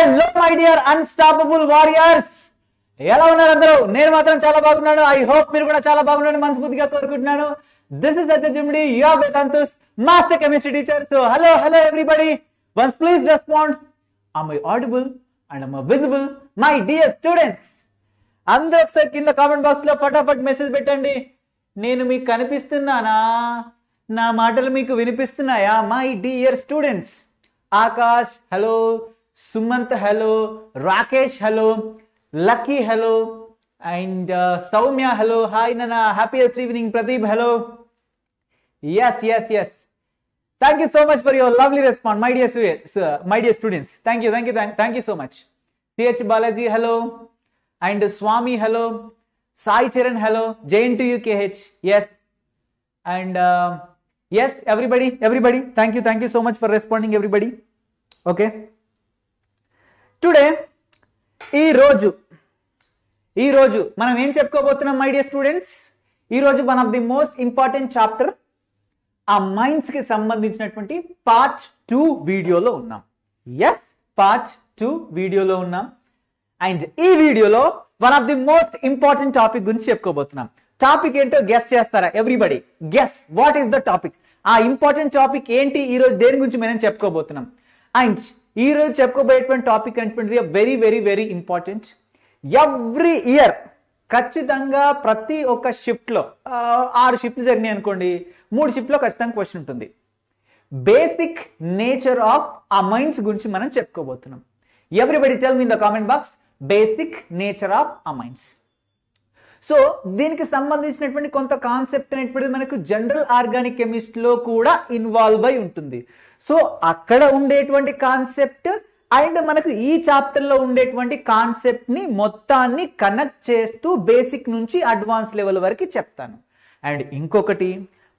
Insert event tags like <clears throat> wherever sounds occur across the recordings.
Hello my dear unstoppable warriors ఎలా ఉన్నారు అందరూ నేను మాత్రం చాలా బాగున్నాను ఐ హోప్ మీరు కూడా చాలా బాగున్నాను మనస్ఫూర్తిగా కోరుకుంటున్నాను దిస్ ఇస్ అత్య జిమ్డి యో with master chemistry teacher so hello hello everybody once please respond am I audible and my visible my dear students అందరూ ఒకసారి కింద కామెంట్ బాక్స్ లో ఫటాఫట్ మెసేజ్ పెట్టండి నేను మీకు కనిపిస్తున్నానా నా మాటలు మీకు వినిపిస్తున్నాయా my dear students Akash hello Sumant hello, Rakesh hello, Lucky hello, and uh, Soumya hello. Hi Nana, happiest evening Pradeep hello. Yes, yes, yes. Thank you so much for your lovely response, my dear sir, my dear students. Thank you, thank you, thank, thank you so much. CH Balaji hello, and uh, Swami hello, Sai Charan hello, to you ukh yes, and. Uh, yes everybody everybody thank you thank you so much for responding everybody okay today ఈరోజు ఈరోజు మనం ఏం చెప్పుకోబోతున్నాం my dear students ఈరోజు one of the most important chapter ఆ మైండ్స్కి సంబంధించినటువంటి part two వీడియోలో ఉన్నాం ఎస్ పార్ట్ టూ వీడియోలో ఉన్నాం అండ్ ఈ వీడియోలో one of the most important topic గురించి చెప్పుకోబోతున్నాం టాపిక్ ఏంటో గెస్ చేస్తారా everybody guess what is the topic ఆ ఇంపార్టెంట్ టాపిక్ ఏంటి ఈ రోజు దేని గురించి మేము చెప్పుకోబోతున్నాం అండ్ ఈరోజు చెప్పుకోబోయేటువంటి టాపిక్ అనేటువంటిది very very very important every year ఖచ్చితంగా ప్రతి ఒక్క షిఫ్ట్లో ఆరు షిఫ్ట్లు జరిగినాయి అనుకోండి మూడు షిఫ్ట్లో ఖచ్చితంగా క్వశ్చన్ ఉంటుంది basic nature of amines గురించి మనం చెప్పుకోబోతున్నాం everybody tell me in the comment box basic nature of amines so దీనికి సంబంధించినటువంటి కొంత కాన్సెప్ట్ అనేటువంటిది మనకు జనరల్ ఆర్గానిక్ కెమిస్ట్లో కూడా ఇన్వాల్వ్ అయి ఉంటుంది సో అక్కడ ఉండేటువంటి కాన్సెప్ట్ అండ్ మనకు ఈ చాప్టర్లో ఉండేటువంటి కాన్సెప్ట్ని మొత్తాన్ని కనెక్ట్ చేస్తూ బేసిక్ నుంచి అడ్వాన్స్ లెవెల్ వరకు చెప్తాను అండ్ ఇంకొకటి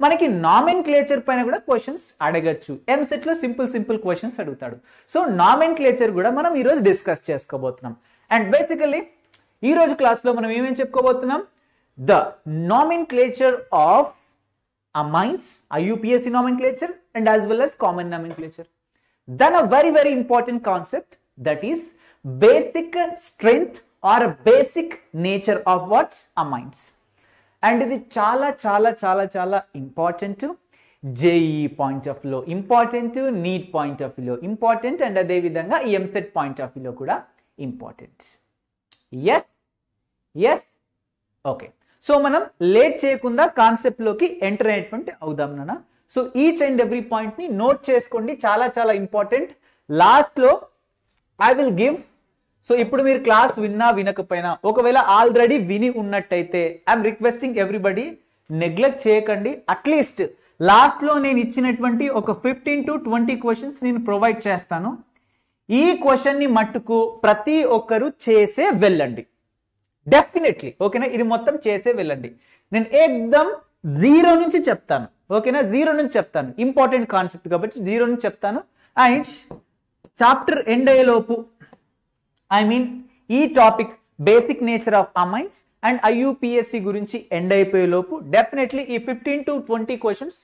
మనకి నామిన్ క్లేచర్ పైన కూడా క్వశ్చన్స్ అడగచ్చు ఎంసెట్లో సింపుల్ సింపుల్ క్వశ్చన్స్ అడుగుతాడు సో నామిన్ క్లేచర్ కూడా మనం ఈరోజు డిస్కస్ చేసుకోబోతున్నాం అండ్ బేసికలీ ఈరోజు క్లాస్లో మనం ఏమేమి చెప్పుకోబోతున్నాం the nomenclature of are mines, IUPAC nomenclature and as well as common nomenclature. Then a very very important concept that is basic strength or basic nature of what amines and ఇది చాలా చాలా చాలా చాలా important JEE point of వ్యూలో important NEET point of వ్యూలో important and అదేవిధంగా EAMCET point of వ్యూలో కూడా important yes yes okay so మనం లేట్ చేయకుండా కాన్సెప్ట్లోకి ఎంటర్ అయ్యేటువంటి అవుదాం నాన్న సో ఈచ్ అండ్ ఎవ్రీ పాయింట్ని నోట్ చేసుకోండి చాలా చాలా ఇంపార్టెంట్ లాస్ట్లో ఐ విల్ గివ్ సో ఇప్పుడు మీరు క్లాస్ విన్నా వినకపోయినా ఒకవేళ ఆల్రెడీ విని ఉన్నట్టయితే ఐఎమ్ రిక్వెస్టింగ్ ఎవ్రీబడి నెగ్లెక్ట్ చేయకండి అట్లీస్ట్ లాస్ట్లో నేను ఇచ్చినటువంటి ఒక ఫిఫ్టీన్ టు ట్వంటీ క్వశ్చన్స్ నేను ప్రొవైడ్ చేస్తాను ఈ క్వశ్చన్ని మట్టుకు ప్రతి ఒక్కరు చేసే వెళ్ళండి డెఫినెట్లీ ఓకేనా ఇది మొత్తం చేసే వెళ్ళండి నేను ఏదమ్ జీరో నుంచి చెప్తాను ఓకేనా జీరో నుంచి చెప్తాను ఇంపార్టెంట్ కాన్సెప్ట్ కాబట్టి జీరో నుంచి చెప్తాను అండ్ చాప్టర్ ఎండ్ అయ్యేలోపు ఐ మీన్ ఈ topic basic nature of amines and IUPAC గురించి ఎండ్ అయిపోయేలోపు డెఫినెట్లీ ఈ fifteen to twenty questions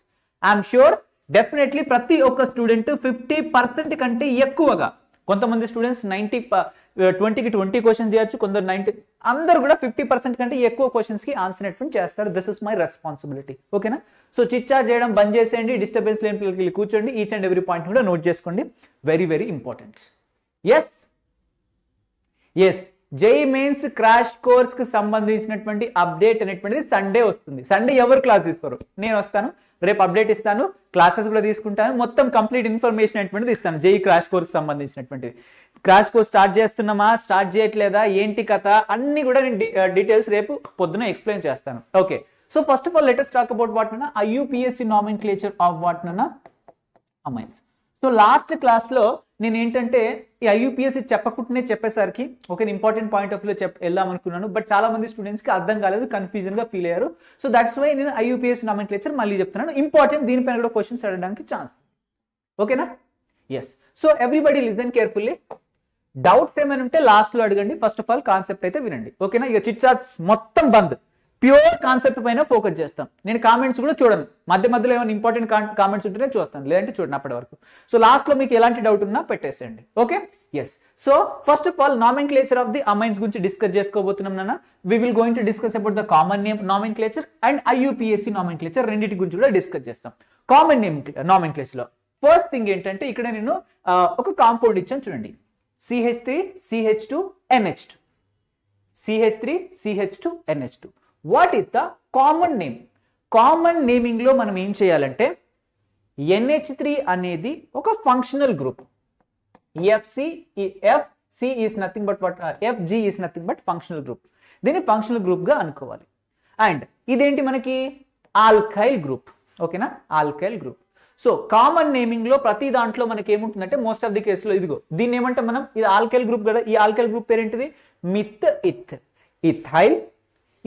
I'm sure definitely ప్రతి ఒక్క స్టూడెంట్ ఫిఫ్టీ పర్సెంట్ కంటే ఎక్కువగా కొంతమంది స్టూడెంట్స్ నైంటీ ట్వంటీకి ట్వంటీ క్వశ్చన్స్ చేయొచ్చు కొందరు నైన్టీ అందరు కూడా ఫిఫ్టీ పర్సెంట్ కంటే ఎక్కువ క్వశ్చన్స్కి ఆన్సర్ అటువంటి చేస్తారు దిస్ ఇస్ మై రెస్పాన్సిబిలిటీ ఓకేనా సో చిచ్చా చేయడం బంద్ చేసేయండి డిస్టర్బెన్స్ లేని పిల్లలకి కూర్చోండి ఈచ్ అండ్ ఎవ్రీ పాయింట్ కూడా నోట్ చేసుకోండి very very important yes yes JEE mains crash course కి సంబంధించినటువంటి అప్డేట్ అనేటువంటిది సండే వస్తుంది సండే ఎవరు క్లాస్ తీసుకోరు నేను వస్తాను రేపు అప్డేట్ ఇస్తాను క్లాసెస్ కూడా తీసుకుంటాను మొత్తం కంప్లీట్ ఇన్ఫర్మేషన్ అనేటువంటిది ఇస్తాను జై క్రాష్ కోర్స్ సంబంధించినటువంటిది క్రాష్ కోర్స్ స్టార్ట్ చేస్తున్నామా స్టార్ట్ చేయట్లేదా ఏంటి కథ అన్ని కూడా నేను డీటెయిల్స్ uh, రేపు పొద్దున ఎక్స్ప్లెయిన్ చేస్తాను okay so first of all latest talk about what నా IUPAC nomenclature of what నా సో లాస్ట్ క్లాస్లో నేను ఏంటంటే ఈ ఐయూపీఎస్సీ చెప్పకుండానే చెప్పేసరికి ఒక ఇంపార్టెంట్ పాయింట్ ఆఫ్ వ్యూలో చెప్ వెళ్దాం అనుకున్నాను బట్ చాలా మంది స్టూడెంట్స్ కి అర్థం కాలేదు గా ఫీల్ అయ్యారు సో దట్స్ వై నేను ఐయూపీఎస్ లెక్చర్ మళ్ళీ చెప్తున్నాను ఇంపార్టెంట్ దీనిపైన కూడా క్వశ్చన్స్ అడగడానికి ఛాన్స్ ఓకేనా yes so everybody listen carefully doubts ఏమైనా ఉంటే లాస్ట్ లో అడగండి ఫస్ట్ ఆఫ్ ఆల్ కాన్సెప్ట్ అయితే వినండి ఓకేనా ఇక చిట్ చార్జ్ మొత్తం బంద్ ప్యూర్ కాన్సెప్ట్ పైన ఫోకస్ చేస్తాం నేను కామెంట్స్ కూడా చూడను మధ్య మధ్యలో ఏమైనా ఇంపార్టెంట్ కామెంట్స్ ఉంటేనే చూస్తాను లేదంటే చూడనప్పటి వరకు సో లాస్ట్ లో మీకు ఎలాంటి డౌట్ ఉన్నా పెట్టేసేయండి okay yes so first of all nomenclature of the amines గురించి డిస్కస్ చేసుకోబోతున్నాం నా we will going to discuss about the common name nomenclature and IUPAC nomenclature రెండింటి గురించి కూడా డిస్కస్ చేస్తాం కామన్ నేమ్ నామిన్ లో ఫస్ట్ థింగ్ ఏంటంటే ఇక్కడ నేను ఒక కాంపౌండ్ ఇచ్చాను చూడండి CH three CH two NH two CH three CH two NH two what is the common name common నేమింగ్లో మనం ఏం చేయాలంటే ఎన్హెచ్ త్రీ అనేది ఒక functional group FC F C is nothing but what F G is nothing but functional group దీన్ని functional గ్రూప్గా అనుకోవాలి and ఇదేంటి మనకి ఆల్కైల్ గ్రూప్ ఓకేనా ఆల్కైల్ గ్రూప్ సో కామన్ నేమింగ్లో ప్రతి దాంట్లో మనకి ఏముంటుందంటే మోస్ట్ ఆఫ్ ది కేసులో ఇదిగో దీన్ని ఏమంటే మనం ఇది ఆల్కైల్ గ్రూప్ కదా ఈ ఆల్కైల్ గ్రూప్ పేరేంటిది మిత్ ఇత్ ఇథైల్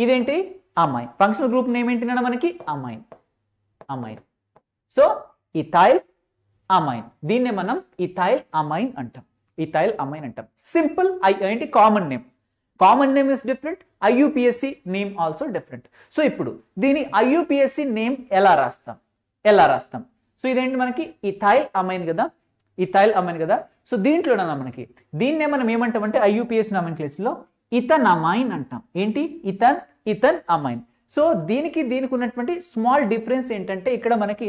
ఇదేంటి అమ్మాయి ఫంక్షనల్ గ్రూప్ నేమ్ ఏంటి మనకి అమ్మాయి అమ్మాయి సో థాయిల్ అమైన్ దీన్నే మనం థాయిల్ అమైన్ అంటాం థాయిల్ అమైన్ అంటాం సింపుల్ ఐ ఏంటి common name common name is different IUPAC name also different so ఇప్పుడు దీని ఐయుపిఎస్సి నేమ్ ఎలా రాస్తాం ఎలా రాస్తాం సో ఇదేంటి మనకి థాయిల్ అమైన్ కదా థాయిల్ అమ్మాయిన్ కదా సో దీంట్లోనే మనకి దీన్నే మనం ఏమంటామంటే ఐయుపిఎస్ నామిన్ క్లేస్లో ఇథన్ అమైన్ అంటాం ఏంటి ఇతన్ ఇథన్ అమైన్ సో దీనికి దీనికి ఉన్నటువంటి స్మాల్ డిఫరెన్స్ ఏంటంటే ఇక్కడ మనకి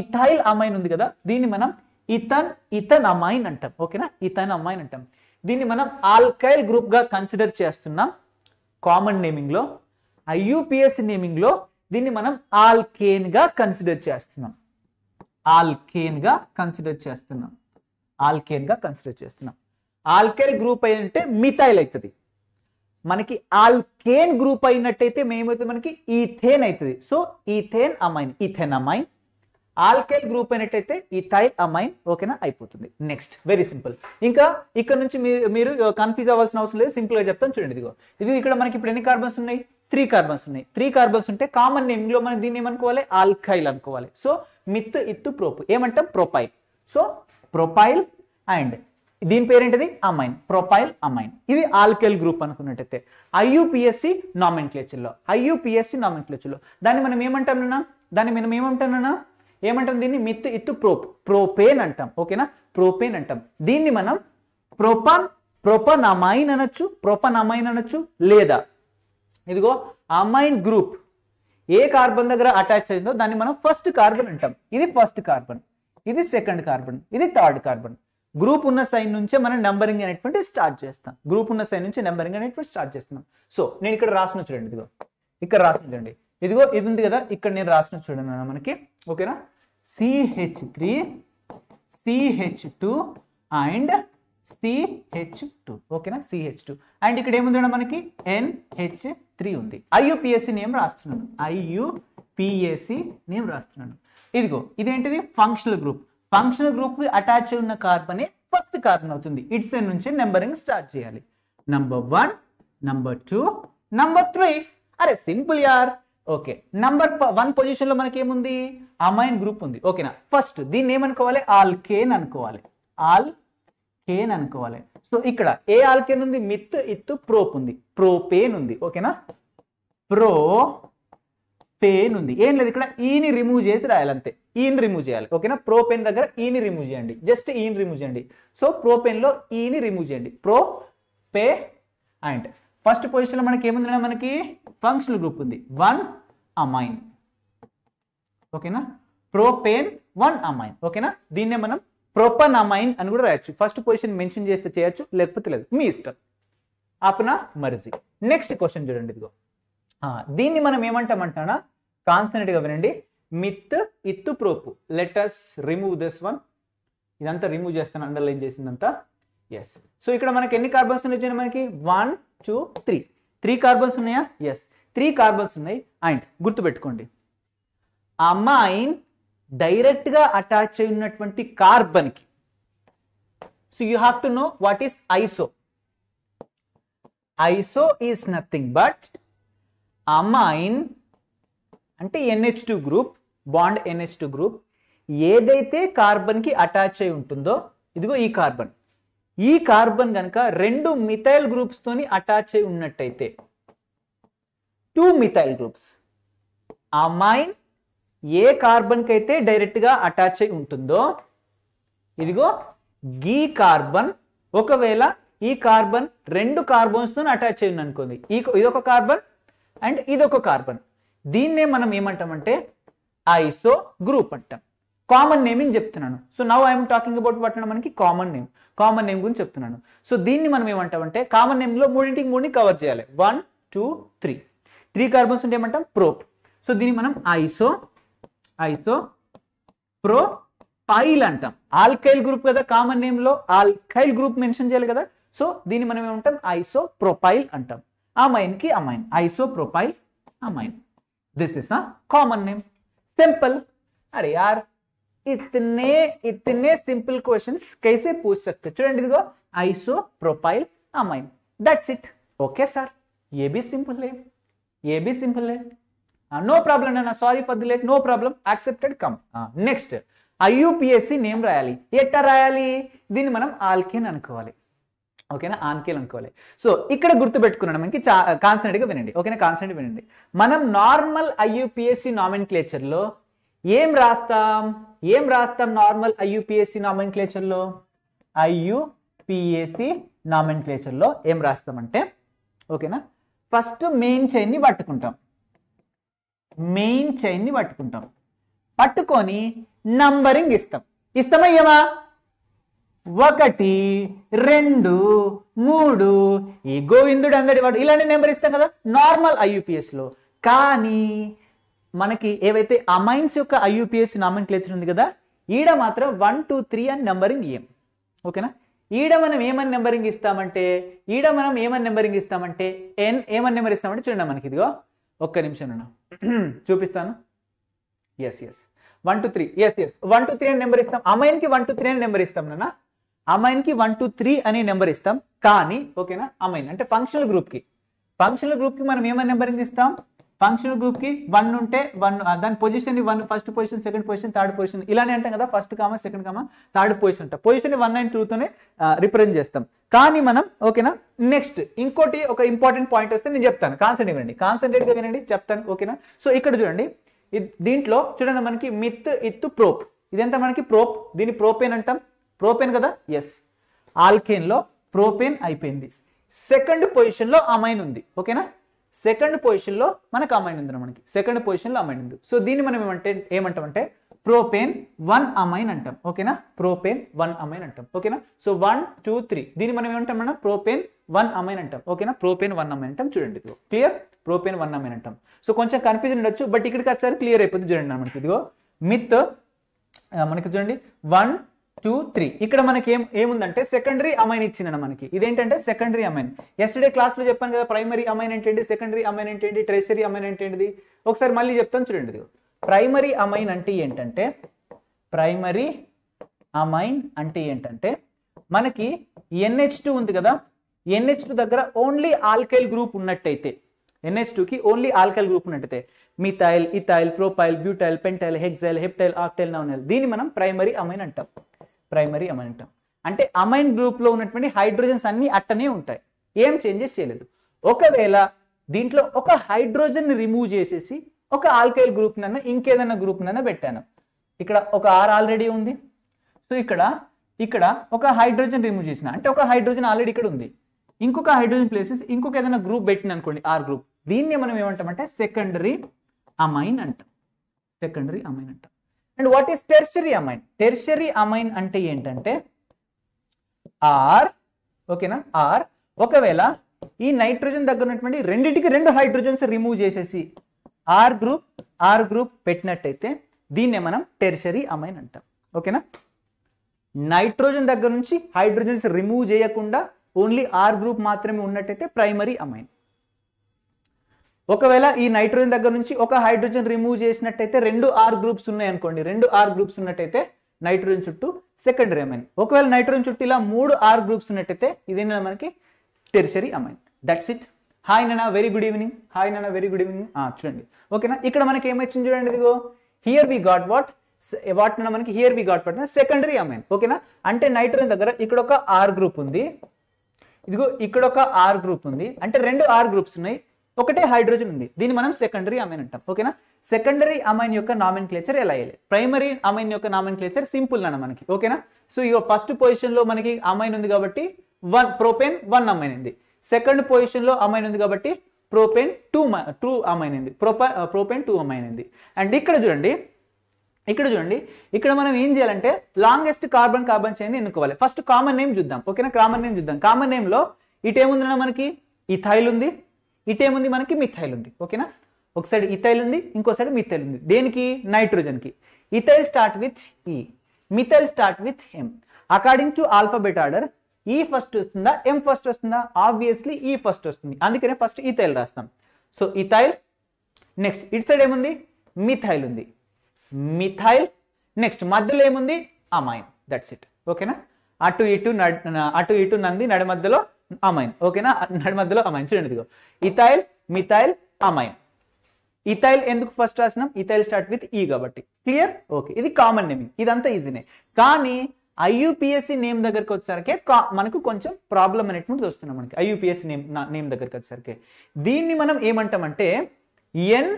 ఇథైల్ అమైన్ ఉంది కదా దీన్ని మనం ఇథన్ ఇథన్ అమైన్ అంటాం ఓకేనా ఇథన్ అమైన్ అంటాం దీన్ని మనం ఆల్కైల్ గ్రూప్గా కన్సిడర్ చేస్తున్నాం కామన్ నేమింగ్లో ఐయుపిఎస్ నేమింగ్లో దీన్ని మనం ఆల్కేన్గా కన్సిడర్ చేస్తున్నాం ఆల్కేన్ గా కన్సిడర్ చేస్తున్నాం ఆల్కేన్ గా కన్సిడర్ చేస్తున్నాం ఆల్కైల్ గ్రూప్ అయితే మిథైల్ అవుతుంది మనకి ఆల్కేన్ గ్రూప్ అయినట్టయితే మేమైతే మనకి ఈథేన్ అవుతుంది so ethane amine ethane amine alkane group అయినట్టయితే ఈ థైల్ అమైన్ ఓకేనా అయిపోతుంది నెక్స్ట్ వెరీ సింపుల్ ఇంకా ఇక్కడ నుంచి మీరు మీరు కన్ఫ్యూజ్ అవ్వాల్సిన అవసరం లేదు సింపుల్గా చెప్తాను చూడండి ఇదిగో ఇది ఇక్కడ మనకి ఇప్పుడు ఎన్ని కార్బన్స్ ఉన్నాయి త్రీ కార్బన్స్ ఉన్నాయి త్రీ కార్బన్స్ ఉంటే కామన్ నేమ్లో మనం దీన్ని ఏమనుకోవాలి ఆల్కైల్ అనుకోవాలి సో మిత్ ఇత్ ప్రోప్ ఏమంటాం ప్రొపైల్ సో ప్రొపైల్ అండ్ దీని పేరేంటిది అమైన్ ప్రొపైల్ అమైన్ ఇది ఆల్కెల్ గ్రూప్ అనుకున్నట్టయితే ఐయుపిఎస్సి నామెంక్లేచర్లో ఐయుపిఎస్సి నామెంక్లేచర్లో దాన్ని మనం ఏమంటామన్నా దాన్ని మనం అన్నా ఏమంటాం దీన్ని మిత్ ఇత్ ప్రోప్ ప్రోపేన్ అంటాం ఓకేనా ప్రోపేన్ అంటాం దీన్ని మనం ప్రొపాన్ ప్రొపనమైన్ అనొచ్చు ప్రొపనమైన్ అనొచ్చు లేదా ఇదిగో అమైన్ గ్రూప్ ఏ కార్బన్ దగ్గర అటాచ్ అయిందో దాన్ని మనం ఫస్ట్ కార్బన్ అంటాం ఇది ఫస్ట్ కార్బన్ ఇది సెకండ్ కార్బన్ ఇది థర్డ్ కార్బన్ గ్రూప్ ఉన్న సైన్ నుంచే మనం నెంబరింగ్ అనేటువంటి స్టార్ట్ చేస్తాం గ్రూప్ ఉన్న సైన్ నుంచి నెంబరింగ్ అనేటువంటి స్టార్ట్ చేస్తున్నాం సో నేను ఇక్కడ రాసిన చూడండి ఇదిగో ఇక్కడ రాసిన చూడండి ఇదిగో ఇది ఉంది కదా ఇక్కడ నేను రాసిన చూడండి మనకి ఓకేనా CH three CH two and CH two ఓకేనా సిహెచ్ టూ అండ్ ఇక్కడ ఏముంది మనకి ఎన్హెచ్ త్రీ ఉంది ఐయుపిఎస్సి నేమ్ రాస్తున్నాను ఐయుపిఎస్సి నేమ్ రాస్తున్నాను ఇదిగో ఇదేంటిది ఫంక్షనల్ గ్రూప్ ఫంక్షనల్ గ్రూప్ కి అటాచ్ ఉన్న కార్బన్ ఫస్ట్ కార్బన్ అవుతుంది ఇట్స్ ఎన్ నుంచి నెంబరింగ్ స్టార్ట్ చేయాలి number one number two number three అరే సింపుల్ యార్ ఓకే నంబర్ వన్ లో మనకి ఏముంది అమైన్ గ్రూప్ ఉంది ఓకేనా ఫస్ట్ దీన్ని ఏమనుకోవాలి ఆల్కేన్ అనుకోవాలి ఆల్ కేన్ అనుకోవాలి సో ఇక్కడ ఏ ఆల్కేన్ ఉంది మిత్ ఇత్ ప్రోప్ ఉంది ప్రోపేన్ ఉంది ఓకేనా ప్రో పెయిన్ ఉంది ఏం లేదు ఇక్కడ ఈని రిమూవ్ చేసి రాయాలంతే ఈని రిమూవ్ చేయాలి ఓకేనా ప్రోపెన్ దగ్గర ఈని రిమూవ్ చేయండి జస్ట్ ఈని రిమూవ్ చేయండి సో ప్రోపెన్లో ఈని రిమూవ్ చేయండి ప్రో పే అండ్ ఫస్ట్ పొజిషన్లో మనకి ఏముంది మనకి ఫంక్షనల్ గ్రూప్ ఉంది వన్ అమైన్ ఓకేనా ప్రోపెన్ వన్ అమైన్ ఓకేనా దీన్నే మనం ప్రోపన్ అమైన్ అని కూడా రాయొచ్చు ఫస్ట్ పొజిషన్ మెన్షన్ చేస్తే చేయొచ్చు లేకపోతే లేదు మీ ఇష్టం ఆపనా మర్జీ నెక్స్ట్ క్వశ్చన్ చూడండి ఇదిగో దీన్ని మనం ఏమంటామంటానా కాన్సనెంట్గా వినండి meth eth prop let's remove this one ఇదంతా రిమూవ్ చేస్తాను అండర్లైన్ చేసిందంతా ఎస్ సో ఇక్కడ మనకి ఎన్ని కార్బన్స్ ఉన్నాయి మనకి one two three three carbons ఉన్నాయా ఎస్ త్రీ కార్బన్స్ ఉన్నాయి అండ్ గుర్తుపెట్టుకోండి అమైన్ డైరెక్ట్గా అటాచ్ అయి ఉన్నటువంటి కార్బన్కి so you have to know what is iso iso is nothing but amine అంటే NH two group bond NH two group ఏదైతే కార్బన్కి అటాచ్ అయి ఉంటుందో ఇదిగో ఈ కార్బన్ ఈ కార్బన్ కనుక రెండు మిథైల్ గ్రూప్స్తోని అటాచ్ అయి ఉన్నట్టయితే టూ మిథైల్ గ్రూప్స్ అమైన్ ఏ కార్బన్కి అయితే డైరెక్ట్గా అటాచ్ అయి ఉంటుందో ఇదిగో గీ కార్బన్ ఒకవేళ ఈ కార్బన్ రెండు కార్బన్స్తో అటాచ్ అయింది అనుకోండి ఈ ఇదొక కార్బన్ అండ్ ఇదొక కార్బన్ దీన్నే మనం ఏమంటామంటే ఐసో గ్రూప్ అంటాం కామన్ నేమింగ్ చెప్తున్నాను so now I'm talking about what మనకి కామన్ నేమ్ కామన్ నేమ్ గురించి చెప్తున్నాను సో దీన్ని మనం ఏమంటామంటే కామన్ నేమ్లో మూడింటికి మూడిని కవర్ చేయాలి one two three three carbons ఉంటే ఏమంటాం ప్రోప్ సో దీన్ని మనం ఐసో ఐసో ప్రో పైల్ అంటాం ఆల్కైల్ గ్రూప్ కదా కామన్ నేమ్లో ఆల్కైల్ గ్రూప్ మెన్షన్ చేయాలి కదా సో దీన్ని మనం ఏమంటాం ఐసో ప్రొపైల్ అంటాం amine ki amine isopropyl amine this is a common name simple अरे यार इतने इतने सिंपल क्वेश्चंस कैसे पूछ सकते चूडेंट इदिगो isopropyl amine that's it okay sir ये भी सिंपल है ये भी सिंपल है नो हाँ, प्रॉब्लम ना sorry for the late no problem accepted come next IUPAC name రాయాలి ఎట్ట రాయాలి దీన్ని మనం ఆల్కేన్ అనుకోవాలి ఓకేనా ఆన్కేలు అనుకోవాలి సో ఇక్కడ గుర్తు గుర్తుపెట్టుకున్నాను మనకి చా కాన్స్టెంట్గా వినండి ఓకేనా కాన్స్టెంట్ వినండి మనం నార్మల్ ఐయుపిఎస్సి నామిన్క్లేచర్లో ఏం రాస్తాం ఏం రాస్తాం నార్మల్ ఐయుపిఎస్సి నామిన్క్లేచర్లో ఐయుపిఎస్సి నామిన్క్లేచర్లో ఏం రాస్తామంటే ఓకేనా ఫస్ట్ మెయిన్ చైన్ని పట్టుకుంటాం మెయిన్ చైన్ని పట్టుకుంటాం పట్టుకొని నంబరింగ్ ఇస్తాం ఇస్తామయ్యమా ఒకటి రెండు మూడు ఈ గోవిందుడు అందడి వాడు ఇలాంటి నెంబర్ ఇస్తాం కదా నార్మల్ లో కానీ మనకి ఏవైతే అమైన్స్ యొక్క ఐయూపీఎస్ నామిన్క్లేచర్ ఉంది కదా ఈడ మాత్రం వన్ టూ త్రీ అని నెంబరింగ్ ఇయ్యం ఓకేనా ఈడ మనం ఏమని నెంబరింగ్ ఇస్తామంటే ఈడ మనం ఏమని నెంబరింగ్ ఇస్తామంటే ఎన్ ఏమని నెంబర్ ఇస్తామంటే చూడండి మనకి ఇదిగో ఒక్క నిమిషం <clears throat> చూపిస్తాను yes yes one two three yes yes one two three అని నెంబర్ ఇస్తాం అమైన్కి వన్ టూ త్రీ అని నెంబర్ ఇస్తాం నాన్న అమైన్కి వన్ టూ త్రీ అనే నెంబర్ ఇస్తాం కానీ ఓకేనా అమైన్ అంటే ఫంక్షనల్ గ్రూప్కి ఫంక్షనల్ గ్రూప్కి మనం ఏమైనా నెంబరింగ్ ఇస్తాం ఫంక్షనల్ గ్రూప్కి వన్ ఉంటే వన్ దాని position one first position second position third position ఇలానే అంటాం కదా first comma second comma third position అంట పొజిషన్ వన్ అండ్ టూతోనే రిప్రజెంట్ చేస్తాం కానీ మనం ఓకేనా నెక్స్ట్ ఇంకోటి ఒక ఇంపార్టెంట్ పాయింట్ వస్తే నేను చెప్తాను కాన్సెంట్రేట్ వినండి కాన్సెంట్రేట్గా వినండి చెప్తాను ఓకేనా సో ఇక్కడ చూడండి దీంట్లో చూడండి మనకి మిత్ ఇత్ ప్రోప్ ఇదంతా మనకి ప్రోప్ దీన్ని ప్రోప్ అంటాం ప్రోపేన్ కదా ఎస్ ఆల్కేన్లో ప్రోపేన్ అయిపోయింది సెకండ్ పొజిషన్లో అమైన్ ఉంది ఓకేనా సెకండ్ పొజిషన్లో మనకు అమైన్ ఉంది మనకి సెకండ్ పొజిషన్లో అమైన్ ఉంది సో దీన్ని మనం ఏమంటే ఏమంటామంటే ప్రోపేన్ వన్ అమైన్ అంటాం ఓకేనా ప్రోపేన్ వన్ అమైన్ అంటాం ఓకేనా సో వన్ టూ త్రీ దీన్ని మనం ఏమంటాం మనం ప్రోపేన్ వన్ అమైన్ అంటాం ఓకేనా ప్రోపేన్ వన్ అమైన్ అంటాం చూడండి ఇదిగో క్లియర్ ప్రోపేన్ వన్ అమైన్ అంటాం సో కొంచెం కన్ఫ్యూజన్ ఉండొచ్చు బట్ ఇక్కడికి వచ్చేసరికి క్లియర్ అయిపోతుంది చూడండి మనకి ఇదిగో మిత్ మనకి చూడండి వన్ టూ త్రీ ఇక్కడ మనకి ఏం ఏముందంటే సెకండరీ అమైన్ ఇచ్చిన మనకి ఇదేంటంటే సెకండరీ అమైన్ ఎస్టర్డే క్లాస్లో చెప్పాను కదా ప్రైమరీ అమైన్ ఏంటండి సెకండరీ అమైన్ ఏంటండి ట్రెషరీ అమైన్ ఏంటండి ఒకసారి మళ్ళీ చెప్తాను చూడండి ప్రైమరీ అమైన్ అంటే ఏంటంటే ప్రైమరీ అమైన్ అంటే ఏంటంటే మనకి ఎన్హెచ్ టూ ఉంది కదా ఎన్హెచ్ టూ దగ్గర ఓన్లీ ఆల్కైల్ గ్రూప్ ఉన్నట్టయితే ఎన్హెచ్ టూకి ఓన్లీ ఆల్కైల్ గ్రూప్ ఉన్నట్టయితే methyl ethyl propyl butyl pentyl hexyl heptyl octyl nonyl దీన్ని మనం ప్రైమరీ అమైన్ అంటాం ప్రైమరీ అమైన్ అంటాం అంటే అమైన్ గ్రూప్లో ఉన్నటువంటి హైడ్రోజన్స్ అన్నీ అట్టనే ఉంటాయి ఏం చేంజెస్ చేయలేదు ఒకవేళ దీంట్లో ఒక హైడ్రోజన్ రిమూవ్ చేసేసి ఒక ఆల్కైల్ గ్రూప్ నన్ను ఇంకేదైనా గ్రూప్ నన్న పెట్టాను ఇక్కడ ఒక ఆర్ ఆల్రెడీ ఉంది సో ఇక్కడ ఇక్కడ ఒక హైడ్రోజన్ రిమూవ్ చేసిన అంటే ఒక హైడ్రోజన్ ఆల్రెడీ ఇక్కడ ఉంది ఇంకొక హైడ్రోజన్ ప్లేసెస్ ఇంకొక ఏదైనా గ్రూప్ పెట్టిన అనుకోండి ఆర్ గ్రూప్ దీన్ని మనం ఏమంటామంటే సెకండరీ అమైన్ అంటాం సెకండరీ అమైన్ అంటాం and what is tertiary amine tertiary amine అంటే ఏంటంటే ఆర్ ఓకేనా ఆర్ ఒకవేళ ఈ నైట్రోజన్ దగ్గర ఉన్నటువంటి రెండింటికి రెండు హైడ్రోజన్స్ రిమూవ్ చేసేసి ఆర్ గ్రూప్ ఆర్ గ్రూప్ పెట్టినట్టయితే దీన్నే మనం టెర్షరీ అమైన్ అంటాం ఓకేనా నైట్రోజన్ దగ్గర నుంచి హైడ్రోజన్స్ రిమూవ్ చేయకుండా ఓన్లీ ఆర్ గ్రూప్ మాత్రమే ఉన్నట్టయితే ప్రైమరీ అమైన్ ఒకవేళ ఈ నైట్రోజన్ దగ్గర నుంచి ఒక హైడ్రోజన్ రిమూవ్ చేసినట్టయితే రెండు ఆర్ గ్రూప్స్ ఉన్నాయి అనుకోండి రెండు ఆర్ గ్రూప్స్ ఉన్నట్టయితే నైట్రోజన్ చుట్టూ సెకండరీ అమైన్ ఒకవేళ నైట్రోజన్ చుట్టూ ఇలా మూడు ఆర్ గ్రూప్స్ ఉన్నట్టయితే ఇది మనకి tertiary amine that's it hi నాన్న వెరీ గుడ్ ఈవినింగ్ హాయ్ నాన్న వెరీ గుడ్ ఈవినింగ్ చూడండి ఓకేనా ఇక్కడ మనకి ఏమొచ్చింది చూడండి ఇదిగో here we got what what మనకి here we got what secondary amine ఓకేనా అంటే నైట్రోజన్ దగ్గర ఇక్కడ ఒక ఆర్ గ్రూప్ ఉంది ఇదిగో ఇక్కడ ఒక ఆర్ గ్రూప్ ఉంది అంటే రెండు ఆర్ గ్రూప్స్ ఉన్నాయి ఒకటే హైడ్రోజన్ ఉంది దీన్ని మనం సెకండరీ అమైన్ అంటాం ఓకేనా సెకండరీ అమైన్ యొక్క నామిన్ క్లేచర్ ఎలా వేయాలి ప్రైమరీ అమైన్ యొక్క నామిన్ క్లేచర్ సింపుల్ అన్న మనకి ఓకేనా సో ఈ ఫస్ట్ పొజిషన్లో మనకి అమైన్ ఉంది కాబట్టి వన్ ప్రోపేన్ వన్ అమైన్ ఉంది సెకండ్ పొజిషన్లో అమైన్ ఉంది కాబట్టి ప్రోపేన్ టూ టూ అమైన్ ఉంది ప్రోపేన్ టూ అమైన్ ఉంది అండ్ ఇక్కడ చూడండి ఇక్కడ చూడండి ఇక్కడ మనం ఏం చేయాలంటే లాంగెస్ట్ కార్బన్ కార్బన్ చైన్ ఎన్నుకోవాలి ఫస్ట్ కామన్ నేమ్ చూద్దాం ఓకేనా కామన్ నేమ్ చూద్దాం కామన్ నేమ్ నేమ్లో ఇటేముందన్న మనకి ఇథైల్ ఉంది ఇటేముంది మనకి మిథైల్ ఉంది ఓకేనా ఒక సైడ్ ఇథైల్ ఉంది ఇంకో సైడ్ మిథైల్ ఉంది దేనికి నైట్రోజన్కి ethyl start with E e. Methyl start with M according to alphabet order E first వస్తుందా ఎం ఫస్ట్ వస్తుందా ఆబ్వియస్లీ ఈ ఫస్ట్ వస్తుంది అందుకనే ఫస్ట్ ఇథైల్ రాస్తాం సో ఇథైల్ నెక్స్ట్ ఇటు సైడ్ ఏముంది మిథైల్ ఉంది మిథైల్ నెక్స్ట్ మధ్యలో ఏముంది అమాయిన్ దట్స్ ఇట్ ఓకేనా అటు ఇటు అటు ఇటు నంది నడి మధ్యలో అమైన్ ఓకేనా నడి మధ్యలో అమైన్ చూడండి ఇదిగో ఇథైల్ మిథైల్ అమైన్ ఇథైల్ ఎందుకు ఫస్ట్ రాసినాం ఇథైల్ స్టార్ట్ విత్ ఈ కాబట్టి క్లియర్ ఓకే ఇది కామన్ నేమ్ ఇదంతా ఈజీనే కానీ ఐయుపిఎస్సి నేమ్ దగ్గరకు వచ్చేసరికి మనకు కొంచెం ప్రాబ్లం అనేటువంటి వస్తున్నాం మనకి ఐయుపిఎస్సి నేమ్ నేమ్ దగ్గరకు వచ్చేసరికి దీన్ని మనం ఏమంటామంటే ఎన్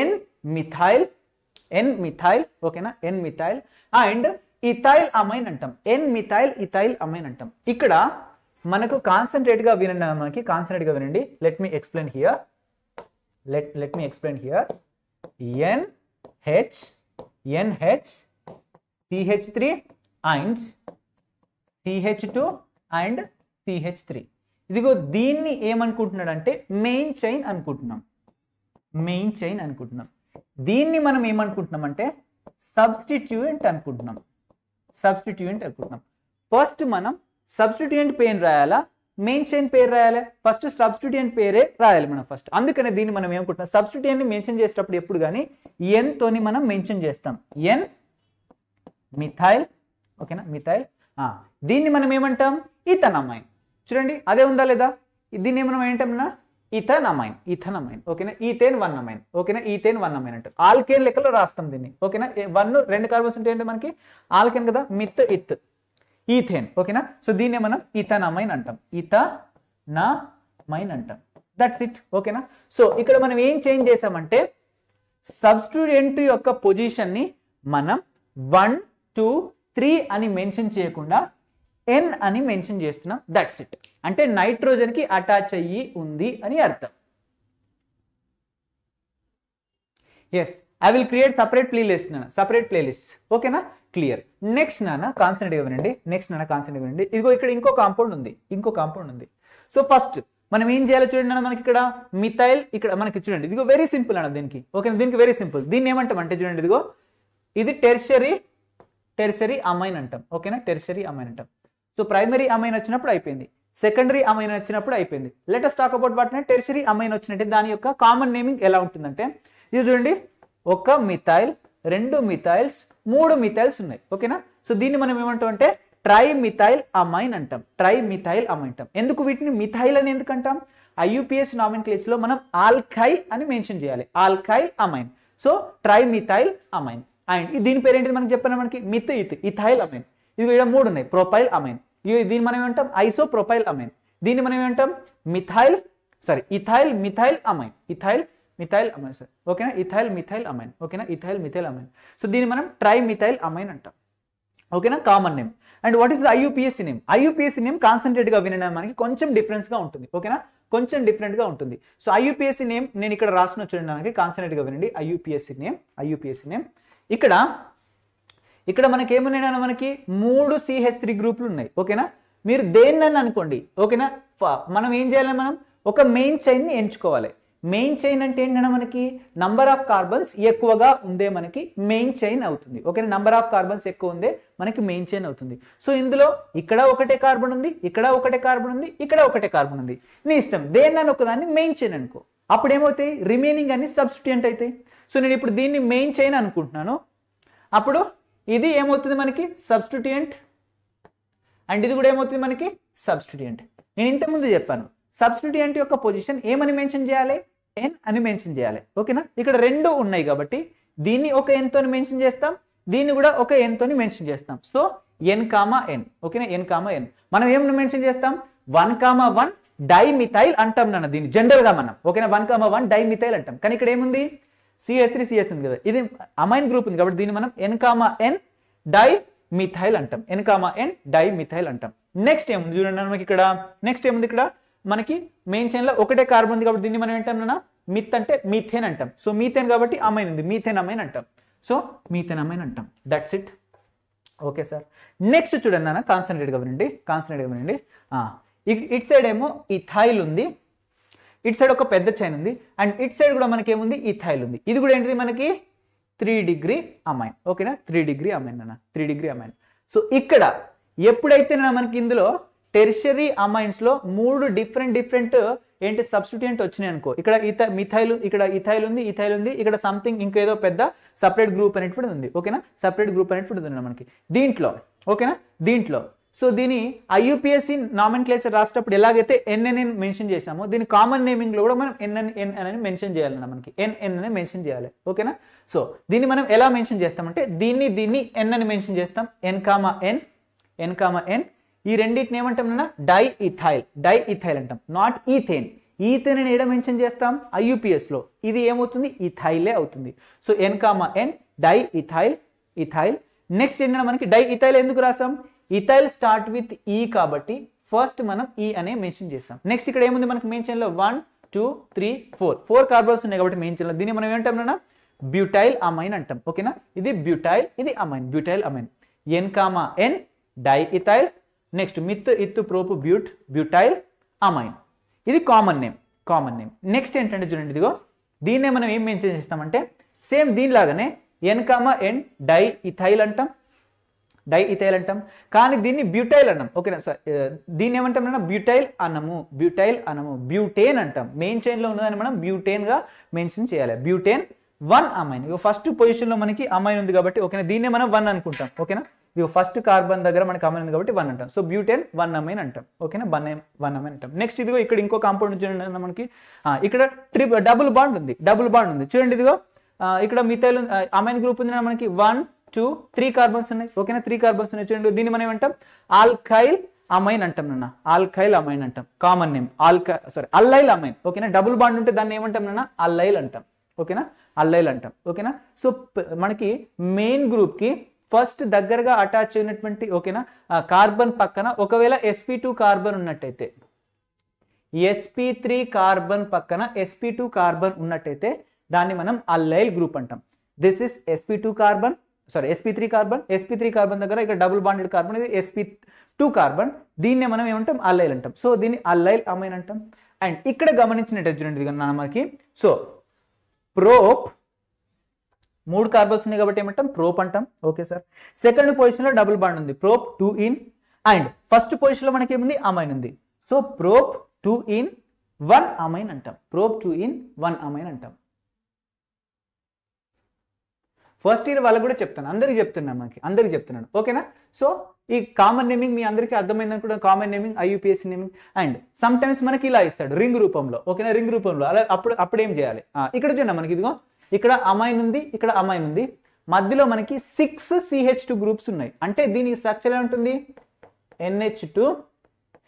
ఎన్ మిథైల్ ఎన్ మిథైల్ ఓకేనా N methyl and ethyl amine అంటాం ఎన్ మిథైల్ ఇథైల్ అమైన్ అంటాం ఇక్కడ మనకు కాన్సన్ట్రేట్గా వినడానికి కాన్సన్ట్రేట్గా వినండి let me explain here let let me explain here N H N H CH three and CH two and CH three ఇదిగో దీన్ని ఏమనుకుంటున్నాడంటే మెయిన్ చైన్ అనుకుంటున్నాం మెయిన్ చైన్ అనుకుంటున్నాం దీన్ని మనం ఏమనుకుంటున్నాం అంటే సబ్స్టిట్యూయెంట్ అనుకుంటున్నాం సబ్స్టిట్యూయెంట్ అనుకుంటున్నాం ఫస్ట్ మనం సబ్స్టిట్యూయెంట్ పేరు రాయాలా మెయిన్ చైన్ పేరు రాయాలి ఫస్ట్ సబ్స్టిట్యూయెంట్ పేరే రాయాలి మనం ఫస్ట్ అందుకనే దీన్ని మనం ఏమనుకుంటున్నాం సబ్స్టిట్యూయెంట్ని మెన్షన్ చేసేటప్పుడు ఎప్పుడు కానీ ఎన్ తోని మనం మెన్షన్ చేస్తాం ఎన్ మిథైల్ ఓకేనా మిథైల్ దీన్ని మనం ఏమంటాం ఇథనమైన్ చూడండి అదే ఉందా లేదా దీన్ని ఏమన్నా ఏంటన్నా ఇథనమైన్ ఇథనమైన్ ఓకేనా ఈథేన్ వన్ అమైన్ ఓకేనా ఈథేన్ వన్ అమైన్ అంటారు ఆల్కేన్ లెక్కలో రాస్తాం దీన్ని ఓకేనా వన్ రెండు కార్బన్స్ ఉంటాయండి మనకి ఆల్కేన్ కదా మిత్ ఇత్ ఈథేన్ ఓకేనా సో దీన్నే మనం ఇథనమైన్ అంటాం ఇథ నా మైన్ అంటాం దట్స్ ఇట్ ఓకేనా సో ఇక్కడ మనం ఏం చేంజ్ చేసామంటే సబ్స్టూడెంట్ యొక్క పొజిషన్ని మనం వన్ టూ త్రీ అని మెన్షన్ చేయకుండా ఎన్ అని మెన్షన్ చేస్తున్నాం దట్స్ ఇట్ అంటే నైట్రోజన్కి అటాచ్ అయ్యి ఉంది అని అర్థం yes I will create separate play list నాన్న సపరేట్ ప్లే లిస్ట్స్ ఓకేనా క్లియర్ నెక్స్ట్ నాన్న కాన్సెంట్ ఇవ్వనండి నెక్స్ట్ నాన్న కాన్సెంట్ ఇవ్వనండి ఇదిగో ఇక్కడ ఇంకో కాంపౌండ్ ఉంది ఇంకో కాంపౌండ్ ఉంది సో ఫస్ట్ మనం ఏం చేయాలో చూడండి అన్న మనకి ఇక్కడ మిథైల్ ఇక్కడ మనకి చూడండి ఇదిగో వెరీ సింపుల్ అన్న దీనికి ఓకే దీనికి వెరీ సింపుల్ దీన్ని ఏమంటాం అంటే చూడండి ఇదిగో ఇది టెర్షరీ టెర్షరీ అమైన్ అంటాం ఓకేనా టెర్షరీ అమైన్ అంటాం సో ప్రైమరీ అమైన్ వచ్చినప్పుడు అయిపోయింది సెకండరీ అమైన్ వచ్చినప్పుడు అయిపోయింది లెటెస్ట్ టాక్ అబౌట్ వాటిని టెర్షరీ అమైన్ వచ్చినట్టే దాని యొక్క కామన్ నేమింగ్ ఎలా ఉంటుందంటే ఇది చూడండి ఒక మిథైల్ రెండు మిథైల్స్ మూడు మిథైల్స్ ఉన్నాయి ఓకేనా సో దీన్ని మనం ఏమంటాం అంటే ట్రై మిథైల్ అమైన్ అంటాం ట్రై మిథైల్ అమైన్ అంటాం ఎందుకు వీటిని మిథైల్ అని ఎందుకు అంటాం ఐయుపిఎస్ నామిన్ లో మనం ఆల్కై అని మెన్షన్ చేయాలి ఆల్కై amine so tri methyl amine and దీని పేరు ఏంటి మనకి చెప్పాను మనకి మిత్ ఇత్ ఇథైల్ అమైన్ ఇది ఇక్కడ మూడు ఉన్నాయి ప్రొపైల్ అమైన్ దీన్ని మనం ఏమంటాం ఐసో ప్రొపైల్ అమైన్ దీన్ని మనం ఏమంటాం methyl sorry ethyl methyl amine ethyl methyl amine sir ఓకేనా ఇథైల్ మిథైల్ అమైన్ ఓకేనా ఇథైల్ మిథైల్ అమైన్ సో దీన్ని మనం ట్రై మిథైల్ అమైన్ అంటాం ఓకేనా common name and what is the IUPAC name IUPAC name కాన్సన్ట్రేట్గా వినడం మనకి కొంచెం డిఫరెన్స్గా ఉంటుంది ఓకేనా కొంచెం డిఫరెంట్గా ఉంటుంది సో ఐయూపీఎస్సీ నేమ్ నేను ఇక్కడ రాసిన చూడండి మనకి కాన్సన్ట్రేట్గా వినండి ఐయూపీఎస్సీ నేమ్ ఐయూపీఎస్సీ నేమ్ ఇక్కడ ఇక్కడ మనకి ఏమున్నాయి మనకి మూడు సిహెచ్ త్రీ గ్రూపులు ఉన్నాయి ఓకేనా మీరు దేన్నని అనుకోండి ఓకేనా మనం ఏం చేయాలి మనం ఒక మెయిన్ చైన్ని ఎంచుకోవాలి మెయిన్ చైన్ అంటే ఏంటంటే మనకి నంబర్ ఆఫ్ కార్బన్స్ ఎక్కువగా ఉందే మనకి మెయిన్ చైన్ అవుతుంది ఓకే నంబర్ ఆఫ్ కార్బన్స్ ఎక్కువ ఉందే మనకి మెయిన్ చైన్ అవుతుంది సో ఇందులో ఇక్కడ ఒకటే కార్బన్ ఉంది ఇక్కడ ఒకటే కార్బన్ ఉంది ఇక్కడ ఒకటే కార్బన్ ఉంది నీ ఇష్టం దేన్నాను ఒకదాన్ని మెయిన్ చైన్ అనుకో అప్పుడు ఏమవుతాయి రిమైనింగ్ అన్ని సబ్స్టిట్యూంట్ అవుతాయి సో నేను ఇప్పుడు దీన్ని మెయిన్ చైన్ అనుకుంటున్నాను అప్పుడు ఇది ఏమవుతుంది మనకి సబ్స్టిట్యూంట్ అండ్ ఇది కూడా ఏమవుతుంది మనకి సబ్స్టిట్యూంట్ నేను ఇంతకుముందు చెప్పాను సబ్స్టిట్యూంట్ యొక్క పొజిషన్ ఏమని మెన్షన్ చేయాలి ఎన్ అని మెన్షన్ చేయాలి ఓకేనా ఇక్కడ రెండు ఉన్నాయి కాబట్టి దీన్ని ఒక ఎన్తో మెన్షన్ చేస్తాం దీన్ని కూడా ఒక ఎన్తో మెన్షన్ చేస్తాం సో ఎన్ కామా ఎన్ ఓకేనా ఎన్ కామా ఎన్ మనం ఏం మెన్షన్ చేస్తాం వన్ కామా వన్ డైమిథైల్ అంటాం నన్న దీన్ని గా మనం ఓకేనా వన్ కామా వన్ డైమిథైల్ అంటాం కానీ ఇక్కడ ఏముంది సిఎస్ త్రీ సిఎస్ ఉంది కదా ఇది అమైన్ గ్రూప్ ఉంది కాబట్టి దీన్ని మనం N comma N di methyl అంటాం N comma N di methyl అంటాం నెక్స్ట్ ఏముంది చూడండి మనకి ఇక్కడ నెక్స్ట్ ఏముంది ఇక్కడ మనకి మెయిన్ చైన్లో ఒకటే కార్బన్ ఉంది కాబట్టి దీన్ని మనం ఏంటన్నా మిత్ అంటే మీథేన్ అంటాం సో మీథేన్ కాబట్టి అమ్మాయి ఉంది మీథేన్ అమైన్ అంటాం సో మీథేన్ అమైన్ అంటాం that's it okay sir next చూడండి నాన్న కాన్సన్ట్రేట్ వినండి కాన్సన్ట్రేట్ వినండి ఇట్ సైడ్ ఏమో థాయిల్ ఉంది ఇట్ సైడ్ ఒక పెద్ద చైన్ ఉంది అండ్ ఇట్ సైడ్ కూడా మనకి ఏముంది ఇథైల్ ఉంది ఇది కూడా ఏంటిది మనకి త్రీ డిగ్రీ అమైన్ ఓకేనా త్రీ డిగ్రీ అమైన్ అన్న త్రీ డిగ్రీ అమైన్ సో ఇక్కడ ఎప్పుడైతే మనకి ఇందులో టెర్షరీ అమైన్స్లో మూడు డిఫరెంట్ డిఫరెంట్ ఏంటి సబ్స్టిట్యూంట్ వచ్చినాయి అనుకో ఇక్కడ ఇత మిథైల్ ఇక్కడ ఇథైల్ ఉంది ఇథైల్ ఉంది ఇక్కడ సంథింగ్ ఇంకేదో పెద్ద సపరేట్ గ్రూప్ అనేటువంటిది ఉంది ఓకేనా సపరేట్ గ్రూప్ అనేటువంటిది ఉంది మనకి దీంట్లో ఓకేనా దీంట్లో సో దీని ఐయుపిఎస్సి క్లేచర్ రాసేటప్పుడు ఎలాగైతే ఎన్ఎన్ఎన్ మెన్షన్ చేశామో దీని కామన్ నేమింగ్లో కూడా మనం ఎన్ఎన్ఎన్ అని మెన్షన్ చేయాలన్న మనకి ఎన్ఎన్ అని మెన్షన్ చేయాలి ఓకేనా సో దీన్ని మనం ఎలా మెన్షన్ చేస్తామంటే దీన్ని దీన్ని ఎన్ అని మెన్షన్ చేస్తాం ఎన్ కామా ఎన్ ఎన్ కామా ఎన్ ఈ రెండింటిని ఏమంటాం నాన్న డై ఇథైల్ డై ఇథైల్ అంటాం నాట్ ఈథేన్ ఈథేన్ అని ఏడ మెన్షన్ చేస్తాం ఐయుపిఎస్లో ఇది ఏమవుతుంది ఇథైలే అవుతుంది so N comma N di ethyl ethyl next ఏంటంటే మనకి డై ఇథైల్ ఎందుకు రాసాం ఇథైల్ స్టార్ట్ విత్ ఈ కాబట్టి ఫస్ట్ మనం ఈ e అనే మెన్షన్ చేస్తాం నెక్స్ట్ ఇక్కడ ఏముంది మనకి మెన్షన్లో one two three four four carbons ఉన్నాయి కాబట్టి మెన్షన్లో దీన్ని మనం ఏమంటాం నాన్న బ్యూటైల్ అమైన్ అంటాం ఓకేనా ఇది బ్యూటైల్ ఇది amine butyl amine N comma N di ethyl next meth eth prop but butyl amine ఇది common name common name next ఏంటంటే చూడండి ఇదిగో దీన్నే మనం ఏం మెన్షన్ చేస్తామంటే సేమ్ దీనిలాగానే ఎన్కామ ఎన్ డై ఇథైల్ అంటాం డై ఇథైల్ అంటాం కానీ దీన్ని బ్యూటైల్ అన్నాం ఓకేనా సార్ uh, దీన్ని ఏమంటాం బ్యూటైల్ అన్నము బ్యూటైల్ అన్నము బ్యూటేన్ అంటాం మెయిన్ చైన్లో ఉన్నదాన్ని మనం బ్యూటేన్గా మెన్షన్ చేయాలి బ్యూటేన్ వన్ అమైన్ ఫస్ట్ పొజిషన్లో మనకి అమైన్ ఉంది కాబట్టి ఓకేనా దీన్నే మనం వన్ అనుకుంటాం ఓకేనా ఇది ఫస్ట్ కార్బన్ దగ్గర మనకి అమైన్ ఉంది కాబట్టి వన్ అంటాం సో బ్యూటెన్ వన్ అమైన్ అంటాం ఓకేనా వన్ వన్ అమైన్ అంటాం నెక్స్ట్ ఇదిగో ఇక్కడ ఇంకో కాంపౌండ్ చూడండి మనకి ఇక్కడ ట్రిప్ డబుల్ బాండ్ ఉంది డబుల్ బాండ్ ఉంది చూడండి ఇదిగో ఇక్కడ మిథైల్ అమైన్ గ్రూప్ ఉంది మనకి వన్ టూ త్రీ కార్బన్స్ ఉన్నాయి ఓకేనా త్రీ కార్బన్స్ ఉన్నాయి చూడండి దీన్ని మనం ఏమంటాం ఆల్కైల్ అమైన్ అంటాం నాన్న ఆల్కైల్ అమైన్ అంటాం common name alk sorry allyl amine ఓకేనా డబుల్ బాండ్ ఉంటే దాన్ని ఏమంటాం నాన్న అల్లైల్ అంటాం ఓకేనా అల్లైల్ అంటాం ఓకేనా సో మనకి మెయిన్ గ్రూప్ కి ఫస్ట్ దగ్గరగా అటాచ్ అయినటువంటి ఓకేనా కార్బన్ పక్కన ఒకవేళ ఎస్పీ టూ కార్బన్ ఉన్నట్టయితే ఎస్పీ త్రీ కార్బన్ పక్కన ఎస్పీ టూ కార్బన్ ఉన్నట్టయితే దాన్ని మనం అల్లైల్ గ్రూప్ అంటాం this is SP two carbon sorry SP three carbon SP three carbon దగ్గర ఇక్కడ డబుల్ బాండెడ్ కార్బన్ ఇది ఎస్పీ టూ కార్బన్ దీన్నే మనం ఏమంటాం అల్లైల్ అంటాం సో దీన్ని అల్లైల్ అమైన్ అంటాం అండ్ ఇక్కడ గమనించినట్టు చూడండి మనకి సో ప్రోప్ మూడు కార్బన్స్ ఉన్నాయి కాబట్టి ఏమంటాం ప్రోప్ అంటాం ఓకే సార్ సెకండ్ పొజిషన్లో డబుల్ బాండ్ ఉంది prop two en and first పొజిషన్లో మనకి ఏముంది అమైన్ ఉంది so prop two en one amine అంటాం prop two en one amine అంటాం ఫస్ట్ ఇయర్ వాళ్ళకి కూడా చెప్తాను అందరికి చెప్తున్నాను మనకి అందరికి చెప్తున్నాను ఓకేనా సో ఈ కామన్ నేమింగ్ మీ అందరికీ అర్థమైంది అనుకుంటా common naming IUPAC naming and sometimes మనకి ఇలా ఇస్తాడు రింగ్ రూపంలో ఓకేనా రింగ్ రూపంలో అలా అప్పుడు అప్పుడు ఏం చేయాలి ఇక్కడ చూడండి మనకి ఇదిగో ఇక్కడ అమైన్ ఉంది ఇక్కడ అమైన్ ఉంది మధ్యలో మనకి సిక్స్ సిహెచ్ టూ గ్రూప్స్ ఉన్నాయి అంటే దీని స్ట్రక్చర్ ఎలా ఉంటుంది NH two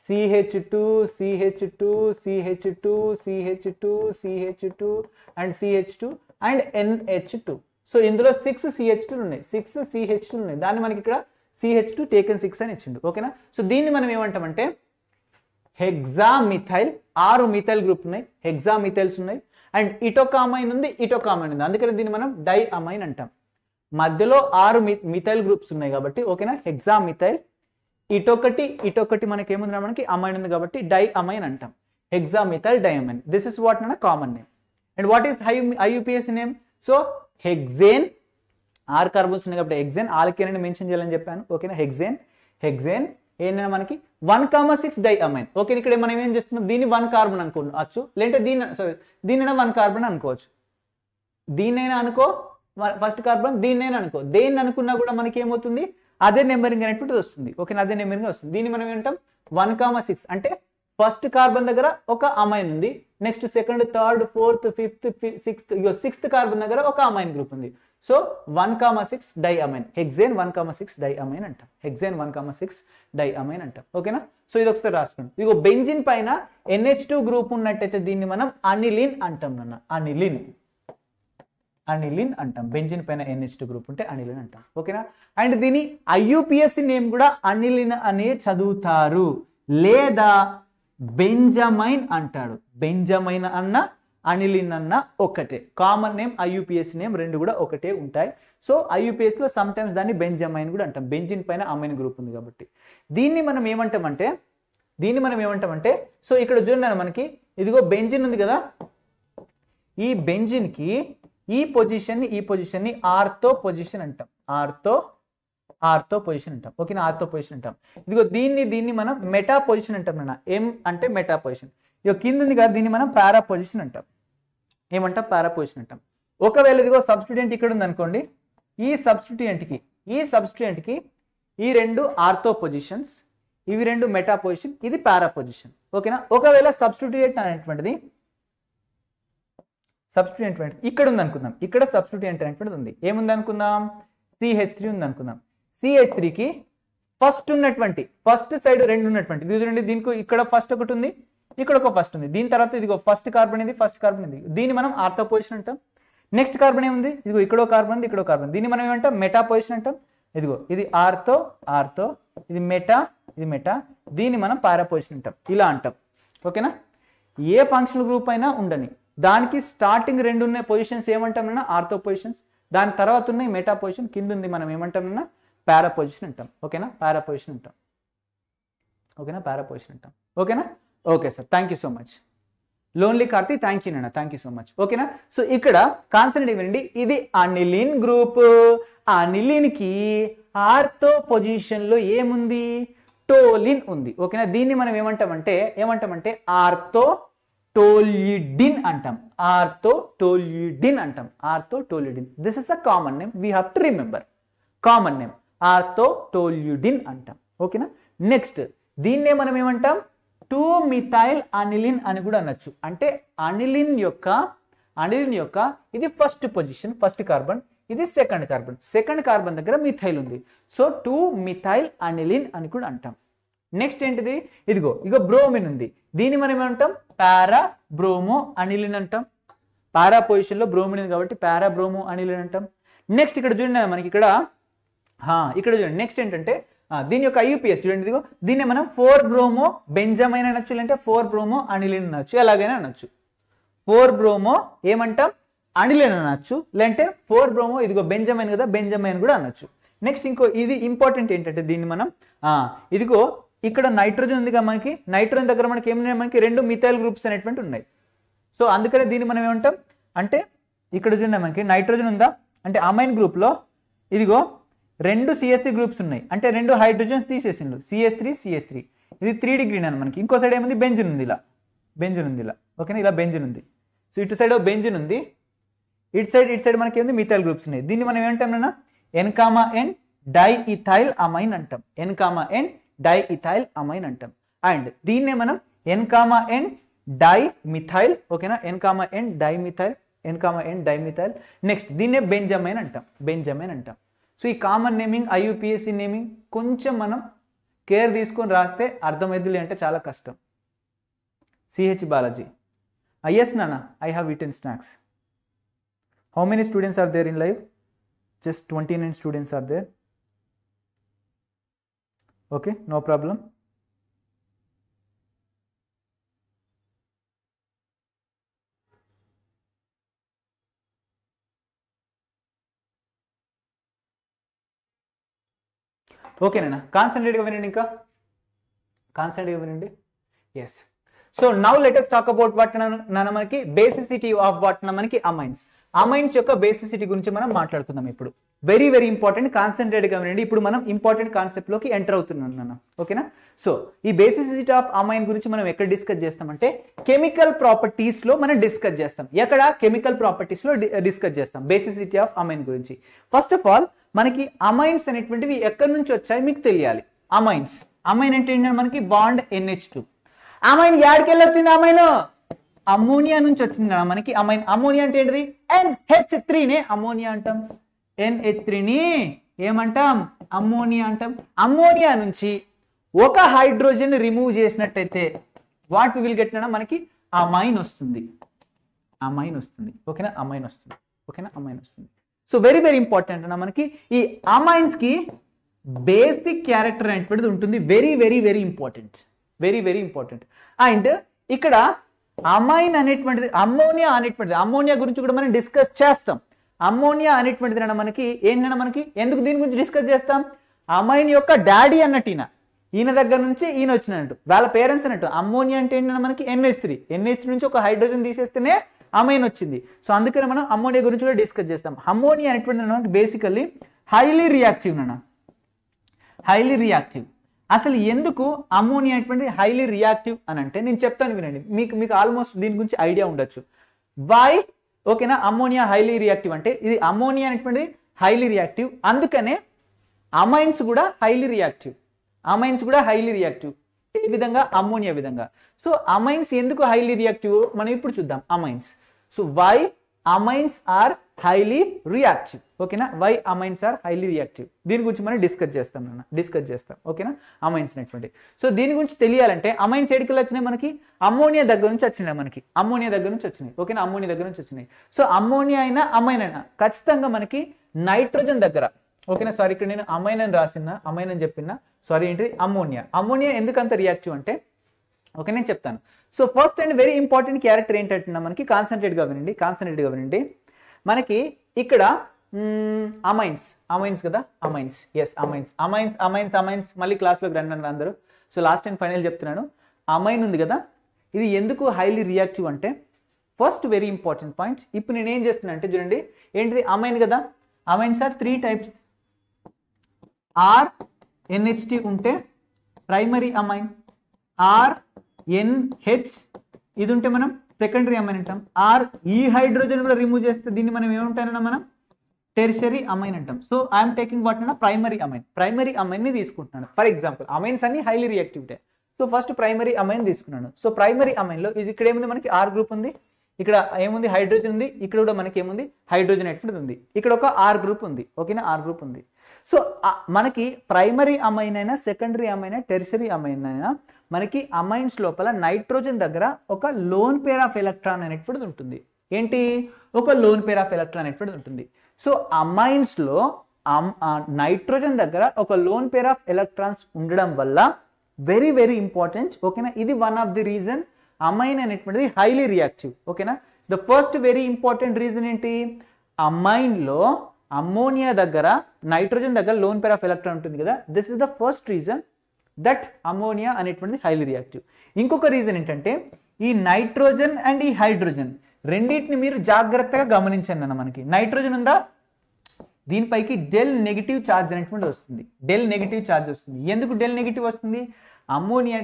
CH two CH two CH two CH two CH two and CH two and NH two so ఇందులో సిక్స్ సిహెచ్ టూ ఉన్నాయి సిక్స్ సిహెచ్ టూ ఉన్నాయి దాన్ని మనకి ఇక్కడ సిహెచ్ టూ టేకన్ సిక్స్ అని ఇచ్చిండు ఓకేనా సో దీన్ని మనం ఏమంటామంటే హెగ్జామిథైల్ ఆరు మిథైల్ గ్రూప్ ఉన్నాయి హెగ్జామిథైల్స్ ఉన్నాయి అండ్ ఇటోకామైన్ ఉంది ఇటోకామైన్ ఉంది అందుకని దీన్ని మనం డై అమైన్ అంటాం మధ్యలో ఆరు మిథైల్ గ్రూప్స్ ఉన్నాయి కాబట్టి ఓకేనా హెగ్జా మిథైల్ ఇటొకటి ఇటొకటి మనకి ఏముంది మనకి అమైన్ ఉంది కాబట్టి డై అమైన్ అంటాం hexa methyl di amine this is what మన common name and what is high IUPAC name so hexane are carbons ఉన్నాయి కాబట్టి హెగ్జేన్ ఆల్కేన్ అని మెన్షన్ చేయాలని చెప్పాను ఓకేనా హెగ్జేన్ హెగ్జేన్ ఏంటంటే మనకి one comma six di amine okay ఇక్కడ మనం ఏం చేస్తున్నాం దీన్ని వన్ కార్బన్ అనుకోవచ్చు లేదంటే దీని సారీ దీన్నైనా వన్ కార్బన్ అనుకోవచ్చు దీన్నైనా అనుకో ఫస్ట్ కార్బన్ దీన్నైనా అనుకో దేన్ని అనుకున్నా కూడా మనకి ఏమవుతుంది అదే నెంబరింగ్ అనేటువంటిది వస్తుంది ఓకే అదే నెంబరింగ్ వస్తుంది దీన్ని మనం ఏంటాం వన్ కామా సిక్స్ అంటే ఫస్ట్ కార్బన్ దగ్గర ఒక అమైన్ ఉంది next second third fourth fifth sixth sixth carbon దగ్గర ఒక అమైన్ గ్రూప్ ఉంది so one comma six di amine hexane one comma six di amine అంటాం hexane one comma six di amine అంటాం ఓకేనా so ఇది ఒకసారి రాసుకోండి ఇగో బెంజిన్ పైన ఎన్హెచ్ టూ గ్రూప్ ఉన్నట్టయితే దీన్ని మనం అనిలిన్ అంటాం నాన్న అనిలిన్ అనిలిన్ అంటాం బెంజిన్ పైన ఎన్హెచ్ టూ గ్రూప్ ఉంటే అనిలిన్ అంటాం ఓకేనా అండ్ దీని ఐయుపిఎస్సి నేమ్ కూడా అనిలిన్ అనే చదువుతారు లేదా బెంజమైన్ అంటాడు బెంజమైన్ అన్నా అనిలిన్ అన్న ఒకటే కామన్ నేమ్ ఐయుపిఎస్ నేమ్ రెండు కూడా ఒకటే ఉంటాయి సో ఐయుపిఎస్లో సమ్ టైమ్స్ దాన్ని బెంజమైన్ కూడా అంటాం బెంజిన్ పైన అమైన్ గ్రూప్ ఉంది కాబట్టి దీన్ని మనం ఏమంటామంటే దీన్ని మనం ఏమంటామంటే సో ఇక్కడ చూడండి మనకి ఇదిగో బెంజిన్ ఉంది కదా ఈ బెంజిన్కి ఈ పొజిషన్ని ఈ పొజిషన్ని ఆర్తో పొజిషన్ అంటాం ఆర్తో ఆర్తో పొజిషన్ అంటాం ఓకేనా ఆర్తో పొజిషన్ అంటాం ఇదిగో దీన్ని దీన్ని మనం మెటా పొజిషన్ అంటాం ఎం అంటే మెటా పొజిషన్ ఇక కింద ఉంది కదా దీన్ని మనం పారా పొజిషన్ అంటాం ఏమంటాం పారాపోజిషన్ అంటాం ఒకవేళ ఇదిగో సబ్స్టిట్యూంట్ ఇక్కడ ఉంది అనుకోండి ఈ సబ్స్టిట్యూంట్కి ఈ సబ్స్టిట్యూంట్కి ఈ రెండు ఆర్థో పొజిషన్స్ ఇవి రెండు మెటా పొజిషన్ ఇది పారా పొజిషన్ ఓకేనా ఒకవేళ సబ్స్టిట్యూట్ అనేటువంటిది సబ్స్టిట్యూంట్ ఇక్కడ ఉంది అనుకుందాం ఇక్కడ సబ్స్టిట్యూంట్ అనేటువంటిది ఉంది ఏముంది అనుకుందాం సిహెచ్ త్రీ ఉంది అనుకుందాం సిహెచ్ త్రీకి ఫస్ట్ ఉన్నటువంటి ఫస్ట్ సైడ్ రెండు ఉన్నటువంటి దీనికి ఇక్కడ ఫస్ట్ ఒకటి ఉంది ఇక్కడ ఒక ఫస్ట్ ఉంది దీని తర్వాత ఇదిగో ఫస్ట్ కార్బన్ ఇది ఫస్ట్ కార్బన్ ఇది దీన్ని మనం ఆర్థో పొజిషన్ అంటాం నెక్స్ట్ కార్బన్ ఏముంది ఇదిగో ఇక్కడో కార్బన్ ఉంది ఇక్కడో కార్బన్ దీన్ని మనం ఏమంటాం మెటా పొజిషన్ అంటాం ఇదిగో ఇది ఆర్తో ఆర్తో ఇది మెటా ఇది మెటా దీన్ని మనం పారా పొజిషన్ అంటాం ఇలా అంటాం ఓకేనా ఏ ఫంక్షనల్ గ్రూప్ అయినా ఉండని దానికి స్టార్టింగ్ రెండు ఉన్న పొజిషన్స్ ఏమంటాం ఆర్థో పొజిషన్స్ దాని తర్వాత ఉన్న మెటా పొజిషన్ కింద ఉంది మనం ఏమంటాం పారా పొజిషన్ అంటాం ఓకేనా పారా పొజిషన్ అంటాం ఓకేనా పారా పొజిషన్ అంటాం ఓకేనా okay sir thank you so much lonely Karthi thank you నాన్న థ్యాంక్ యూ సో మచ్ ఓకేనా సో ఇక్కడ కాన్సెప్ట్ ఇవ్వండి ఇది అనిలిన్ గ్రూప్ అనిలిన్ కి ఆర్తో పొజిషన్లో ఏముంది టోలిన్ ఉంది ఓకేనా దీన్ని మనం ఏమంటామంటే ఏమంటామంటే ఆర్తో టోలిడిన్ అంటాం ఆర్తో టోలిడిన్ అంటాం ortho toluidine this is a common name we have to remember common name ortho toluidine అంటాం ఓకేనా నెక్స్ట్ దీన్నే మనం ఏమంటాం టూ మిథైల్ అనిలిన్ అని కూడా అనొచ్చు అంటే అనిలిన్ యొక్క అనిలిన్ యొక్క ఇది ఫస్ట్ పొజిషన్ ఫస్ట్ కార్బన్ ఇది సెకండ్ కార్బన్ సెకండ్ కార్బన్ దగ్గర మిథైల్ ఉంది సో టూ మిథైల్ అనిలిన్ అని కూడా అంటాం నెక్స్ట్ ఏంటిది ఇదిగో ఇగో బ్రోమిన్ ఉంది దీన్ని మనం ఏమంటాం పారా బ్రోమో అనిలిన్ అంటాం పారా పొజిషన్లో బ్రోమిన్ ఉంది కాబట్టి పారా బ్రోమో అనిలిన్ అంటాం నెక్స్ట్ ఇక్కడ చూడండి మనకి ఇక్కడ ఇక్కడ చూడండి నెక్స్ట్ ఏంటంటే దీని యొక్క ఐయూపీఎస్ చూడండి ఇదిగో దీన్ని మనం ఫోర్ బ్రోమో బెంజమైన అనొచ్చు లేదంటే ఫోర్ బ్రోమో అనిలిన్ అనొచ్చు ఎలాగైనా అనొచ్చు ఫోర్ బ్రోమో ఏమంటాం అనిలిన్ అనొచ్చు లేదంటే ఫోర్ బ్రోమో ఇదిగో బెంజమైన్ కదా బెంజమైన్ కూడా అనొచ్చు నెక్స్ట్ ఇంకో ఇది ఇంపార్టెంట్ ఏంటంటే దీన్ని మనం ఇదిగో ఇక్కడ నైట్రోజన్ ఉందిగా మనకి నైట్రోజన్ దగ్గర మనకి ఏమైనా మనకి రెండు మిథైల్ గ్రూప్స్ అనేటువంటి ఉన్నాయి సో అందుకనే దీన్ని మనం ఏమంటాం అంటే ఇక్కడ చూడండి మనకి నైట్రోజన్ ఉందా అంటే అమైన్ గ్రూప్లో ఇదిగో రెండు సిఎస్ త్రీ గ్రూప్స్ ఉన్నాయి అంటే రెండు హైడ్రోజన్స్ తీసేసిండు సిఎస్ త్రీ సిఎస్ త్రీ ఇది త్రీ డిగ్రీ అని మనకి ఇంకో సైడ్ ఏముంది బెంజిన్ ఉంది ఇలా బెంజిన్ ఉంది ఇలా ఓకేనా ఇలా బెంజిన్ ఉంది సో ఇటు సైడ్ బెంజిన్ ఉంది ఇటు సైడ్ ఇటు సైడ్ మనకి ఏంది మిథైల్ గ్రూప్స్ ఉన్నాయి దీన్ని మనం ఏమంటాం N comma N di ethyl amine అంటాం N comma N di ethyl amine అంటాం అండ్ దీన్నే మనం ఎన్కామా ఎన్ డై మిథైల్ ఓకేనా N comma N di methyl N comma N di methyl next దీన్నే బెంజమైన్ అంటాం బెంజమైన్ అంటాం సో ఈ కామన్ నేమింగ్ ఐయుపిఎస్సి నేమింగ్ కొంచెం మనం కేర్ తీసుకొని రాస్తే అర్థమైద్దులే అంటే చాలా కష్టం సిహెచ్ బాలాజీ ఐఎస్ నానా I have eaten snacks how many students are there in live just twenty nine students are there okay no problem ఓకేనా కాన్సన్ట్రేట్గా వినండి ఇంకా కాన్సన్ట్రేట్గా వినండి yes so now let's talk about what మనకి బేసిసిటీ ఆఫ్ వాట్ మనకి amines amines యొక్క basicity గురించి మనం మాట్లాడుకుందాం ఇప్పుడు వెరీ వెరీ ఇంపార్టెంట్ కాన్సన్ట్రేట్ గా వినండి ఇప్పుడు మనం ఇంపార్టెంట్ కాన్సెప్ట్ లోకి ఎంటర్ అవుతున్నాం ఓకేనా సో ఈ బేసిసిటీ ఆఫ్ అమైన్ గురించి మనం ఎక్కడ డిస్కస్ చేస్తామంటే కెమికల్ ప్రాపర్టీస్ లో మనం డిస్కస్ చేస్తాం ఎక్కడ కెమికల్ ప్రాపర్టీస్ లో డిస్కస్ చేస్తాం బేసిసిటీ ఆఫ్ అమైన్ గురించి ఫస్ట్ ఆఫ్ ఆల్ మనకి అమైన్స్ అనేటువంటివి ఎక్కడి నుంచి వచ్చాయి మీకు తెలియాలి అమైన్స్ అమైన్ అంటే ఏంటంటే మనకి బాండ్ ఎన్హెచ్ టూ అమైన్ యాడికెళ్ళి వచ్చింది అమైన్ అమోనియా నుంచి వచ్చింది కదా మనకి అమైన్ అమోనియా అంటే ఏంటి ఎన్హెచ్ త్రీనే అమోనియా అంటాం ఎన్హెచ్ త్రీని ఏమంటాం అమ్మోనియా అంటాం అమ్మోనియా నుంచి ఒక హైడ్రోజన్ రిమూవ్ చేసినట్టయితే వాట్ విల్ గెట్ మనకి అమైన్ వస్తుంది అమైన్ వస్తుంది ఓకేనా అమైన్ వస్తుంది ఓకేనా అమైన్ వస్తుంది సో వెరీ వెరీ ఇంపార్టెంట్ అన్న మనకి ఈ కి బేసిక్ క్యారెక్టర్ అనేటువంటిది ఉంటుంది very very very important very very important and ఇక్కడ అమైన్ అనేటువంటిది అమ్మోనియా అనేటువంటిది అమ్మోనియా గురించి కూడా మనం డిస్కస్ చేస్తాం అమ్మోనియా అనేటువంటిది అన్న మనకి ఏంటన్నా మనకి ఎందుకు దీని గురించి డిస్కస్ చేస్తాం అమైన్ యొక్క డాడీ అన్నట్టు ఈయన ఈయన దగ్గర నుంచి ఈయన వచ్చినట్టు వాళ్ళ పేరెంట్స్ అన్నట్టు అమ్మోనియా అంటే ఏంటన్నా మనకి ఎన్హెచ్ త్రీ ఎన్హెచ్ నుంచి ఒక హైడ్రోజన్ తీసేస్తేనే అమైన్ వచ్చింది సో అందుకనే మనం అమ్మోనియా గురించి కూడా డిస్కస్ చేస్తాం అమ్మోనియా అనేటువంటి బేసికల్లీ హైలీ రియాక్టివ్ నాన్న హైలీ రియాక్టివ్ అసలు ఎందుకు అమ్మోనియా అనేటువంటి హైలీ రియాక్టివ్ అని అంటే నేను చెప్తాను వినండి మీకు మీకు ఆల్మోస్ట్ దీని గురించి ఐడియా ఉండొచ్చు వై ఓకేనా అమ్మోనియా హైలీ రియాక్టివ్ అంటే ఇది అమ్మోనియా అనేటువంటిది హైలీ రియాక్టివ్ అందుకనే అమైన్స్ కూడా హైలీ రియాక్టివ్ అమైన్స్ కూడా హైలీ రియాక్టివ్ ఏ విధంగా అమ్మోనియా విధంగా సో అమైన్స్ ఎందుకు హైలీ రియాక్టివ్ మనం ఇప్పుడు చూద్దాం amines so why amines are highly reactive ఓకేనా why amines are highly reactive దీని గురించి మనం డిస్కస్ చేస్తాం నాన్న డిస్కస్ చేస్తాం ఓకేనా అమైన్స్ అనేటువంటి సో దీని గురించి తెలియాలంటే అమైన్స్ ఎడికలు వచ్చినాయి మనకి అమ్మోనియా దగ్గర నుంచి వచ్చినాయి మనకి అమ్మోనియా దగ్గర నుంచి వచ్చినాయి ఓకేనా అమ్మోనియా దగ్గర నుంచి వచ్చినాయి సో అమ్మోనియా అయినా అమైన్ అయినా ఖచ్చితంగా మనకి నైట్రోజన్ దగ్గర ఓకేనా సారీ ఇక్కడ నేను అమైన్ అని రాసిన అమైన్ అని చెప్పిన సారీ ఏంటిది అమ్మోనియా అమ్మోనియా ఎందుకంత రియాక్టివ్ అంటే ఓకే నేను చెప్తాను so first and very important character ఏంటంటున్నా మనకి కాన్సన్ట్రేట్ వినండి కాన్సన్ట్రేట్గా వినండి మనకి ఇక్కడ అమైన్స్ అమైన్స్ కదా amines yes amines amines amines amines మళ్ళీ క్లాస్లోకి రండి అందరూ సో లాస్ట్ అండ్ ఫైనల్ చెప్తున్నాను అమైన్ ఉంది కదా ఇది ఎందుకు హైలీ రియాక్టివ్ అంటే ఫస్ట్ వెరీ ఇంపార్టెంట్ పాయింట్ ఇప్పుడు నేను ఏం చేస్తున్నా అంటే చూడండి ఏంటిది అమైన్ కదా amines are three types are ఎన్హెచ్టి ఉంటే ప్రైమరీ అమైన్ ఆర్ ఎన్హెచ్ ఇది ఉంటే మనం సెకండరీ అమైన్ అంటాం ఆర్ ఈ హైడ్రోజన్ కూడా రిమూవ్ చేస్తే దీన్ని మనం ఏమంటానన్నా మనం టెరిషరీ అమైన్ అంటాం సో ఐఎమ్ టేకింగ్ వాట్ అన్న ప్రైమరీ అమైన్ ప్రైమరీ అమైన్ని తీసుకుంటున్నాను ఫర్ ఎగ్జాంపుల్ అమైన్స్ అన్ని highly reactivity so first primary amine తీసుకున్నాను సో ప్రైమరీ అమైన్లో ఇది ఇక్కడ ఏముంది మనకి ఆర్ గ్రూప్ ఉంది ఇక్కడ ఏముంది హైడ్రోజన్ ఉంది ఇక్కడ కూడా మనకి ఏముంది హైడ్రోజన్ ఎక్కడ ఉంది ఇక్కడ ఒక ఆర్ గ్రూప్ ఉంది ఓకేనా ఆర్ గ్రూప్ ఉంది సో మనకి ప్రైమరీ అమైన్ అయినా సెకండరీ అమైన్ టెరిసరీ అమైన్ అయినా మనకి అమైన్స్ లోపల నైట్రోజన్ దగ్గర ఒక లోన్ పేర్ ఆఫ్ ఎలక్ట్రాన్ అనేటువంటిది ఉంటుంది ఏంటి ఒక లోన్ పేర్ ఆఫ్ ఎలక్ట్రాన్ అనేటువంటిది ఉంటుంది సో అమైన్స్లో నైట్రోజన్ దగ్గర ఒక లోన్ పేర్ ఆఫ్ ఎలక్ట్రాన్స్ ఉండడం వల్ల వెరీ వెరీ ఇంపార్టెంట్ ఓకేనా ఇది one of the reason amine అనేటువంటిది హైలీ రియాక్టివ్ ఓకేనా the first very important reason ఏంటి అమైన్లో అమ్మోనియా దగ్గర నైట్రోజన్ దగ్గర లోన్ పేర్ ఆఫ్ ఎలక్ట్రాన్ ఉంటుంది కదా this is the first reason that ammonia అనేటువంటిది హైలీ రియాక్టివ్ ఇంకొక రీజన్ ఏంటంటే ఈ నైట్రోజన్ అండ్ ఈ హైడ్రోజన్ రెండింటిని మీరు జాగ్రత్తగా గమనించండి అన్న మనకి నైట్రోజన్ ఉందా దీనిపైకి డెల్ నెగిటివ్ ఛార్జ్ అనేటువంటి వస్తుంది డెల్ నెగిటివ్ ఛార్జ్ వస్తుంది ఎందుకు డెల్ నెగిటివ్ వస్తుంది అమ్మోనియా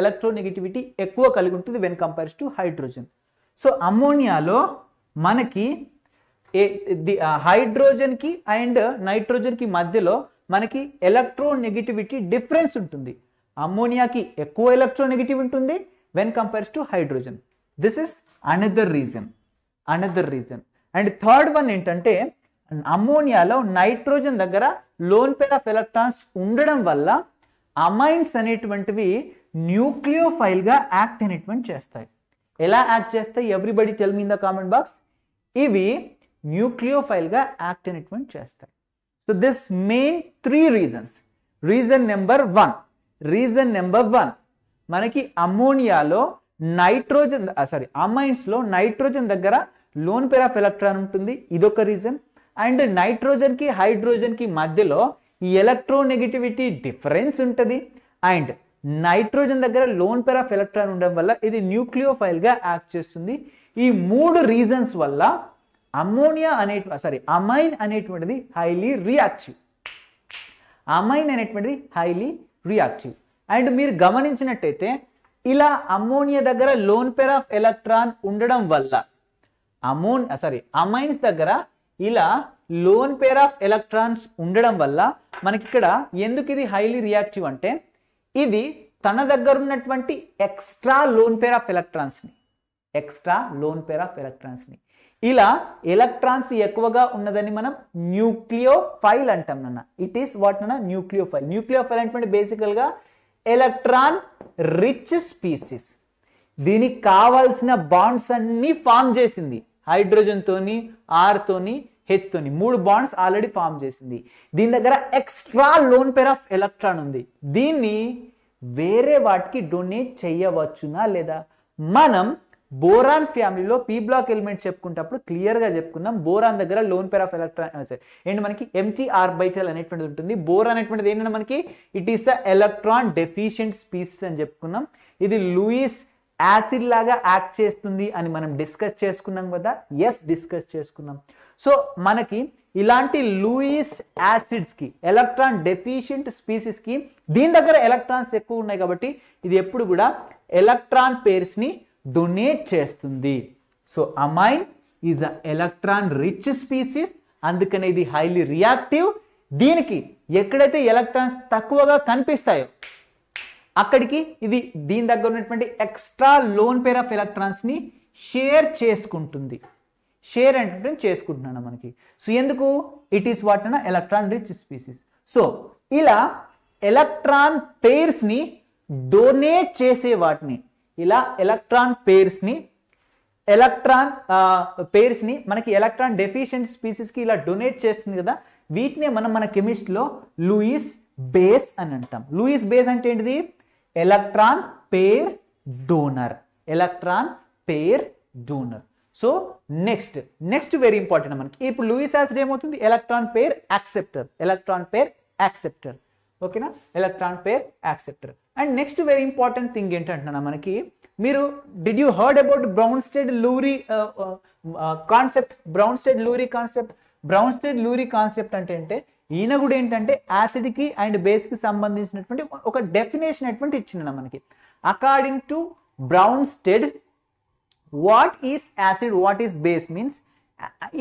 ఎలక్ట్రో నెగిటివిటీ ఎక్కువ కలిగి ఉంటుంది when compares to hydrogen so అమ్మోనియాలో మనకి హైడ్రోజన్కి అండ్ నైట్రోజన్కి మధ్యలో మనకి ఎలక్ట్రో నెగిటివిటీ డిఫరెన్స్ ఉంటుంది అమ్మోనియాకి ఎక్కువ ఎలక్ట్రో నెగిటివ్ ఉంటుంది when compares to hydrogen this is another reason another reason and third one ఏంటంటే అమ్మోనియాలో నైట్రోజన్ దగ్గర లోన్ పేర్ ఆఫ్ ఎలక్ట్రాన్స్ ఉండడం వల్ల అమైన్స్ అనేటువంటివి న్యూక్లియోఫైల్గా యాక్ట్ అనేటువంటి చేస్తాయి ఎలా యాక్ట్ చేస్తాయి everybody tell me in the comment box ఇవి న్యూక్లియోఫైల్గా యాక్ట్ అనేటువంటి చేస్తాయి so this main three reasons reason number one reason number one మనకి అమ్మోనియాలో నైట్రోజన్ సారీ అమైన్స్లో నైట్రోజన్ దగ్గర లోన్ పేర్ ఆఫ్ ఎలక్ట్రాన్ ఉంటుంది ఇదొక రీజన్ అండ్ నైట్రోజన్కి హైడ్రోజన్కి మధ్యలో ఈ ఎలక్ట్రోనెగటివిటీ డిఫరెన్స్ ఉంటుంది అండ్ నైట్రోజన్ దగ్గర లోన్ పేర్ ఆఫ్ ఎలక్ట్రాన్ ఉండడం వల్ల ఇది న్యూక్లియోఫైల్గా యాక్ట్ చేస్తుంది ఈ మూడు రీజన్స్ వల్ల అమ్మోనియా అనే సారీ అమైన్ అనేటువంటిది హైలీ రియాక్టివ్ అమైన్ అనేటువంటిది హైలీ రియాక్టివ్ అండ్ మీరు గమనించినట్టయితే ఇలా అమ్మోనియా దగ్గర లోన్ పేర్ ఆఫ్ ఎలక్ట్రాన్ ఉండడం వల్ల అమోన్ సారీ అమైన్స్ దగ్గర ఇలా లోన్ పేర్ ఆఫ్ ఎలక్ట్రాన్స్ ఉండడం వల్ల మనకి ఇక్కడ ఎందుకు ఇది హైలీ రియాక్టివ్ అంటే ఇది తన దగ్గర ఉన్నటువంటి ఎక్స్ట్రా లోన్ పేర్ ఆఫ్ ఎలక్ట్రాన్స్ని ఎక్స్ట్రా లోన్ పేర్ ఆఫ్ ఎలక్ట్రాన్స్ని ఇలా ఎలక్ట్రాన్స్ ఎక్కువగా ఉన్నదని మనం న్యూక్లియోఫైల్ అంటాం నాన్న ఇట్ ఈస్ వాట్ నాన్న న్యూక్లియోఫైల్ న్యూక్లియోఫైల్ అంటే బేసికల్గా ఎలక్ట్రాన్ రిచ్ స్పీసీస్ దీనికి కావాల్సిన బాండ్స్ అన్ని ఫామ్ చేసింది హైడ్రోజన్తోని ఆర్తోని హెచ్తోని మూడు బాండ్స్ ఆల్రెడీ ఫామ్ చేసింది దీని దగ్గర extra lone pair of electron ఉంది దీన్ని వేరే వాటికి డొనేట్ చేయవచ్చునా లేదా మనం బోరాన్ ఫ్యామిలీలో పీ బ్లాక్ ఎలిమెంట్స్ చెప్పుకుంటప్పుడు క్లియర్గా చెప్పుకున్నాం బోరాన్ దగ్గర lone pair of electron and మనకి ఎంటీ ఆర్బైటల్ అనేటువంటిది ఉంటుంది బోర్ అనేటువంటిది ఏంటంటే మనకి it is the electron deficient species అని చెప్పుకున్నాం ఇది లూయిస్ యాసిడ్ లాగా యాక్ట్ చేస్తుంది అని మనం డిస్కస్ చేసుకున్నాం కదా ఎస్ డిస్కస్ చేసుకున్నాం సో మనకి ఇలాంటి లూయిస్ కి ఎలక్ట్రాన్ డెఫిషియంట్ కి దీని దగ్గర ఎలక్ట్రాన్స్ ఎక్కువ ఉన్నాయి కాబట్టి ఇది ఎప్పుడు కూడా ఎలక్ట్రాన్ పేర్స్ని డొనేట్ చేస్తుంది so amine is a electron rich species అందుకనే ఇది హైలీ రియాక్టివ్ దీనికి ఎక్కడైతే ఎలక్ట్రాన్స్ తక్కువగా కనిపిస్తాయో అక్కడికి ఇది దీని దగ్గర ఉన్నటువంటి ఎక్స్ట్రా లోన్ పేర్ ఆఫ్ ఎలక్ట్రాన్స్ని షేర్ చేసుకుంటుంది షేర్ అంటే చేసుకుంటున్నాను మనకి సో ఎందుకు ఇట్ ఈస్ వాట్ అన్న ఎలక్ట్రాన్ రిచ్ స్పీసీస్ సో ఇలా ఎలక్ట్రాన్ పేర్స్ని డొనేట్ చేసే వాటిని ఇలా ఎలక్ట్రాన్ పేర్స్ని ఎలక్ట్రాన్ పేర్స్ని మనకి ఎలక్ట్రాన్ డెఫిషియెంట్ స్పీసీస్కి ఇలా డొనేట్ చేస్తుంది కదా వీటినే మనం మన కెమిస్ట్రీలో లూయిస్ బేస్ అని అంటాం లూయిస్ బేస్ అంటే ఏంటిది electron pair donor electron pair donor so next next very important మనకి ఇప్పుడు లూయిస్ యాసిడ్ ఏమవుతుంది electron pair acceptor electron pair acceptor ఓకేనా electron pair acceptor and next very important thing ఏంటంటున్నా మనకి మీరు did you heard about Bronsted Lowry concept brown Bronsted Lowry concept brown Bronsted Lowry concept అంటే అంటే ఈయన కూడా ఏంటంటే యాసిడ్కి అండ్ బేస్కి సంబంధించినటువంటి ఒక డెఫినేషన్ అటువంటి ఇచ్చిన మనకి according to Bronsted what is acid what is base means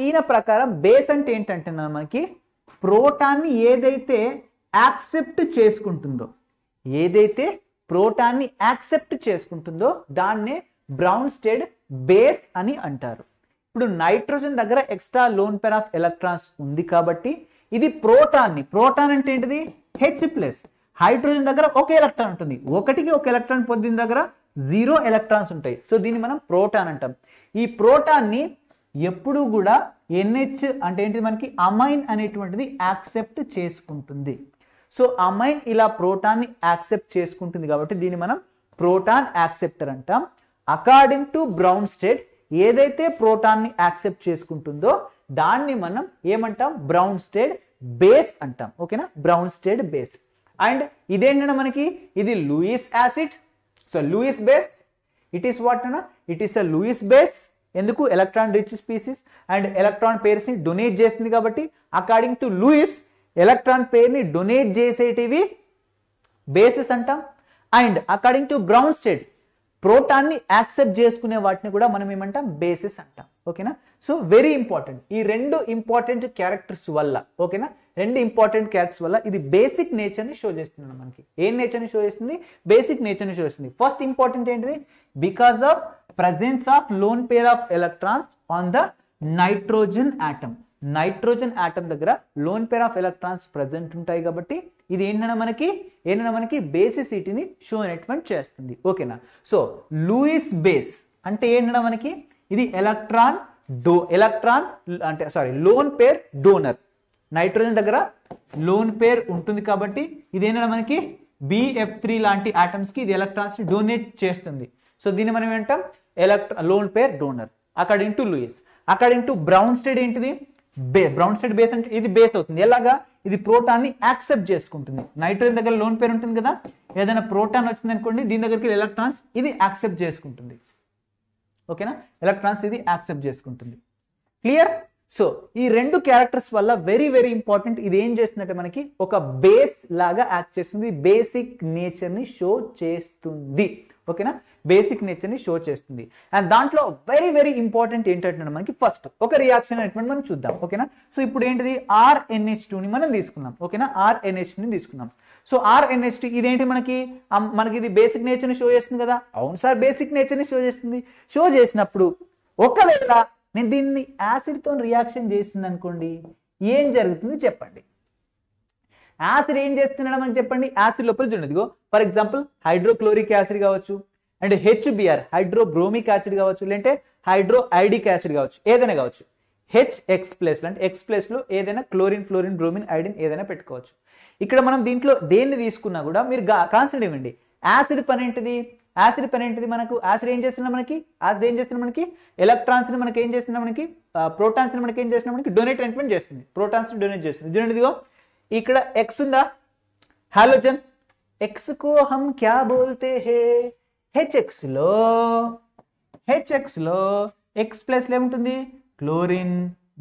ఈయన ప్రకారం బేస్ అంటే ఏంటంటే మనకి ప్రోటాన్ని ఏదైతే యాక్సెప్ట్ చేసుకుంటుందో ఏదైతే ప్రోటాన్ని యాక్సెప్ట్ చేసుకుంటుందో దాన్నే బ్రౌన్ స్టేడ్ బేస్ అని అంటారు ఇప్పుడు నైట్రోజన్ దగ్గర extra lone pair of electrons ఉంది కాబట్టి ఇది ప్రోటాన్ని ప్రోటాన్ అంటే ఏంటిది హెచ్ ప్లస్ హైడ్రోజన్ దగ్గర ఒక ఎలక్ట్రాన్ ఉంటుంది ఒకటికి ఒక ఎలక్ట్రాన్ పొందిన దగ్గర జీరో ఎలక్ట్రాన్స్ ఉంటాయి సో దీన్ని మనం ప్రోటాన్ అంటాం ఈ ప్రోటాన్ని ఎప్పుడు కూడా ఎన్హెచ్ అంటే ఏంటిది మనకి అమైన్ అనేటువంటిది యాక్సెప్ట్ చేసుకుంటుంది సో అమైన్ ఇలా ప్రోటాన్ని యాక్సెప్ట్ చేసుకుంటుంది కాబట్టి దీన్ని మనం ప్రోటాన్ యాక్సెప్టర్ అంటాం అకార్డింగ్ టు బ్రౌన్ స్టేట్ ఏదైతే ప్రోటాన్ని యాక్సెప్ట్ చేసుకుంటుందో దాన్ని మనం ఏమంటాం బ్రౌన్ స్టేట్ బేస్ అంటాం ఓకేనా బ్రౌన్ స్టేట్ బేస్ అండ్ ఇదేంటన్నా మనకి ఇది Lewis acid so Lewis base it is what అన్నా it is a Lewis base ఎందుకు electron rich species and electron ని డొనేట్ చేస్తుంది కాబట్టి అకార్డింగ్ టు లూయిస్ ఎలక్ట్రాన్ పేర్ని డొనేట్ చేసేటివి బేసిస్ అంటాం and according to Bronsted ప్రోటాన్ని యాక్సెప్ట్ చేసుకునే వాటిని కూడా మనం ఏమంటాం బేసిస్ అంటాం ఓకేనా సో వెరీ ఇంపార్టెంట్ ఈ రెండు ఇంపార్టెంట్ క్యారెక్టర్స్ వల్ల ఓకేనా రెండు ఇంపార్టెంట్ క్యారెక్టర్స్ వల్ల ఇది బేసిక్ నేచర్ని షో చేస్తుంది మనకి ఏం నేచర్ని షో చేస్తుంది బేసిక్ నేచర్ని షో చేస్తుంది ఫస్ట్ ఇంపార్టెంట్ ఏంటిది because of presence of lone pair of electrons on the nitrogen atom nitrogen atom దగ్గర lone pair of electrons present ఉంటాయి కాబట్టి ఇది ఏంటన్నా మనకి ఏంటన్నా మనకి బేసిసిటీని షో అనేటువంటి చేస్తుంది ఓకేనా సో లూయిస్ బేస్ అంటే ఏంటన్నా మనకి ఇది ఎలక్ట్రాన్ డో ఎలక్ట్రాన్ అంటే sorry lone pair donor nitrogen దగ్గర లోన్ పేర్ ఉంటుంది కాబట్టి ఇది ఏంటన్నా మనకి బిఎఫ్ త్రీ లాంటి ఆటమ్స్కి ఇది ఎలక్ట్రాన్స్ని డొనేట్ చేస్తుంది సో దీన్ని మనం ఏంటంటాం ఎలక్ట్రా లోన్ పేర్ డోనర్ అక్కడ ఇంటూ లూయిస్ అక్కడ ఇంటూ బ్రౌన్ స్టేడ్ ఏంటిది బేస్ బ్రౌన్ స్టేట్ బేస్ అంటే ఇది బేస్ అవుతుంది ఎలాగా ఇది ప్రోటాన్ని యాక్సెప్ట్ చేసుకుంటుంది నైట్రోజన్ దగ్గర లోన్ పేరు ఉంటుంది కదా ఏదైనా ప్రోటాన్ వచ్చింది అనుకోండి దీని దగ్గరికి ఎలక్ట్రాన్స్ ఇది యాక్సెప్ట్ చేసుకుంటుంది ఓకేనా ఎలక్ట్రాన్స్ ఇది యాక్సెప్ట్ చేసుకుంటుంది క్లియర్ సో ఈ రెండు క్యారెక్టర్స్ వల్ల వెరీ వెరీ ఇంపార్టెంట్ ఇది ఏం చేస్తుందంటే మనకి ఒక బేస్ లాగా యాక్ట్ చేస్తుంది బేసిక్ నేచర్ని షో చేస్తుంది ఓకేనా బేసిక్ నేచర్ని షో చేస్తుంది అండ్ దాంట్లో వెరీ వెరీ ఇంపార్టెంట్ ఏంటంటే మనకి ఫస్ట్ ఒక రియాక్షన్ అనేటువంటి మనం చూద్దాం ఓకేనా సో ఇప్పుడు ఏంటిది ఆర్ఎన్హెచ్ టూని మనం తీసుకున్నాం ఓకేనా ఆర్ఎన్హెచ్ టూని తీసుకున్నాం సో ఆర్ఎన్హెచ్ టూ ఇదేంటి మనకి మనకి ఇది బేసిక్ నేచర్ని షో చేస్తుంది కదా అవును సార్ బేసిక్ నేచర్ని షో చేస్తుంది షో చేసినప్పుడు ఒకవేళ నేను దీన్ని యాసిడ్తో రియాక్షన్ చేసింది అనుకోండి ఏం జరుగుతుంది చెప్పండి యాసిడ్ ఏం చేస్తున్నాడమని చెప్పండి యాసిడ్ లోపల చూడండి ఇదిగో ఫర్ ఎగ్జాంపుల్ హైడ్రోక్లోరిక్ యాసిడ్ కావచ్చు అండ్ హెచ్బిఆర్ హైడ్రోబ్రోమిక్ యాసిడ్ కావచ్చు లేదంటే హైడ్రో ఐడిక్ యాసిడ్ కావచ్చు ఏదైనా కావచ్చు హెచ్ ప్లస్ అంటే ఎక్స్ లో ఏదైనా క్లోరిన్ ఫ్లోరిన్ బ్రోమిన్ ఐడిన్ ఏదైనా పెట్టుకోవచ్చు ఇక్కడ మనం దీంట్లో దేన్ని తీసుకున్నా కూడా మీరు కాన్సిడర్ ఇవ్వండి యాసిడ్ పని ఏంటిది యాసిడ్ పని ఏంటిది మనకు యాసిడ్ ఏం చేస్తున్నా మనకి యాసిడ్ ఏం చేస్తున్నా మనకి ఎలక్ట్రాన్స్ని మనకి ఏం చేస్తున్నా మనకి ని మనకి ఏం చేస్తున్నా మనకి డొనేట్ ట్రీట్మెంట్ చేస్తుంది ప్రోటాన్స్ డొనేట్ చేస్తుంది చూడండి ఇక్కడ ఎక్స్ ఉందా హాలోజన్ ఎక్స్ కో హమ్ క్యా బోల్తే హే హెచ్ఎక్స్లో హెచ్ఎక్స్లో ఎక్స్ ప్లస్లో ఏముంటుంది క్లోరిన్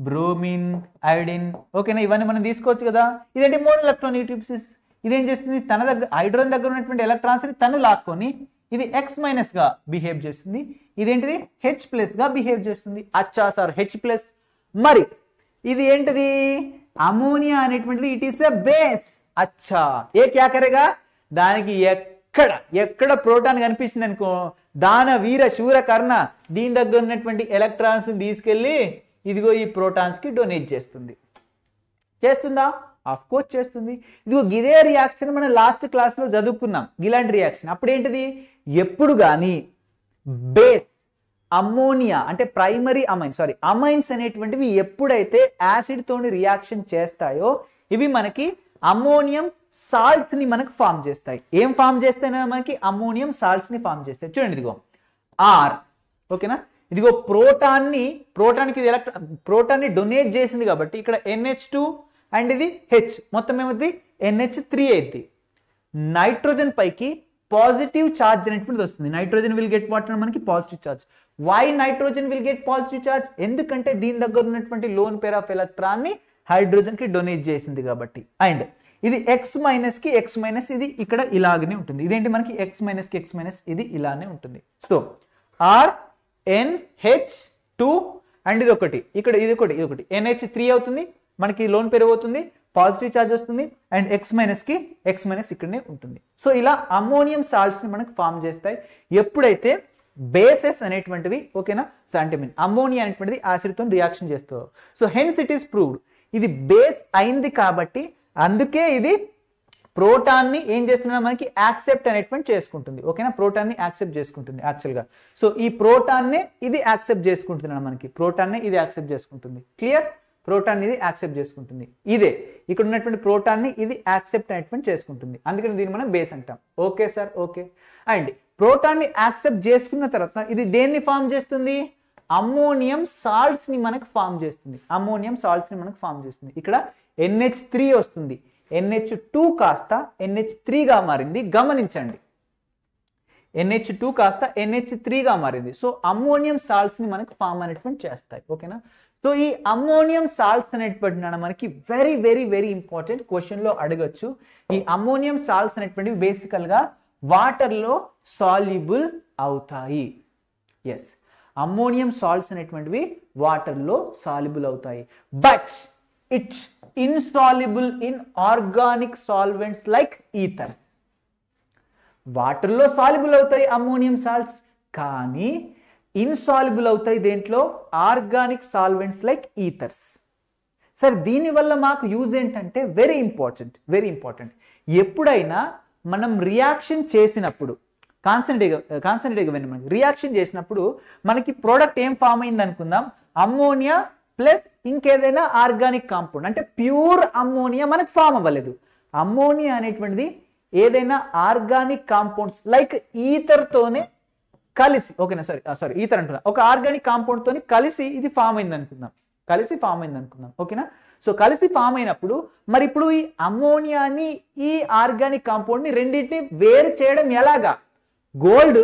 బ్రోమిన్ ఐడిన్ ఓకేనా ఇవన్నీ మనం తీసుకోవచ్చు కదా ఇదేంటి మోన్ ఎలక్ట్రాన్ యూట్యూబ్సిస్ e ఇదేం చేస్తుంది తన దగ్గర హైడ్రోన్ దగ్గర ఉన్నటువంటి ఎలక్ట్రాన్స్ని తను లాక్కొని ఇది ఎక్స్ మైనస్గా బిహేవ్ చేస్తుంది ఇదేంటిది హెచ్ గా బిహేవ్ చేస్తుంది అచ్చా సార్ హెచ్ ప్లస్ మరి ఇది ఏంటిది అమోనియా అనేటువంటిది ఇట్ ఈస్ ఎ బేస్ అచ్చా ఏ క్యాకరేగా దానికి ఎక్కడ ఎక్కడ ప్రోటాన్ కనిపించింది అనుకో దాన వీర శూర కర్ణ దీని దగ్గర ఉన్నటువంటి ఎలక్ట్రాన్స్ని తీసుకెళ్ళి ఇదిగో ఈ ప్రోటాన్స్కి డొనేట్ చేస్తుంది చేస్తుందా ఆఫ్ కోర్స్ చేస్తుంది ఇదిగో గిదే రియాక్షన్ మనం లాస్ట్ క్లాస్లో చదువుకున్నాం గిలాంటి రియాక్షన్ అప్పుడు ఏంటిది ఎప్పుడు కానీ బేస్ అమ్మోనియా అంటే ప్రైమరీ అమైన్స్ సారీ అమైన్స్ అనేటువంటివి ఎప్పుడైతే తోని రియాక్షన్ చేస్తాయో ఇవి మనకి అమ్మోనియం ని మనకు ఫామ్ చేస్తాయి ఏం ఫామ్ చేస్తాయి మనకి అమ్మోనియం ని ఫామ్ చేస్తాయి చూడండి ఇదిగో ఆర్ ఓకేనా ఇదిగో ప్రోటాన్ని ప్రోటాన్కి ఇది ఎలక్ట్రా ప్రోటాన్ని డొనేట్ చేసింది కాబట్టి ఇక్కడ ఎన్హెచ్ టూ అండ్ ఇది హెచ్ మొత్తం ఏమైంది ఎన్హెచ్ త్రీ అయింది నైట్రోజన్ పైకి పాజిటివ్ ఛార్జ్ అనేటువంటిది వస్తుంది నైట్రోజన్ విల్ గెట్ వాట్ మనకి positive charge why nitrogen will get positive charge ఎందుకంటే దీని దగ్గర ఉన్నటువంటి లోన్ పేర్ ఆఫ్ ఎలక్ట్రాన్ని హైడ్రోజన్కి డొనేట్ చేసింది కాబట్టి అండ్ ఇది ఎక్స్ మైనస్కి ఎక్స్ మైనస్ ఇది ఇక్కడ ఇలాగనే ఉంటుంది ఇదేంటి మనకి ఎక్స్ మైనస్కి ఎక్స్ మైనస్ ఇది ఇలానే ఉంటుంది so R N H two and ఇది ఒకటి ఇక్కడ ఇది ఒకటి ఇది ఒకటి ఎన్హెచ్ త్రీ అవుతుంది మనకి లోన్ పెరిగిపోతుంది పాజిటివ్ ఛార్జ్ వస్తుంది అండ్ ఎక్స్ మైనస్కి ఎక్స్ మైనస్ ఇక్కడనే ఉంటుంది సో ఇలా అమ్మోనియం సాల్ట్స్ని మనకు ఫామ్ చేస్తాయి ఎప్పుడైతే బేసెస్ అనేటువంటివి ఓకేనా సో అంటే మీన్ అమ్మోనియా అనేటువంటిది యాసిడ్తో రియాక్షన్ చేస్తావు so hence it is proved ఇది బేస్ అయింది కాబట్టి అందుకే ఇది ప్రోటాన్ని ఏం చేస్తున్నా మనకి యాక్సెప్ట్ అనేటువంటి చేసుకుంటుంది ఓకేనా ప్రోటాన్ని యాక్సెప్ట్ చేసుకుంటుంది యాక్చువల్గా సో ఈ ప్రోటాన్నే ఇది యాక్సెప్ట్ చేసుకుంటుంది మనకి ప్రోటాన్నే ఇది యాక్సెప్ట్ చేసుకుంటుంది క్లియర్ ప్రోటాన్ ఇది యాక్సెప్ట్ చేసుకుంటుంది ఇదే ఇక్కడ ఉన్నటువంటి ప్రోటాన్ని ఇది యాక్సెప్ట్ అనేటువంటి చేసుకుంటుంది అందుకని దీన్ని మనం బేస్ అంటాం ఓకే సార్ ఓకే అండ్ ప్రోటాన్ని యాక్సెప్ట్ చేసుకున్న తర్వాత ఇది దేన్ని ఫామ్ చేస్తుంది అమ్మోనియం సాల్ట్స్ని మనకు ఫామ్ చేస్తుంది అమ్మోనియం సాల్ట్స్ని మనకు ఫామ్ చేస్తుంది ఇక్కడ ఎన్హెచ్ త్రీ వస్తుంది ఎన్హెచ్ టూ కాస్త ఎన్హెచ్ త్రీగా మారింది గమనించండి ఎన్హెచ్ టూ కాస్త ఎన్హెచ్ త్రీగా మారింది సో అమ్మోనియం సాల్ట్స్ని మనకు ఫామ్ అనేటువంటి చేస్తాయి ఓకేనా సో ఈ అమ్మోనియం సాల్ట్స్ అనేటువంటి మనకి వెరీ వెరీ వెరీ ఇంపార్టెంట్ క్వశ్చన్లో అడగచ్చు ఈ అమ్మోనియం సాల్ట్స్ అనేటువంటివి బేసికల్గా వాటర్లో సాల్యుబుల్ అవుతాయి ఎస్ అమ్మోనియం సాల్ట్స్ అనేటువంటివి వాటర్లో సాల్యుబుల్ అవుతాయి but it's insoluble in organic solvents like ether వాటర్లో సాల్యుబుల్ అవుతాయి అమ్మోనియం సాల్ట్స్ కానీ ఇన్సాల్యుబుల్ అవుతాయి దేంట్లో organic solvents like ethers sir దీనివల్ల మాకు యూజ్ ఏంటంటే వెరీ ఇంపార్టెంట్ వెరీ ఇంపార్టెంట్ ఎప్పుడైనా మనం రియాక్షన్ చేసినప్పుడు కాన్సన్ట్రేట్ కాన్సన్ట్రేట్ ఇవ్వండి మనకి రియాక్షన్ చేసినప్పుడు మనకి ప్రోడక్ట్ ఏం ఫామ్ అయింది అనుకుందాం అమ్మోనియా ప్లస్ ఇంకేదైనా ఆర్గానిక్ కాంపౌండ్ అంటే ప్యూర్ అమ్మోనియా మనకు ఫామ్ అవ్వలేదు అమ్మోనియా అనేటువంటిది ఏదైనా ఆర్గానిక్ కాంపౌండ్స్ లైక్ ఈథర్తోనే కలిసి ఓకేనా సారీ సారీ ఈథర్ అంటున్నా ఒక ఆర్గానిక్ కాంపౌండ్ తోని కలిసి ఇది ఫామ్ అయింది అనుకుందాం కలిసి ఫామ్ అయింది అనుకుందాం ఓకేనా సో కలిసి ఫామ్ అయినప్పుడు మరి ఇప్పుడు ఈ అమ్మోనియాని ఈ ఆర్గానిక్ కాంపౌండ్ని రెండింటిని వేరు చేయడం ఎలాగా గోల్డ్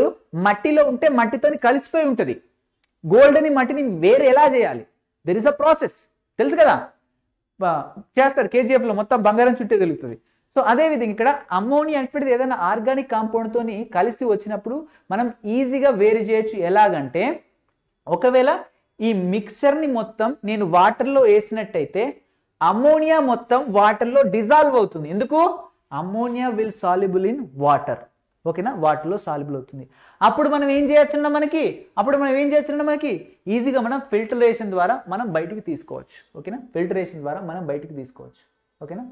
మట్టిలో ఉంటే మట్టితోని కలిసిపోయి ఉంటుంది గోల్డ్ని మట్టిని వేరే ఎలా చేయాలి దెర్ ఇస్ అ ప్రాసెస్ తెలుసు కదా చేస్తారు కేజీఎఫ్లో మొత్తం బంగారం చుట్టే తెలుగుతుంది సో అదేవిధంగా ఇక్కడ అమ్మోనియా అనేది ఏదైనా ఆర్గానిక్ కాంపౌండ్తో కలిసి వచ్చినప్పుడు మనం ఈజీగా వేరు చేయొచ్చు ఎలాగంటే ఒకవేళ ఈ మిక్చర్ని మొత్తం నేను వాటర్లో వేసినట్టయితే అమ్మోనియా మొత్తం వాటర్లో డిజాల్వ్ అవుతుంది ఎందుకు ammonia will soluble in water ఓకేనా వాటిలో సాల్బుల్ అవుతుంది అప్పుడు మనం ఏం చేయొచ్చున్నా మనకి అప్పుడు మనం ఏం చేయొచ్చున్నా మనకి ఈజీగా మనం ఫిల్టరేషన్ ద్వారా మనం బయటికి తీసుకోవచ్చు ఓకేనా ఫిల్టరేషన్ ద్వారా మనం బయటికి తీసుకోవచ్చు ఓకేనా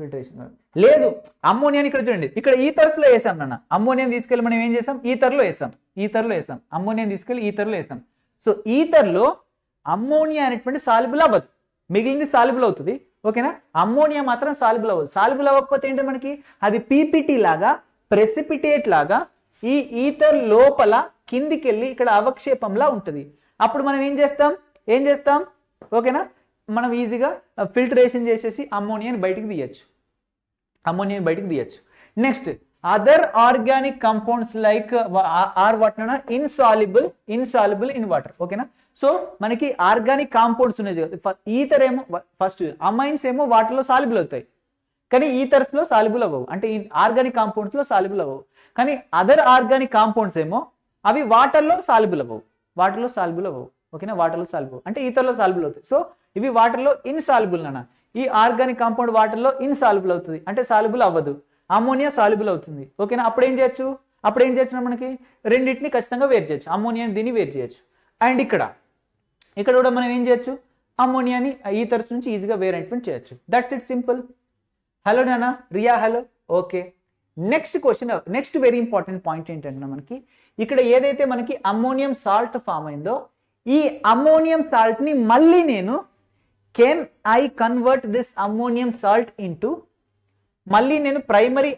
ఫిల్టరేషన్ ద్వారా లేదు అమ్మోనియాని ఇక్కడ చూడండి ఇక్కడ ఈ తరస్లో వేసాం నాన్న అమ్మోనియాని తీసుకెళ్ళి మనం ఏం చేసాం తరలో వేసాం తరలో వేసాం అమ్మోనియాని తీసుకెళ్ళి ఈ తరలో వేసాం సో తరలో అమ్మోనియా అనేటువంటి సాల్బుల్ అవ్వదు మిగిలింది సాల్బుల్ అవుతుంది ఓకేనా అమ్మోనియా మాత్రం సాల్బుల్ అవ్వదు సాల్బుల్ అవ్వకపోతే ఏంటి మనకి అది పీపీటీ లాగా ప్రెసిపిటేట్ లాగా ఈ ఈథర్ లోపల కిందికి వెళ్ళి ఇక్కడ అవక్షేపంలా ఉంటుంది అప్పుడు మనం ఏం చేస్తాం ఏం చేస్తాం ఓకేనా మనం ఈజీగా ఫిల్టరేషన్ చేసేసి అమ్మోనియాని బయటికి తీయచ్చు అమ్మోనియాని బయటికి తీయచ్చు next other organic compounds like are water insoluble insoluble in water ఓకేనా సో మనకి ఆర్గానిక్ కాంపౌండ్స్ ఉన్నాయి ఈథర్ ఏమో ఫస్ట్ అమైన్స్ ఏమో వాటిలో సాలిబుల్ అవుతాయి కానీ లో సాలిబుల్ అవ్వవు అంటే ఈ ఆర్గానిక్ కాంపౌండ్స్లో సాలిబుల్ అవ్వవు కానీ అదర్ ఆర్గానిక్ కాంపౌండ్స్ ఏమో అవి వాటర్లో సాలిబుల్ అవ్వవు వాటర్లో సాలిబుల్ అవ్వవు ఓకేనా వాటర్లో సాల్బుల్ అంటే ఈథర్లో సాలిబుల్ అవుతాయి సో ఇవి వాటర్లో ఇన్సాలిబుల్ అన్న ఈ ఆర్గానిక్ కాంపౌండ్ వాటర్లో ఇన్సాలిబుల్ అవుతుంది అంటే సాలిబుల్ అవ్వదు అమోనియా సాలిబుల్ అవుతుంది ఓకేనా అప్పుడు ఏం చేయొచ్చు అప్పుడు ఏం చేసినా మనకి రెండింటిని ఖచ్చితంగా వేరు చేయొచ్చు అమోనియాని దీన్ని వేరు చేయొచ్చు అండ్ ఇక్కడ ఇక్కడ కూడా మనం ఏం చేయొచ్చు అమ్మోనియాని ఈథర్స్ నుంచి ఈజీగా వేరైట్మెంట్ చేయొచ్చు దట్స్ ఇట్ సింపుల్ హలో నానా Riya hello okay next question next very important point ఏంటంటే మనకి ఇక్కడ ఏదైతే మనకి అమ్మోనియం సాల్ట్ ఫామ్ అయిందో ఈ అమ్మోనియం సాల్ట్ని మళ్ళీ నేను can I convert this ammonium salt into మళ్ళీ నేను ప్రైమరీ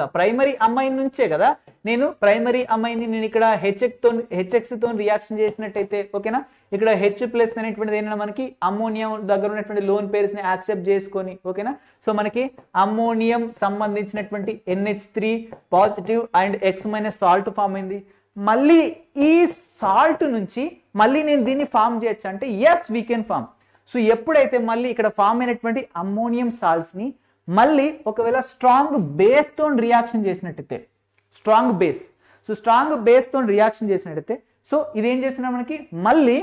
గా ప్రైమరీ అమైన్ నుంచే కదా నేను ప్రైమరీ అమైన్ని నేను ఇక్కడ తో హెచ్ఎక్స్ తో రియాక్షన్ చేసినట్టయితే ఓకేనా ఇక్కడ హెచ్ ప్లస్ అనేటువంటిది ఏంటంటే మనకి అమ్మోనియం దగ్గర ఉన్నటువంటి లోన్ ని యాక్సెప్ట్ చేసుకొని ఓకేనా సో మనకి అమ్మోనియం సంబంధించినటువంటి N H three positive and X minus salt form అయింది మళ్ళీ ఈ సాల్ట్ నుంచి మళ్ళీ నేను దీన్ని ఫామ్ చేయొచ్చు అంటే yes we can form so ఎప్పుడైతే మళ్ళీ ఇక్కడ ఫామ్ అయినటువంటి అమ్మోనియం సాల్ట్స్ని మళ్ళీ ఒకవేళ స్ట్రాంగ్ బేస్ తో రియాక్షన్ చేసినట్టయితే strong base so strong base తో రియాక్షన్ చేసినట్టయితే సో ఇదేం చేస్తున్నాం మనకి మళ్ళీ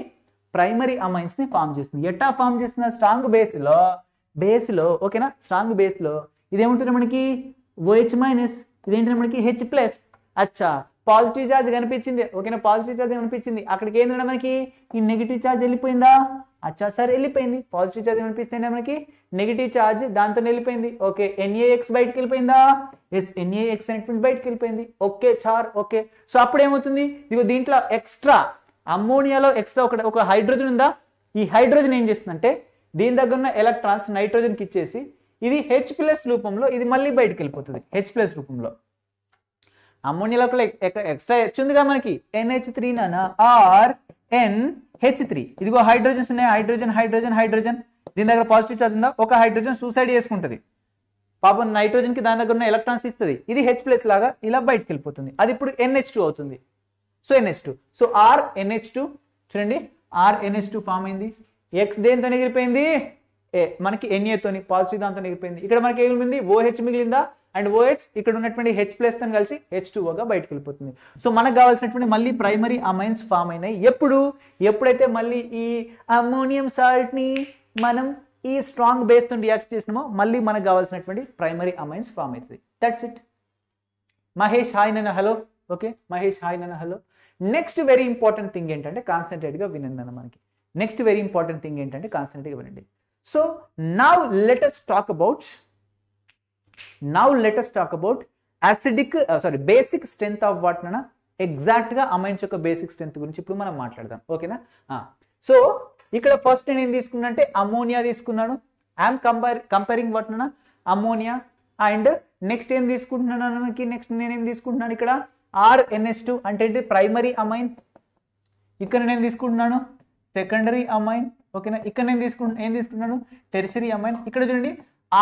ప్రైమరీ ని ఫామ్ చేస్తుంది ఎట్టా ఫామ్ చేస్తుంది స్ట్రాంగ్ బేస్లో బేస్లో ఓకేనా స్ట్రాంగ్ బేస్లో ఇదేముంటుంది మనకి ఓహెచ్ మైనస్ ఇదేంటి మనకి హెచ్ ప్లస్ అచ్చా పాజిటివ్ ఛార్జ్ కనిపించింది ఓకేనా పాజిటివ్ ఛార్జ్ కనిపించింది అక్కడికి ఏంటంటే మనకి ఈ నెగిటివ్ ఛార్జ్ వెళ్ళిపోయిందా అచ్చా సార్ వెళ్ళిపోయింది పాజిటివ్ ఛార్జ్ కనిపిస్తేనే మనకి నెగిటివ్ ఛార్జ్ దాంతో వెళ్ళిపోయింది ఓకే ఎన్ఏఎక్స్ బయటకు వెళ్ళిపోయిందా ఎస్ ఎన్ఏఎక్స్ అనేటువంటి బయటకు వెళ్ళిపోయింది ఓకే చార్ ఓకే సో అప్పుడు ఏమవుతుంది ఇదిగో దీంట్లో ఎక్స్ట్రా అమ్మోనియాలో ఎక్స్ట్రా ఒక ఒక హైడ్రోజన్ ఉందా ఈ హైడ్రోజన్ ఏం చేస్తుందంటే దీని దగ్గర ఉన్న ఎలక్ట్రాన్స్ నైట్రోజన్కి ఇచ్చేసి ఇది హెచ్ ప్లస్ రూపంలో ఇది మళ్ళీ బయటకు వెళ్ళిపోతుంది హెచ్ ప్లస్ రూపంలో అమ్మోనియాలో కూడా ఎక్స్ట్రా హెచ్ మనకి ఎన్హెచ్ త్రీ నానా ఆర్ ఎన్ హెచ్ త్రీ ఇదిగో హైడ్రోజన్స్ ఉన్నాయి హైడ్రోజన్ హైడ్రోజన్ హైడ్రోజన్ దీని దగ్గర పాజిటివ్ చార్జ్ ఉందా ఒక హైడ్రోజన్ సూసైడ్ చేసుకుంటుంది పాపం నైట్రోజన్కి దాని దగ్గర ఉన్న ఎలక్ట్రాన్స్ ఇస్తుంది ఇది హెచ్ ప్లస్ లాగా ఇలా బయటకు వెళ్ళిపోతుంది అది ఇప్పుడు ఎన్హెచ్ టూ అవుతుంది so N H two so R NH two చూడండి ఆర్ ఎన్హెచ్ టూ ఫామ్ అయింది ఎక్స్ దేనితో ఎగిరిపోయింది ఏ మనకి ఎన్ఏతో పాజిటివ్ దాంతో ఎగిరిపోయింది ఇక్కడ మనకి ఏమి ఓహెచ్ మిగిలిందా అండ్ ఓహెచ్ ఇక్కడ ఉన్నటువంటి హెచ్ ప్లస్ తో కలిసి హెచ్ టూగా బయటకు వెళ్ళిపోతుంది సో మనకు కావాల్సినటువంటి మళ్ళీ ప్రైమరీ అమైన్స్ ఫామ్ అయినాయి ఎప్పుడు ఎప్పుడైతే మళ్ళీ ఈ అమోనియం సాల్ట్ ని మనం ఈ స్ట్రాంగ్ బేస్ తో రియాక్ట్ చేసినామో మళ్ళీ మనకు కావాల్సినటువంటి ప్రైమరీ అమైన్స్ ఫామ్ అవుతుంది దట్స్ ఇట్ మహేష్ హాయ్ నన్న హలో ఓకే మహేష్ హాయ్ నన్న hello next very important thing ఏంటంటే కాన్సన్ట్రేట్గా వినండి అన్న మనకి నెక్స్ట్ వెరీ ఇంపార్టెంట్ థింగ్ ఏంటంటే కాన్సన్ట్రేట్గా వినండి so now let's talk about now let's talk about acidic sorry basic strength of exact ఎగ్జాక్ట్గా అమైన్స్ యొక్క బేసిక్ స్ట్రెంత్ గురించి ఇప్పుడు మనం మాట్లాడదాం ఓకేనా సో ఇక్కడ ఫస్ట్ నేను ఏం తీసుకున్నా అంటే అమోనియా తీసుకున్నాను ఐఎమ్ కంపేర్ కంపేరింగ్ వాటిన అమోనియా అండ్ నెక్స్ట్ ఏం తీసుకుంటున్నాను మనకి నెక్స్ట్ నేనేం తీసుకుంటున్నాను ఇక్కడ ఆర్ఎన్ఎస్ టూ అంటే ప్రైమరీ అమైన్ ఇక్కడ నేను తీసుకుంటున్నాను సెకండరీ అమైన్ ఓకేనా ఇక్కడ నేను తీసుకుంటు ఏం తీసుకుంటున్నాను టెరిసరీ అమైన్ ఇక్కడ చూడండి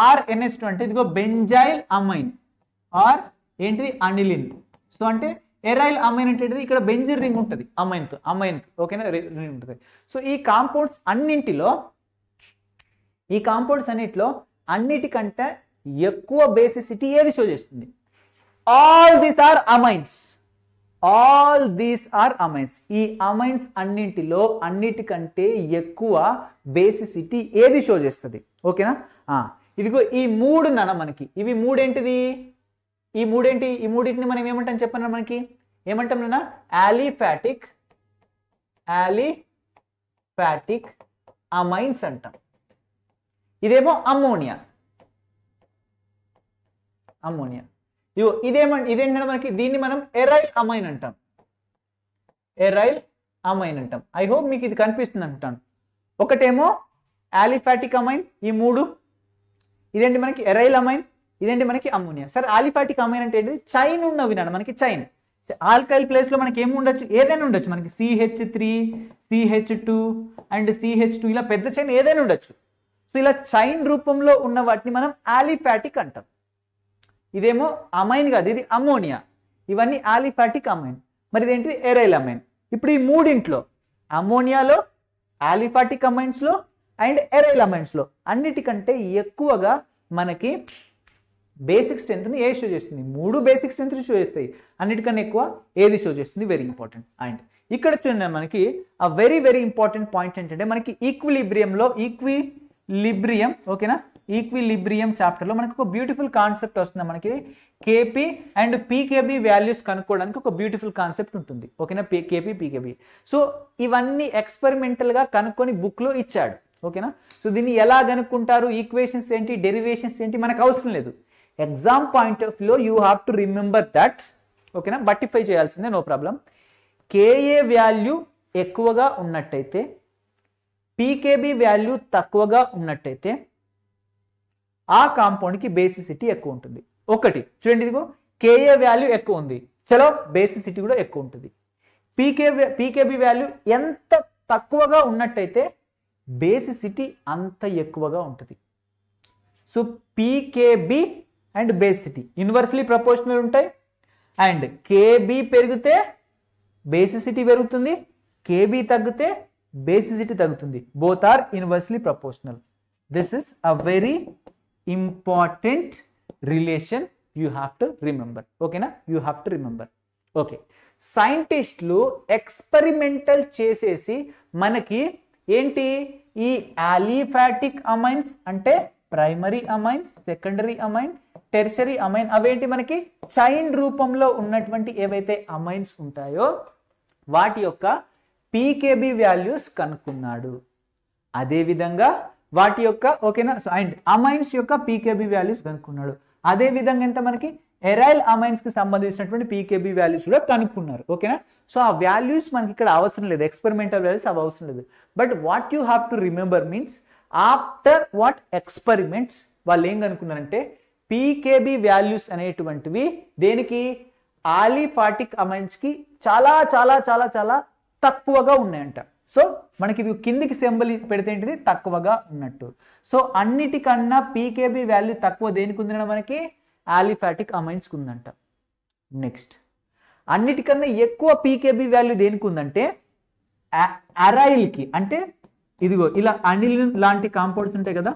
ఆర్ఎన్ఎస్ టూ అంటే ఇదిగో బెంజాయిల్ అమైన్ ఆర్ ఏంటిది అనిలిన్ సో అంటే ఎరాయిల్ అమైన్ అంటే ఇక్కడ బెంజిన్ రింగ్ ఉంటుంది అమైన్ అమైన్ ఓకేనా రింగ్ ఉంటుంది సో ఈ కాంపౌండ్స్ అన్నింటిలో ఈ కాంపౌండ్స్ అన్నిటిలో అన్నిటికంటే ఎక్కువ బేసిసిటీ ఏది షో చేస్తుంది all these are amines all these are amines ఈ అమైన్స్ అన్నింటిలో అన్నిటికంటే ఎక్కువ బేసిసిటీ ఏది షో చేస్తుంది ఓకేనా ఇదిగో ఈ మూడు నన మనకి ఇవి మూడేంటిది ఈ మూడేంటి ఈ మూడింటిని మనం ఏమంటాం చెప్పండి మనకి ఏమంటాం నన్న యాలిఫాటిక్ యాలిఫాటిక్ అమైన్స్ అంటాం ఇదేమో అమ్మోనియా అమ్మోనియా ఇగో ఇదేమంట ఇదేంటంటే మనకి దీన్ని మనం ఎరైల్ అమైన్ అంటాం ఎరైల్ అమైన్ అంటాం ఐ హోప్ మీకు ఇది కనిపిస్తుంది అంటాను ఒకటేమో ఆలిఫాటిక్ అమైన్ ఈ మూడు ఇదేంటి మనకి ఎరైల్ అమైన్ ఇదేంటి మనకి అమ్మోనియా సరే ఆలిఫాటిక్ అమైన్ అంటే ఏంటి చైన్ ఉన్నవి నాన్న మనకి చైన్ ఆల్కైల్ ప్లేస్ లో మనకి ఏమి ఉండొచ్చు ఏదైనా ఉండొచ్చు మనకి CH three CH two and CH two ఇలా పెద్ద చైన్ ఏదైనా ఉండొచ్చు సో ఇలా చైన్ రూపంలో ఉన్న వాటిని మనం ఆలిఫాటిక్ అంటాం ఇదేమో అమైన్ కాదు ఇది అమ్మోనియా ఇవన్నీ ఆలిఫాటిక్ అమైన్ మరి ఇదేంటిది ఎరైల్ అమైన్ ఇప్పుడు ఈ మూడింట్లో అమ్మోనియాలో ఆలిఫాటిక్ అమైన్స్లో అండ్ ఎరైల్ అమైన్స్లో అన్నిటికంటే ఎక్కువగా మనకి బేసిక్ స్ట్రెంత్ని ఏ షో చేస్తుంది మూడు బేసిక్ స్ట్రెంత్ షో చేస్తాయి అన్నిటికన్నా ఎక్కువ ఏది షో చేస్తుంది వెరీ ఇంపార్టెంట్ అండ్ ఇక్కడ చూడండి మనకి ఆ వెరీ వెరీ ఇంపార్టెంట్ పాయింట్ ఏంటంటే మనకి ఈక్విలిబ్రియంలో లిబ్రియం ఓకేనా ఈక్విలిబ్రియం చాప్టర్లో మనకు ఒక బ్యూటిఫుల్ కాన్సెప్ట్ వస్తుంది మనకి కేపీ అండ్ పీకేబీ వాల్యూస్ కనుక్కోవడానికి ఒక బ్యూటిఫుల్ కాన్సెప్ట్ ఉంటుంది ఓకేనా కేపీ పీకేబీ సో ఇవన్నీ ఎక్స్పెరిమెంటల్గా కనుక్కొని బుక్లో ఇచ్చాడు ఓకేనా సో దీన్ని ఎలా కనుక్కుంటారు ఈక్వేషన్స్ ఏంటి డెరివేషన్స్ ఏంటి మనకు అవసరం లేదు ఎగ్జామ్ పాయింట్ ఆఫ్ వ్యూలో you have to remember that ఓకేనా బట్టిఫై చేయాల్సిందే నో ప్రాబ్లం కేఏ వాల్యూ ఎక్కువగా ఉన్నట్టయితే పీకేబీ వాల్యూ తక్కువగా ఉన్నట్టయితే ఆ కాంపౌండ్కి బేసిసిటీ ఎక్కువ ఉంటుంది ఒకటి చూడండి ఇదిగో కేఏ వాల్యూ ఎక్కువ ఉంది చలో బేసిసిటీ కూడా ఎక్కువ ఉంటుంది పీకే పీకేబి వాల్యూ ఎంత తక్కువగా ఉన్నట్టయితే బేసిసిటీ అంత ఎక్కువగా ఉంటుంది so p K b and basicity universally proportional ఉంటాయి అండ్ కేబి పెరిగితే బేసిసిటీ పెరుగుతుంది కేబీ తగ్గితే బేసిసిటీ తగ్గుతుంది both are inversely proportional this is a very important relation you have to remember ఓకేనా you have to remember okay సైంటిస్టులు ఎక్స్పెరిమెంటల్ చేసేసి మనకి ఏంటి ఈ అలీఫాటిక్ అమైన్స్ అంటే primary amines secondary amine tertiary amine అవేంటి మనకి చైన్ రూపంలో ఉన్నటువంటి ఏవైతే అమైన్స్ ఉంటాయో వాటి యొక్క పీకేబీ వాల్యూస్ కనుక్కున్నాడు అదేవిధంగా వాటి యొక్క ఓకేనా అండ్ అమైన్స్ యొక్క పీకేబీ వాల్యూస్ కనుక్కున్నాడు అదే విధంగా ఎంత మనకి ఎరైల్ అమైన్స్కి సంబంధించినటువంటి పీకేబీ వాల్యూస్ కూడా కనుక్కున్నారు ఓకేనా సో ఆ వాల్యూస్ మనకి ఇక్కడ అవసరం లేదు ఎక్స్పెరిమెంటల్ వాల్యూస్ అవి అవసరం లేదు but what you have to remember means after what experiments వాళ్ళు ఏం కనుక్కున్నారంటే పీకేబీ వాల్యూస్ అనేటువంటివి దేనికి అమైన్స్ అమైన్స్కి చాలా చాలా చాలా చాలా తక్కువగా ఉన్నాయంట సో మనకి ఇది కిందికి సెంబల్ పెడితే ఏంటిది తక్కువగా ఉన్నట్టు సో అన్నిటికన్నా పీకేబి వాల్యూ తక్కువ దేనికి ఉందన్న మనకి ఆలిఫాటిక్ అమైన్స్ ఉందంట నెక్స్ట్ అన్నిటికన్నా ఎక్కువ పీకేబి వాల్యూ దేనికి ఉందంటే అరాయిల్కి అంటే ఇదిగో ఇలా అనిల్ లాంటి కాంపౌండ్స్ ఉంటాయి కదా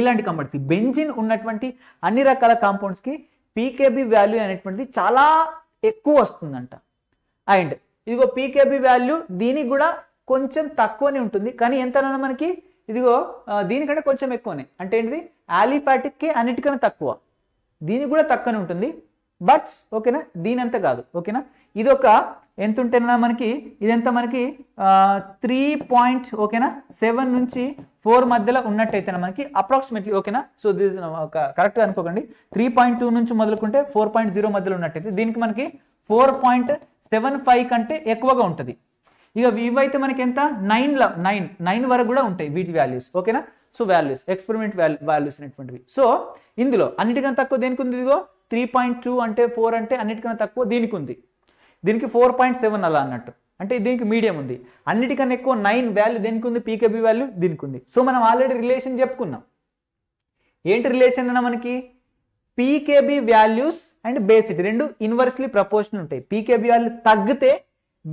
ఇలాంటి కాంపౌండ్స్ బెంజిన్ ఉన్నటువంటి అన్ని రకాల కాంపౌండ్స్కి పీకేబి వాల్యూ అనేటువంటిది చాలా ఎక్కువ వస్తుందంట అండ్ ఇదిగో పీకేబీ వాల్యూ దీనికి కూడా కొంచెం తక్కువనే ఉంటుంది కానీ ఎంతనన్నా మనకి ఇదిగో దీనికంటే కొంచెం ఎక్కువనే అంటే ఏంటిది ఆలీపాటిక్కి అన్నిటికన్నా తక్కువ దీనికి కూడా తక్కువనే ఉంటుంది బట్స్ ఓకేనా దీని అంత కాదు ఓకేనా ఇది ఒక ఎంత ఉంటేనా మనకి ఇదంతా మనకి త్రీ పాయింట్ ఓకేనా సెవెన్ నుంచి ఫోర్ మధ్యలో ఉన్నట్టయితేనా మనకి అప్రాక్సిమేట్లీ ఓకేనా సో దిస్ ఒక కరెక్ట్గా అనుకోకండి త్రీ పాయింట్ టూ నుంచి మొదలుకుంటే ఫోర్ పాయింట్ జీరో మధ్యలో ఉన్నట్టయితే దీనికి మనకి ఫోర్ పాయింట్ సెవెన్ ఫైవ్ కంటే ఎక్కువగా ఉంటుంది ఇక ఇవైతే మనకి ఎంత నైన్ నైన్ నైన్ వరకు కూడా ఉంటాయి వీటి వాల్యూస్ ఓకేనా సో వాల్యూస్ ఎక్స్పెరిమెంట్ వాల్యూస్ అనేటువంటివి సో ఇందులో అన్నిటికన్నా తక్కువ దేనికి ఉంది ఇదిగో త్రీ పాయింట్ టూ అంటే ఫోర్ అంటే అన్నిటికన్నా తక్కువ దీనికి ఉంది దీనికి ఫోర్ పాయింట్ సెవెన్ అలా అన్నట్టు అంటే దీనికి మీడియం ఉంది అన్నిటికన్నా ఎక్కువ నైన్ వాల్యూ దేనికి ఉంది పీకేబీ వాల్యూ దీనికి ఉంది సో మనం ఆల్రెడీ రిలేషన్ చెప్పుకున్నాం ఏంటి రిలేషన్ అన్న మనకి పీకేబీ వాల్యూస్ అండ్ బేసిక్ రెండు ఇన్వర్స్లీ ప్రపోర్షన్ ఉంటాయి పీకేబీ వాల్యూ తగ్గితే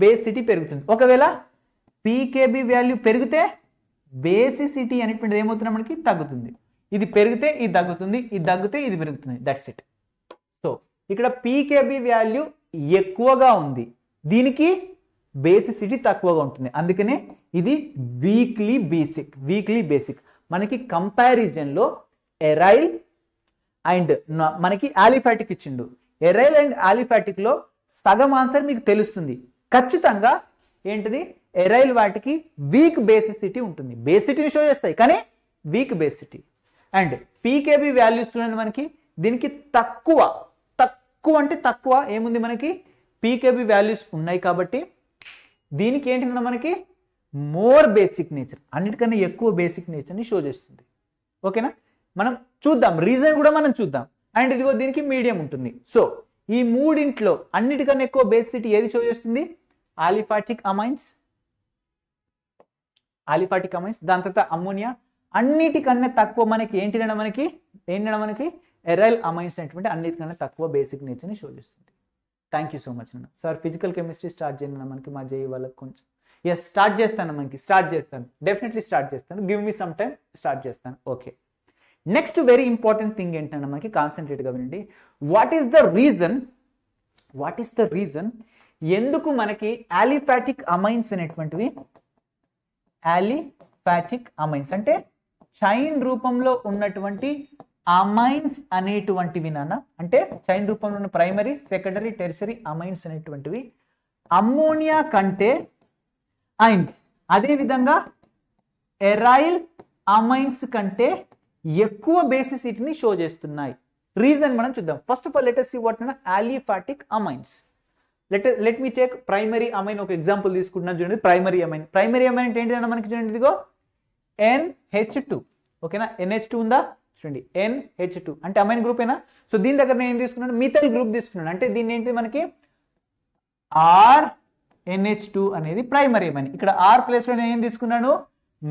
బేసిటీ పెరుగుతుంది ఒకవేళ పీకేబీ వాల్యూ పెరిగితే బేసిసిటీ అనేటువంటిది ఏమవుతున్నా మనకి తగ్గుతుంది ఇది పెరిగితే ఇది తగ్గుతుంది ఇది తగ్గితే ఇది పెరుగుతుంది దట్స్ ఇట్ సో ఇక్కడ పీకేబీ వాల్యూ ఎక్కువగా ఉంది దీనికి బేసిసిటీ తక్కువగా ఉంటుంది అందుకనే ఇది వీక్లీ బేసిక్ వీక్లీ బేసిక్ మనకి కంపారిజన్లో ఎరైల్ అండ్ మనకి ఆలిఫాటిక్ ఇచ్చిండు ఎరైల్ అండ్ ఆలిఫాటిక్లో సగం ఆన్సర్ మీకు తెలుస్తుంది ఖచ్చితంగా ఏంటిది ఎరైల్ వాటికి వీక్ బేసిసిటీ ఉంటుంది బేసిటీని షో చేస్తాయి కానీ వీక్ బేసిటీ అండ్ పీకేబి వాల్యూస్ చూడండి మనకి దీనికి తక్కువ తక్కువ అంటే తక్కువ ఏముంది మనకి పీకేబి వాల్యూస్ ఉన్నాయి కాబట్టి దీనికి ఏంటంటే మనకి మోర్ బేసిక్ నేచర్ అన్నిటికన్నా ఎక్కువ బేసిక్ నేచర్ని షో చేస్తుంది ఓకేనా మనం చూద్దాం రీజన్ కూడా మనం చూద్దాం అండ్ ఇదిగో దీనికి మీడియం ఉంటుంది సో ఈ మూడింట్లో అన్నిటికన్నా ఎక్కువ బేసిటీ ఏది షో చేస్తుంది ఆలిఫాటిక్ అమైన్స్ ఆలిఫాటిక్ అమైన్స్ దాని తర్వాత అమ్మోనియా అన్నిటికన్నా తక్కువ మనకి ఏంటిన మనకి ఏంటంటే మనకి ఎరైల్ అమైన్స్ అనేటువంటి అన్నిటికన్నా తక్కువ బేసిక్ నేచర్ని షో చేస్తుంది థ్యాంక్ యూ సో మచ్ అన్న సార్ ఫిజికల్ కెమిస్ట్రీ స్టార్ట్ చేయండి మనకి మా జేఈ e వాళ్ళకి కొంచెం ఎస్ స్టార్ట్ చేస్తాను మనకి స్టార్ట్ చేస్తాను డెఫినెట్లీ స్టార్ట్ చేస్తాను give me some time start చేస్తాను okay next very important thing ఏంటంటే మనకి కాన్సన్ట్రేట్గా వినండి what is the reason what is the reason ఎందుకు మనకి యాలిఫాటిక్ అమైన్స్ అనేటువంటివి యాలిఫాటిక్ అమైన్స్ అంటే చైన్ రూపంలో ఉన్నటువంటి అమైన్స్ అనేటువంటివి నాన్న అంటే చైన్ రూపంలో ఉన్న ప్రైమరీ సెకండరీ టెరిసరీ అమైన్స్ అనేటువంటివి అమ్మోనియా కంటే అదే అదేవిధంగా ఎరాయిల్ అమైన్స్ కంటే ఎక్కువ బేసిస్ షో చేస్తున్నాయి రీజన్ మనం చూద్దాం first of all let us what aliphatic amines let let me check primary amine ఒక ఎగ్జాంపుల్ తీసుకుంటున్నాను చూడండి ప్రైమరీ అమైన్ ప్రైమరీ అమైన్ అంటే ఏంటి మనకి చూడండి ఇదిగో ఎన్హెచ్ టూ ఓకేనా ఎన్హెచ్ టూ ఉందా చూడండి ఎన్హెచ్ టూ అంటే అమైన్ గ్రూప్ ఏనా సో దీని దగ్గర నేను ఏం తీసుకున్నాను మిథల్ గ్రూప్ తీసుకున్నాను అంటే దీన్ని ఏంటి మనకి ఆర్ ఎన్హెచ్ టూ అనేది ప్రైమరీ అమైన్ ఇక్కడ ఆర్ ప్లేస్లో నేను ఏం తీసుకున్నాను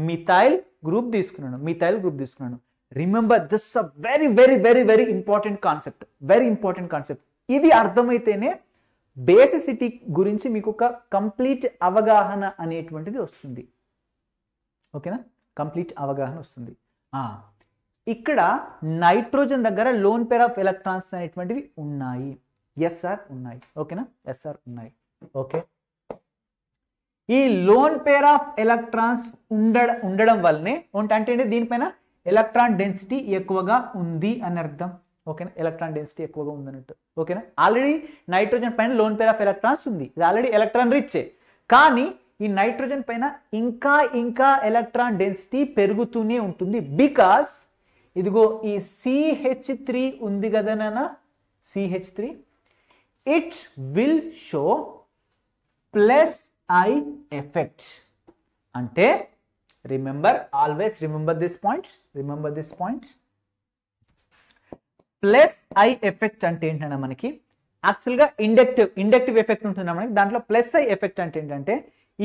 మిథైల్ గ్రూప్ తీసుకున్నాను మిథైల్ గ్రూప్ తీసుకున్నాను remember this a very very very very important concept very important concept ఇది అర్థమైతేనే బేసిసిటీ గురించి మీకు ఒక కంప్లీట్ అవగాహన అనేటువంటిది వస్తుంది ఓకేనా కంప్లీట్ అవగాహన వస్తుంది ఇక్కడ నైట్రోజన్ దగ్గర లోన్ పేర్ ఆఫ్ ఎలక్ట్రాన్స్ అనేటువంటివి ఉన్నాయి ఎస్ఆర్ ఉన్నాయి ఓకేనా ఎస్ఆర్ ఉన్నాయి ఓకే ఈ లోన్ పేర్ ఆఫ్ ఎలక్ట్రాన్స్ ఉండడం ఉండడం వల్లనే అంటే దీనిపైన ఎలక్ట్రాన్ డెన్సిటీ ఎక్కువగా ఉంది అని అర్థం ఓకేనా ఎలక్ట్రాన్ డెన్సిటీ ఎక్కువగా ఉందన్నట్టు ఓకేనా ఆల్రెడీ నైట్రోజన్ పైన లోన్ పేర్ ఆఫ్ ఎలక్ట్రాన్స్ ఉంది ఇది ఆల్రెడీ ఎలక్ట్రాన్ రిచ్చే కానీ ఈ నైట్రోజన్ పైన ఇంకా ఇంకా ఎలక్ట్రాన్ డెన్సిటీ పెరుగుతూనే ఉంటుంది బికాస్ ఇదిగో ఈ సిహెచ్ త్రీ ఉంది కదనా CH three it will show plus I effect అంటే remember always remember this point remember this points plus I effect అంటే ఏంటన్నా మనకి యాక్చువల్గా ఇండక్టివ్ ఇండక్టివ్ ఎఫెక్ట్ ఉంటుందా మనకి దాంట్లో ప్లస్ ఐ ఎఫెక్ట్ అంటే ఏంటంటే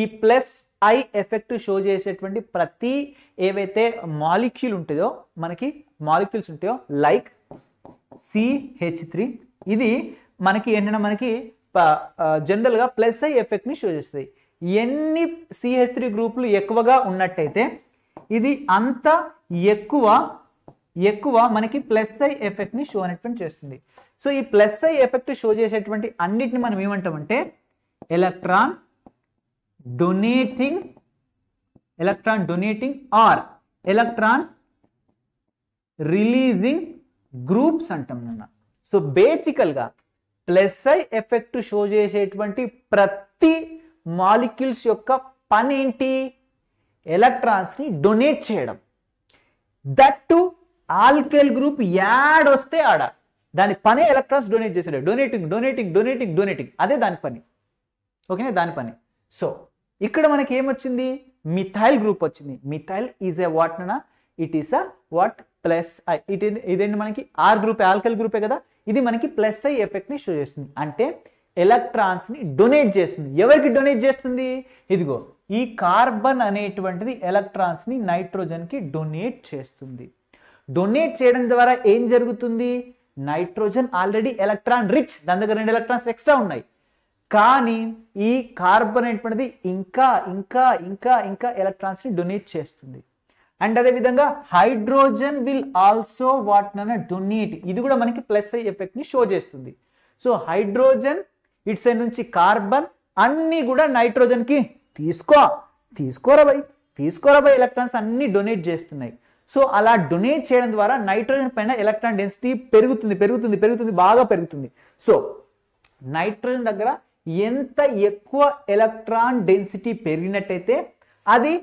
ఈ ప్లస్ ఐ ఎఫెక్ట్ షో చేసేటువంటి ప్రతి ఏవైతే మాలిక్యూల్ ఉంటుందో మనకి మాలిక్యూల్స్ ఉంటాయో లైక్ సిహెచ్ త్రీ ఇది మనకి ఏంటంటే మనకి జనరల్గా ప్లస్ ఐ ఎఫెక్ట్ని షో చేస్తుంది ఎన్ని సిహెచ్ త్రీ గ్రూపులు ఎక్కువగా ఉన్నట్టయితే ఇది అంత ఎక్కువ ఎక్కువ మనకి ప్లస్ ఐ ఎఫెక్ట్ని షో అనేటువంటి చేస్తుంది సో ఈ ప్లస్ ఐ ఎఫెక్ట్ షో చేసేటువంటి అన్నిటిని మనం ఏమంటామంటే electron donating electron donating or electron releasing groups అంటాం నిన్న సో బేసికల్గా ప్లస్ ఐ ఎఫెక్ట్ షో చేసేటువంటి ప్రతి మాలిక్యూల్స్ యొక్క పని ఏంటి ఎలక్ట్రాన్స్ని డొనేట్ చేయడం that to alkyl group add వస్తే ఆడ దాని పనే ఎలక్ట్రాన్స్ డొనేట్ చేసాడు డొనేటింగ్ డొనేటింగ్ డొనేటింగ్ డొనేటింగ్ అదే దాని పని ఓకేనా దాని పని సో ఇక్కడ మనకి ఏమొచ్చింది మిథైల్ గ్రూప్ వచ్చింది మిథైల్ ఈజ్ ఎ వాట్ నా it is a what plus I it ఇదేంటి మనకి ఆర్ గ్రూప్ ఆల్కల్ గ్రూపే కదా ఇది మనకి ప్లస్ ఐ ఎఫెక్ట్ని షో చేస్తుంది అంటే ఎలక్ట్రాన్స్ని డొనేట్ చేస్తుంది ఎవరికి డొనేట్ చేస్తుంది ఇదిగో ఈ కార్బన్ అనేటువంటిది ఎలక్ట్రాన్స్ని నైట్రోజన్కి డొనేట్ చేస్తుంది డొనేట్ చేయడం ద్వారా ఏం జరుగుతుంది నైట్రోజన్ ఆల్రెడీ ఎలక్ట్రాన్ రిచ్ దాని దగ్గర రెండు ఎలక్ట్రాన్స్ ఎక్స్ట్రా ఉన్నాయి కానీ ఈ కార్బన్ అనేటువంటిది ఇంకా ఇంకా ఇంకా ఇంకా ఎలక్ట్రాన్స్ని డొనేట్ చేస్తుంది అండ్ అదేవిధంగా హైడ్రోజన్ విల్ ఆల్సో వాట్ వాటినైనా డొనేట్ ఇది కూడా మనకి ప్లస్ అయ్యే ఎఫెక్ట్ని షో చేస్తుంది సో హైడ్రోజన్ ఇట్స్ ఐ నుంచి కార్బన్ అన్నీ కూడా నైట్రోజన్కి తీసుకో తీసుకోరా బై తీసుకోరా బై ఎలక్ట్రాన్స్ అన్నీ డొనేట్ చేస్తున్నాయి సో అలా డొనేట్ చేయడం ద్వారా నైట్రోజన్ పైన ఎలక్ట్రాన్ డెన్సిటీ పెరుగుతుంది పెరుగుతుంది పెరుగుతుంది బాగా పెరుగుతుంది సో నైట్రోజన్ దగ్గర ఎంత ఎక్కువ ఎలక్ట్రాన్ డెన్సిటీ పెరిగినట్టయితే అది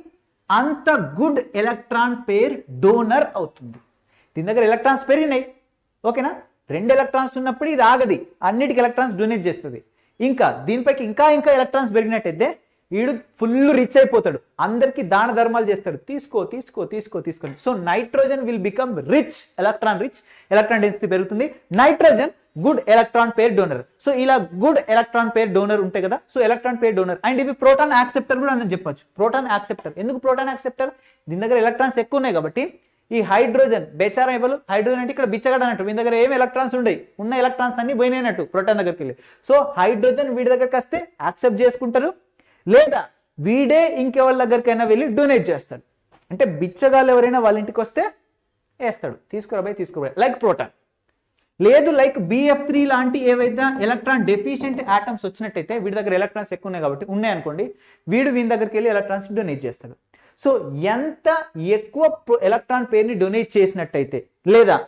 అంత గుడ్ ఎలక్ట్రాన్ పేర్ డోనర్ అవుతుంది దీని దగ్గర ఎలక్ట్రాన్స్ పెరిగినాయి ఓకేనా రెండు ఎలక్ట్రాన్స్ ఉన్నప్పుడు ఇది ఆగది అన్నిటికీ ఎలక్ట్రాన్స్ డొనేట్ చేస్తుంది ఇంకా దీనిపైకి ఇంకా ఇంకా ఎలక్ట్రాన్స్ పెరిగినట్టయితే వీడు ఫుల్ రిచ్ అయిపోతాడు అందరికీ దాన ధర్మాలు చేస్తాడు తీసుకో తీసుకో తీసుకో తీసుకోండి so nitrogen will become rich electron rich electron density పెరుగుతుంది nitrogen good electron pair donor so ఇలా గుడ్ ఎలక్ట్రాన్ పేర్ డోనర్ ఉంటాయి కదా so electron pair donor and ఇవి ప్రోటాన్ యాక్సెప్టర్ కూడా అని చెప్పొచ్చు ప్రోటాన్ యాక్సెప్టర్ ఎందుకు ప్రోటాన్ యాక్సెప్టర్ దీని దగ్గర ఎలక్ట్రాన్స్ ఎక్కువ ఉన్నాయి కాబట్టి ఈ హైడ్రోజన్ బేచారం ఇవ్వలు హైడ్రోజన్ అంటే ఇక్కడ బిచ్చగడ అన్నట్టు వీని దగ్గర ఏం ఎలక్ట్రాన్స్ ఉండయి ఉన్న ఎలక్ట్రాన్స్ అన్ని పోయినాయినట్టు ప్రోటాన్ దగ్గరికి వెళ్ళి సో హైడ్రోజన్ వీడి దగ్గరికి వస్తే యాక్సెప్ట్ చేసుకుంటారు లేదా వీడే ఇంకెవరి దగ్గరికైనా వెళ్ళి డొనేట్ చేస్తాడు అంటే బిచ్చగాళ్ళు ఎవరైనా వాళ్ళ ఇంటికి వస్తే వేస్తాడు తీసుకురాబోయి తీసుకురాబోయి లైక్ ప్రోటాన్ లేదు లైక్ బిఎఫ్ త్రీ లాంటి ఏవైతే ఎలక్ట్రాన్ డెఫిషియెంట్ ఆటమ్స్ వచ్చినట్టయితే వీడి దగ్గర ఎలక్ట్రాన్స్ ఎక్కువ ఉన్నాయి కాబట్టి ఉన్నాయనుకోండి వీడు వీని దగ్గరికి వెళ్ళి ఎలక్ట్రాన్స్ డొనేట్ చేస్తాడు సో ఎంత ఎక్కువ ఎలక్ట్రాన్ పేరుని డొనేట్ చేసినట్టయితే లేదా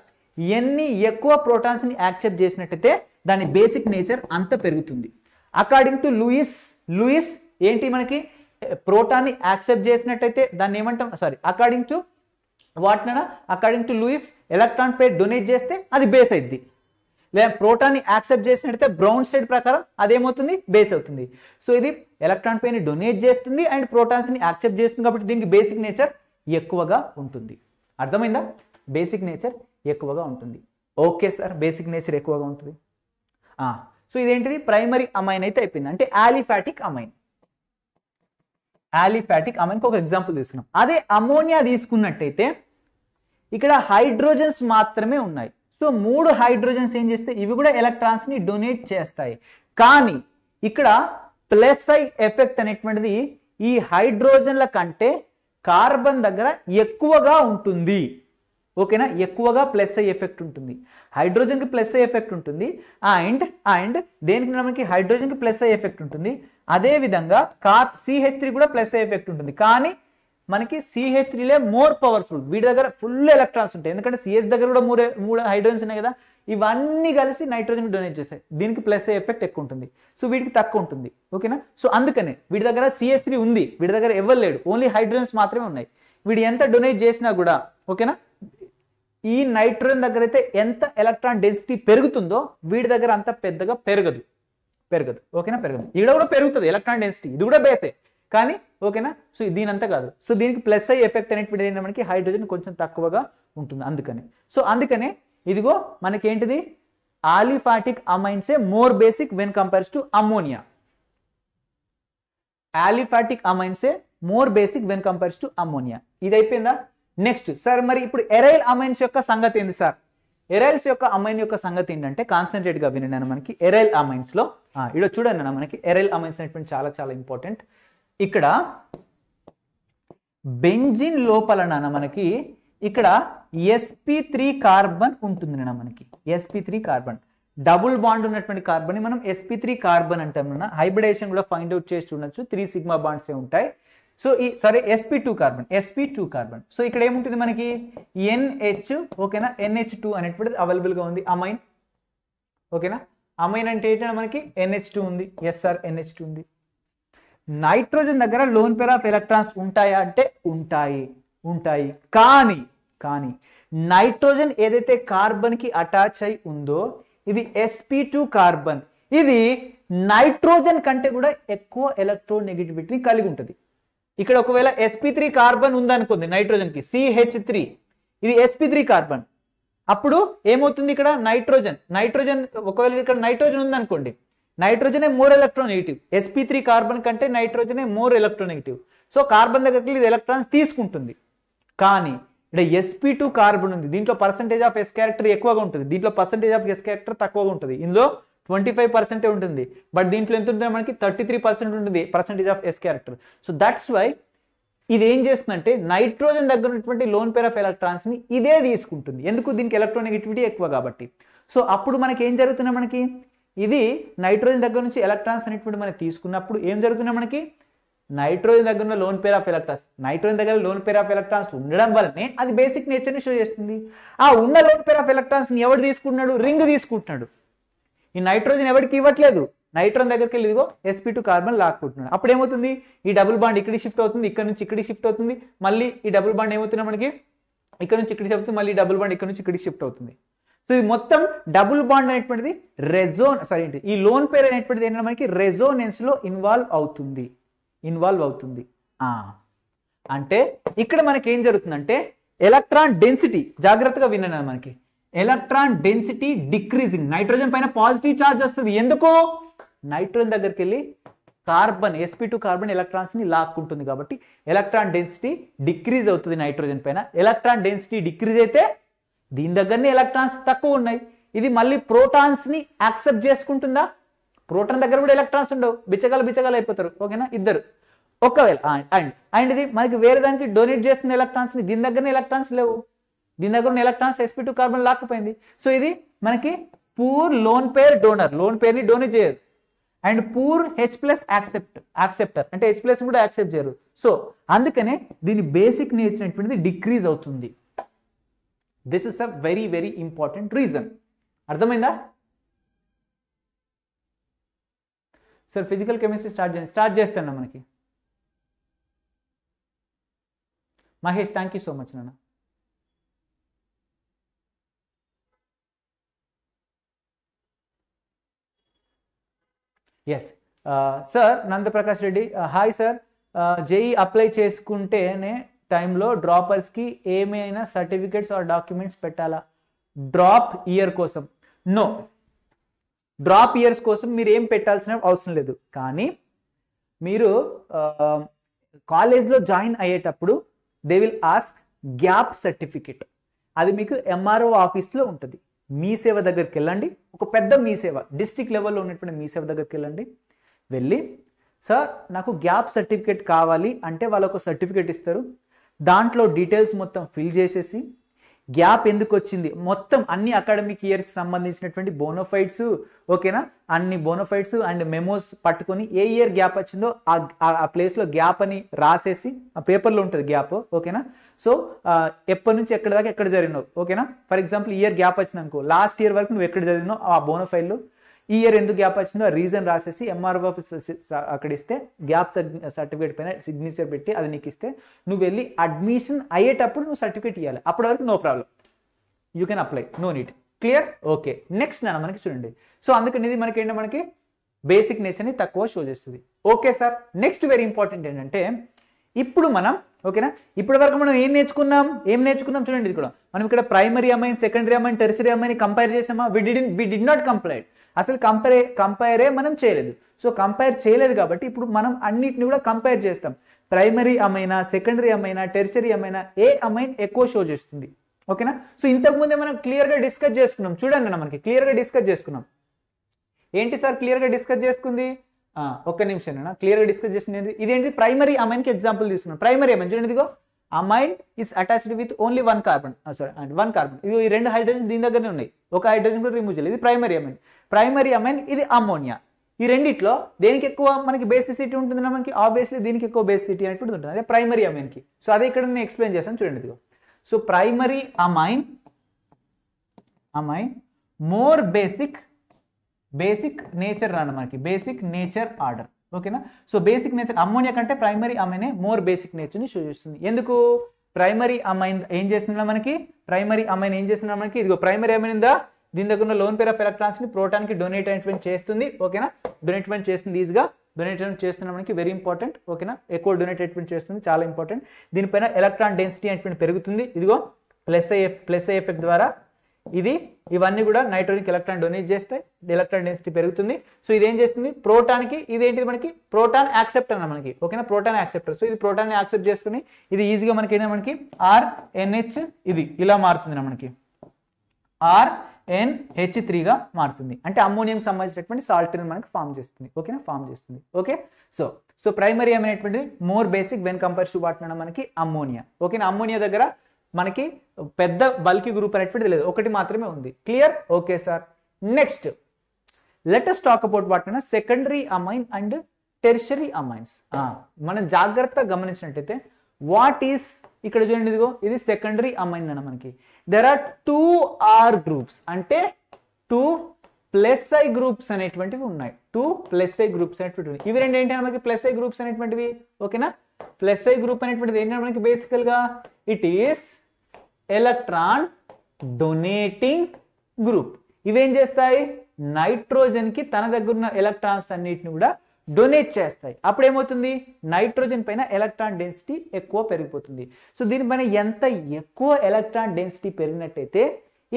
ఎన్ని ఎక్కువ ప్రోటాన్స్ని యాక్సెప్ట్ చేసినట్టయితే దాని బేసిక్ నేచర్ అంత పెరుగుతుంది అకార్డింగ్ టు లూయిస్ లూయిస్ ఏంటి మనకి ప్రోటాన్ని యాక్సెప్ట్ చేసినట్టయితే దాన్ని ఏమంటాం సారీ అకార్డింగ్ టు వాటిన according to Lewis electron pair donate చేస్తే అది బేస్ అయింది లేదా ప్రోటాన్ని యాక్సెప్ట్ చేసినట్టయితే బ్రౌన్ స్టేట్ ప్రకారం అదేమవుతుంది బేస్ అవుతుంది సో ఇది ఎలక్ట్రాన్ పేర్ని డొనేట్ చేస్తుంది అండ్ ప్రోటాన్స్ని యాక్సెప్ట్ చేస్తుంది కాబట్టి దీనికి బేసిక్ నేచర్ ఎక్కువగా ఉంటుంది అర్థమైందా బేసిక్ నేచర్ ఎక్కువగా ఉంటుంది ఓకే సార్ బేసిక్ నేచర్ ఎక్కువగా ఉంటుంది సో ఇదేంటిది ప్రైమరీ అమైన్ అయితే అయిపోయింది అంటే యాలిఫాటిక్ అమైన్ ఆలిఫాటిక్ అమైన్కి ఒక ఎగ్జాంపుల్ తీసుకున్నాం అదే అమోనియా తీసుకున్నట్టయితే ఇక్కడ హైడ్రోజన్స్ మాత్రమే ఉన్నాయి సో మూడు హైడ్రోజన్స్ ఏం చేస్తే ఇవి కూడా ఎలక్ట్రాన్స్ని డొనేట్ చేస్తాయి కానీ ఇక్కడ ప్లస్ ఐ ఎఫెక్ట్ అనేటువంటిది ఈ హైడ్రోజన్ల కంటే కార్బన్ దగ్గర ఎక్కువగా ఉంటుంది ఓకేనా ఎక్కువగా ప్లస్ అయ్యే ఎఫెక్ట్ ఉంటుంది హైడ్రోజన్కి ప్లస్ అయ్యే ఎఫెక్ట్ ఉంటుంది అండ్ అండ్ దేనికి మనకి హైడ్రోజన్కి ప్లస్ అయ్యే ఎఫెక్ట్ ఉంటుంది అదేవిధంగా కా సిహెచ్ త్రీ కూడా ప్లస్ అయ్యే ఎఫెక్ట్ ఉంటుంది కానీ మనకి సిహెచ్ త్రీలే మోర్ పవర్ఫుల్ వీడి దగ్గర ఫుల్ ఎలక్ట్రాన్స్ ఉంటాయి ఎందుకంటే సిహెచ్ దగ్గర కూడా మూడు మూడు హైడ్రోజన్స్ ఉన్నాయి కదా ఇవన్నీ కలిసి నైట్రోజన్ డొనేట్ చేస్తాయి దీనికి ప్లస్ ఎఫెక్ట్ ఎక్కువ ఉంటుంది సో వీటికి తక్కువ ఉంటుంది ఓకేనా సో అందుకనే వీడి దగ్గర సిహెచ్ త్రీ ఉంది వీడి దగ్గర ఎవరు లేడు ఓన్లీ హైడ్రోజన్స్ మాత్రమే ఉన్నాయి వీడు ఎంత డొనేట్ చేసినా కూడా ఓకేనా ఈ నైట్రోజన్ దగ్గర అయితే ఎంత ఎలక్ట్రాన్ డెన్సిటీ పెరుగుతుందో వీడి దగ్గర అంత పెద్దగా పెరగదు పెరగదు ఓకేనా పెరగదు ఇక్కడ కూడా పెరుగుతుంది ఎలక్ట్రాన్ డెన్సిటీ ఇది కూడా బేసే కానీ ఓకేనా సో దీని అంతా కాదు సో దీనికి ప్లస్ అయ్యి ఎఫెక్ట్ అనేటువంటి మనకి హైడ్రోజన్ కొంచెం తక్కువగా ఉంటుంది అందుకని సో అందుకనే ఇదిగో మనకేంటిది aliphatic amines a more basic when compares to ammonia aliphatic amines a more basic when compares to ammonia ఇది అయిపోయిందా నెక్స్ట్ సార్ మరి ఇప్పుడు ఎరైల్ అమైన్స్ యొక్క సంగతి ఏంది సార్ ఎరైల్స్ యొక్క అమైన్ యొక్క సంగతి ఏంటంటే గా విన్న మనకి ఎరైల్ అమైన్స్లో ఇక్కడ చూడండి అన్న మనకి ఎరైల్ అమైన్స్ అనేటువంటి చాలా చాలా ఇంపార్టెంట్ ఇక్కడ బెంజిన్ లోపల నాన్న మనకి ఇక్కడ ఎస్పి త్రీ కార్బన్ ఉంటుంది నాన్న మనకి SP three carbon double bond ఉన్నటువంటి కార్బన్ మనం ఎస్పీ త్రీ కార్బన్ అంటాం హైబ్రిడేషన్ కూడా ఫైండ్ అవుట్ చేసి చూడొచ్చు త్రీ సిగ్మా బాండ్స్ ఉంటాయి సో ఈ sorry SP two carbon SP two carbon so ఇక్కడ ఏముంటుంది మనకి ఎన్హెచ్ ఓకేనా ఎన్హెచ్ టూ అనేటువంటిది అవైలబుల్గా ఉంది అమైన్ ఓకేనా అమైన్ అంటే ఏంటంటే మనకి ఎన్హెచ్ టూ ఉంది ఎస్ఆర్ ఎన్హెచ్ టూ ఉంది నైట్రోజన్ దగ్గర లోన్ పేర్ ఆఫ్ ఎలక్ట్రాన్స్ ఉంటాయా అంటే ఉంటాయి ఉంటాయి కానీ కానీ నైట్రోజన్ ఏదైతే కార్బన్కి అటాచ్ అయి ఉందో ఇది ఎస్పీ టూ కార్బన్ ఇది నైట్రోజన్ కంటే కూడా ఎక్కువ ఎలక్ట్రోనెగటివిటీని కలిగి ఉంటుంది ఇక్కడ ఒకవేళ ఎస్పీ త్రీ కార్బన్ ఉందనుకుంది కి సిహెచ్ త్రీ ఇది ఎస్పీ త్రీ కార్బన్ అప్పుడు ఏమవుతుంది ఇక్కడ నైట్రోజన్ నైట్రోజన్ ఒకవేళ ఇక్కడ నైట్రోజన్ ఉందనుకోండి నైట్రోజనే more negative SP three carbon కంటే నైట్రోజనే మోర్ నెగిటివ్ సో కార్బన్ దగ్గరికి ఇది ఎలక్ట్రాన్స్ తీసుకుంటుంది కానీ ఇక్కడ ఎస్పీ టూ కార్బన్ ఉంది దీంట్లో పర్సంటేజ్ ఆఫ్ ఎస్ క్యారెక్టర్ ఎక్కువగా ఉంటుంది దీంట్లో పర్సంటేజ్ ఆఫ్ ఎస్ క్యారెక్టర్ తక్కువగా ఉంటుంది ఇందులో ట్వంటీ ఫైవ్ పర్సెంటే ఉంటుంది బట్ దీంట్లో ఎంత ఉంటుంది మనకి థర్టీ త్రీ పర్సెంట్ ఉంటుంది percentage of S character so that's why ఇది ఏం చేస్తుందంటే నైట్రోజన్ దగ్గర ఉన్నటువంటి లోన్ పేర్ ఆఫ్ ఎలక్ట్రాన్స్ని ఇదే తీసుకుంటుంది ఎందుకు దీనికి ఎలక్ట్రోనెగటివిటీ ఎక్కువ కాబట్టి సో అప్పుడు మనకి ఏం జరుగుతుంది మనకి ఇది నైట్రోజన్ దగ్గర నుంచి ఎలక్ట్రాన్స్ అనేటువంటి మనం తీసుకున్నప్పుడు ఏం జరుగుతుంది మనకి నైట్రోజన్ దగ్గర ఉన్న lone pair of electrons nitrogen దగ్గర లోన్ పేర్ ఆఫ్ ఎలక్ట్రాన్స్ ఉండడం వల్లనే అది బేసిక్ నేచర్ని షో చేస్తుంది ఆ ఉన్న లోన్ పేర్ ఆఫ్ ఎలక్ట్రాన్స్ని ఎవడు తీసుకుంటున్నాడు రింగ్ తీసుకుంటున్నాడు ఈ నైట్రోజన్ ఎవరికి ఇవ్వట్లేదు నైట్రోన్ దగ్గరికి వెళ్ళి ఇదిగో ఎస్పీ టు కార్బన్ లాక్కుంటున్నాడు అప్పుడు ఏమవుతుంది ఈ డబుల్ బాండ్ ఇక్కడికి షిఫ్ట్ అవుతుంది ఇక్కడ నుంచి ఇక్కడికి షిఫ్ట్ అవుతుంది మళ్ళీ ఈ డబుల్ బాండ్ ఏమవుతున్నాయి మనకి ఇక్కడ నుంచి ఇక్కడికి షిఫ్ట్ మళ్ళీ డబుల్ బాండ్ ఇక్కడ నుంచి ఇక్కడికి షిఫ్ట్ అవుతుంది సో ఇది మొత్తం డబుల్ బాండ్ అనేటువంటిది రెజోన్ సారీ ఈ లోన్ పేరు అనేటువంటిది ఏంటంటే మనకి లో ఇన్వాల్వ్ అవుతుంది ఇన్వాల్వ్ అవుతుంది అంటే ఇక్కడ మనకి ఏం జరుగుతుందంటే ఎలక్ట్రాన్ డెన్సిటీ జాగ్రత్తగా విన్నాను మనకి ఎలక్ట్రాన్ డెన్సిటీ డిక్రీజింగ్ నైట్రోజన్ పైన పాజిటివ్ ఛార్జ్ వస్తుంది ఎందుకు నైట్రోజన్ దగ్గరికి వెళ్ళి కార్బన్ ఎస్పీ టూ కార్బన్ ఎలక్ట్రాన్స్ని లాక్కుంటుంది కాబట్టి ఎలక్ట్రాన్ డెన్సిటీ డిక్రీజ్ అవుతుంది నైట్రోజన్ పైన ఎలక్ట్రాన్ డెన్సిటీ డిక్రీజ్ అయితే దీని దగ్గరనే ఎలక్ట్రాన్స్ తక్కువ ఉన్నాయి ఇది మళ్ళీ ప్రోటాన్స్ని యాక్సెప్ట్ చేసుకుంటుందా ప్రోటాన్ దగ్గర కూడా ఎలక్ట్రాన్స్ ఉండవు బిచ్చగల బిచ్చగల అయిపోతారు ఓకేనా ఇద్దరు ఒకవేళ అండ్ అండ్ ఇది మనకి వేరే దానికి డొనేట్ చేస్తున్న ఎలక్ట్రాన్స్ని దీని దగ్గరనే ఎలక్ట్రాన్స్ లేవు దీని దగ్గర ఉన్న ఎలక్ట్రాన్స్ ఎస్పీ టూ కార్బన్ లాక్కపోయింది సో ఇది మనకి poor lone pair donor lone పేర్ని డోనేట్ చేయదు and poor H plus accept acceptor అంటే హెచ్ ప్లస్ కూడా యాక్సెప్ట్ చేయరు సో అందుకనే దీని బేసిక్ నేచర్ అనేటువంటిది డిక్రీజ్ అవుతుంది this is a very very important reason అర్థమైందా సార్ ఫిజికల్ కెమిస్ట్రీ స్టార్ట్ చేయండి స్టార్ట్ చేస్తాను మనకి Mahesh thank you so much నాన్న yes sir Nandaprakash Reddy hi sir JEE apply చేసుకుంటేనే టైంలో డ్రాపర్స్కి ఏమైనా సర్టిఫికేట్స్ ఆర్ డాక్యుమెంట్స్ పెట్టాలా డ్రాప్ ఇయర్ కోసం నో డ్రాప్ ఇయర్స్ కోసం మీరు ఏం పెట్టాల్సిన అవసరం లేదు కానీ మీరు కాలేజ్లో జాయిన్ అయ్యేటప్పుడు they will ask gap certificate అది మీకు ఎంఆర్ఓ ఆఫీస్లో ఉంటుంది మీ సేవ దగ్గరికి వెళ్ళండి ఒక పెద్ద మీ సేవ డిస్టిక్ లెవెల్లో ఉన్నటువంటి మీ సేవ దగ్గరికి వెళ్ళండి వెళ్ళి సార్ నాకు గ్యాప్ సర్టిఫికేట్ కావాలి అంటే వాళ్ళకు సర్టిఫికేట్ ఇస్తారు దాంట్లో డీటెయిల్స్ మొత్తం ఫిల్ చేసేసి గ్యాప్ ఎందుకు వచ్చింది మొత్తం అన్ని అకాడమిక్ ఇయర్స్ సంబంధించినటువంటి బోనోఫైట్స్ ఓకేనా అన్ని బోనోఫైట్స్ అండ్ మెమోస్ పట్టుకొని ఏ ఇయర్ గ్యాప్ వచ్చిందో ఆ ప్లేస్లో గ్యాప్ అని రాసేసి ఆ పేపర్లో ఉంటుంది గ్యాప్ ఓకేనా సో ఎప్పటి నుంచి ఎక్కడ దాకా ఎక్కడ జరిగినావు ఓకేనా ఫర్ ఎగ్జాంపుల్ ఇయర్ గ్యాప్ వచ్చింది అనుకో లాస్ట్ ఇయర్ వరకు నువ్వు ఎక్కడ జరిగినావు ఆ బోనోఫైడ్లు ఈ ఇయర్ ఎందుకు గ్యాప్ వచ్చిందో రీజన్ రాసేసి ఎంఆర్ఓ అక్కడ ఇస్తే గ్యాప్ సర్టిఫికేట్ పైన సిగ్నేచర్ పెట్టి అది నీకు ఇస్తే నువ్వు వెళ్ళి అడ్మిషన్ అయ్యేటప్పుడు నువ్వు సర్టిఫికేట్ ఇవ్వాలి అప్పటి వరకు no problem you can apply no NEET clear okay next నా మనకి చూడండి సో అందుకని ఇది మనకి ఏంటి మనకి బేసిక్ నేచర్ని తక్కువ షో చేస్తుంది okay sir next very important ఏంటంటే ఇప్పుడు మనం ఓకేనా ఇప్పటి వరకు మనం ఏం నేర్చుకున్నాం ఏం నేర్చుకున్నాం చూడండి ఇది కూడా మనం ఇక్కడ ప్రైమరీ అమ్మాయిని సెకండరీ అమ్మాయిని టెర్సరీ అమ్మాయిని కంపేర్ చేసామా we did we did not complete అసలు కంపేరే కంపేరే మనం చేయలేదు సో కంపేర్ చేయలేదు కాబట్టి ఇప్పుడు మనం అన్నిటిని కూడా కంపేర్ చేస్తాం primary amine secondary amine tertiary amine ఏ అమైన్ ఎక్కువ షో చేస్తుంది ఓకేనా సో ఇంతకు ముందే మనం క్లియర్గా డిస్కస్ చేసుకున్నాం చూడండి అన్న మనకి క్లియర్గా డిస్కస్ చేసుకున్నాం ఏంటి సార్ క్లియర్గా డిస్కస్ చేసుకుంది ఒక్క నిమిషం అన్న క్లియర్గా డిస్కస్ చేసింది ఇదేంటి ప్రైమరీ అమైన్కి ఎగ్జాంపుల్ తీసుకున్నాం ప్రైమరీ అమైన్ చూడండి ఇదిగో amine is attached with only one carbon sorry one carbon ఇది ఈ రెండు హైడ్రోజన్ దీని దగ్గరనే ఉన్నాయి ఒక హైడ్రోజన్ కూడా రిమూవ్ చేయలేదు ఇది ప్రైమరీ అమైన్ ప్రైమరీ అమైన్ ఇది అమ్మోనియా ఈ రెండిట్లో దేనికి ఎక్కువ మనకి బేసిసిటీ ఉంటుంది మనకి ఆబ్వియస్లీ దీనికి ఎక్కువ బేసిసిటీ అనేటువంటి ఉంటుంది అదే ప్రైమరీ అమైన్కి సో అదే ఇక్కడ నేను ఎక్స్ప్లెయిన్ చేశాను చూడండి ఇదిగో so primary amine amine more basic basic nature రాను మనకి బేసిక్ నేచర్ ఆర్డర్ ఓకేనా సో బేసిక్ నేచర్ అమ్మోనియా కంటే ప్రైమరీ అమైనే మోర్ బేసిక్ నేచర్ని షో ఎందుకు ప్రైమరీ అమైన్ ఏం చేస్తున్నా మనకి ప్రైమరీ అమైన్ ఏం చేస్తున్నా మనకి ఇదిగో ప్రైమరీ అమైన్ ఇన్ దీని దగ్గర ఉన్న లోన్ పేర్ ఆఫ్ ఎలక్ట్రాన్స్ని ప్రోటాన్కి డొనేట్ అయినటువంటి చేస్తుంది ఓకేనా డొనేట్మెంట్ చేస్తుంది ఈజీగా డొనేట్ చేస్తున్న మనకి వెరీ ఇంపార్టెంట్ ఓకేనా ఎక్కువ డొనేట్ అయినటువంటి చేస్తుంది చాలా ఇంపార్టెంట్ దీనిపైన ఎలక్ట్రాన్ డెన్సిటీ అనేటువంటి పెరుగుతుంది ఇదిగో ప్లస్ ఐ ప్లస్ ఎఫెక్ట్ ద్వారా ఇది ఇవన్నీ కూడా నైట్రోజన్కి ఎలక్ట్రాన్ డొనేట్ చేస్తాయి ఎలక్ట్రాన్ డెన్సిటీ పెరుగుతుంది సో ఇదేం చేస్తుంది ప్రోటాన్కి ఇదేంటి మనకి ప్రోటాన్ యాక్సెప్ట్ అన్న మనకి ఓకేనా ప్రోటాన్ యాక్సెప్టర్ సో ఇది ప్రోటాన్ యాక్సెప్ట్ చేసుకుని ఇది ఈజీగా మనకి ఏంటంటే మనకి ఆర్ఎన్హెచ్ ఇది ఇలా మారుతుంది మనకి ఆర్ ఎన్ త్రీ త్రీగా మారుతుంది అంటే అమ్మోనియం సంబంధించినటువంటి సాల్ట్ని మనకు ఫామ్ చేస్తుంది ఓకేనా ఫామ్ చేస్తుంది ఓకే సో సో ప్రైమరీ ఏమైనటువంటిది more basic when compares to what మనకి అమ్మోనియా ఓకేనా అమ్మోనియా దగ్గర మనకి పెద్ద బల్కి గ్రూప్ అనేటువంటిది లేదు ఒకటి మాత్రమే ఉంది clear okay sir next let us talk about what secondary amine and tertiary amines మనం జాగ్రత్తగా గమనించినట్టయితే వాట్ ఈస్ ఇక్కడ చూడండి ఇదిగో ఇది సెకండరీ అమైన్ అన్న మనకి there are two R groups అంటే టూ ప్లస్ ఐ గ్రూప్స్ అనేటువంటివి ఉన్నాయి టూ ప్లస్ ఐ గ్రూప్స్ అనేటువంటివి ఇవి రెండు ఏంటి మనకి ప్లస్ ఐ గ్రూప్స్ అనేటువంటివి ఓకేనా ప్లస్ ఐ గ్రూప్ అనేటువంటిది ఏంటంటే మనకి బేసికల్గా it is electron donating group ఇవేం చేస్తాయి నైట్రోజన్ కి తన దగ్గర ఉన్న ఎలక్ట్రాన్స్ అన్నిటిని కూడా డొనేట్ చేస్తాయి అప్పుడు ఏమవుతుంది నైట్రోజన్ పైన ఎలక్ట్రాన్ డెన్సిటీ ఎక్కువ పెరిగిపోతుంది సో దీనిపైన ఎంత ఎక్కువ ఎలక్ట్రాన్ డెన్సిటీ పెరిగినట్టయితే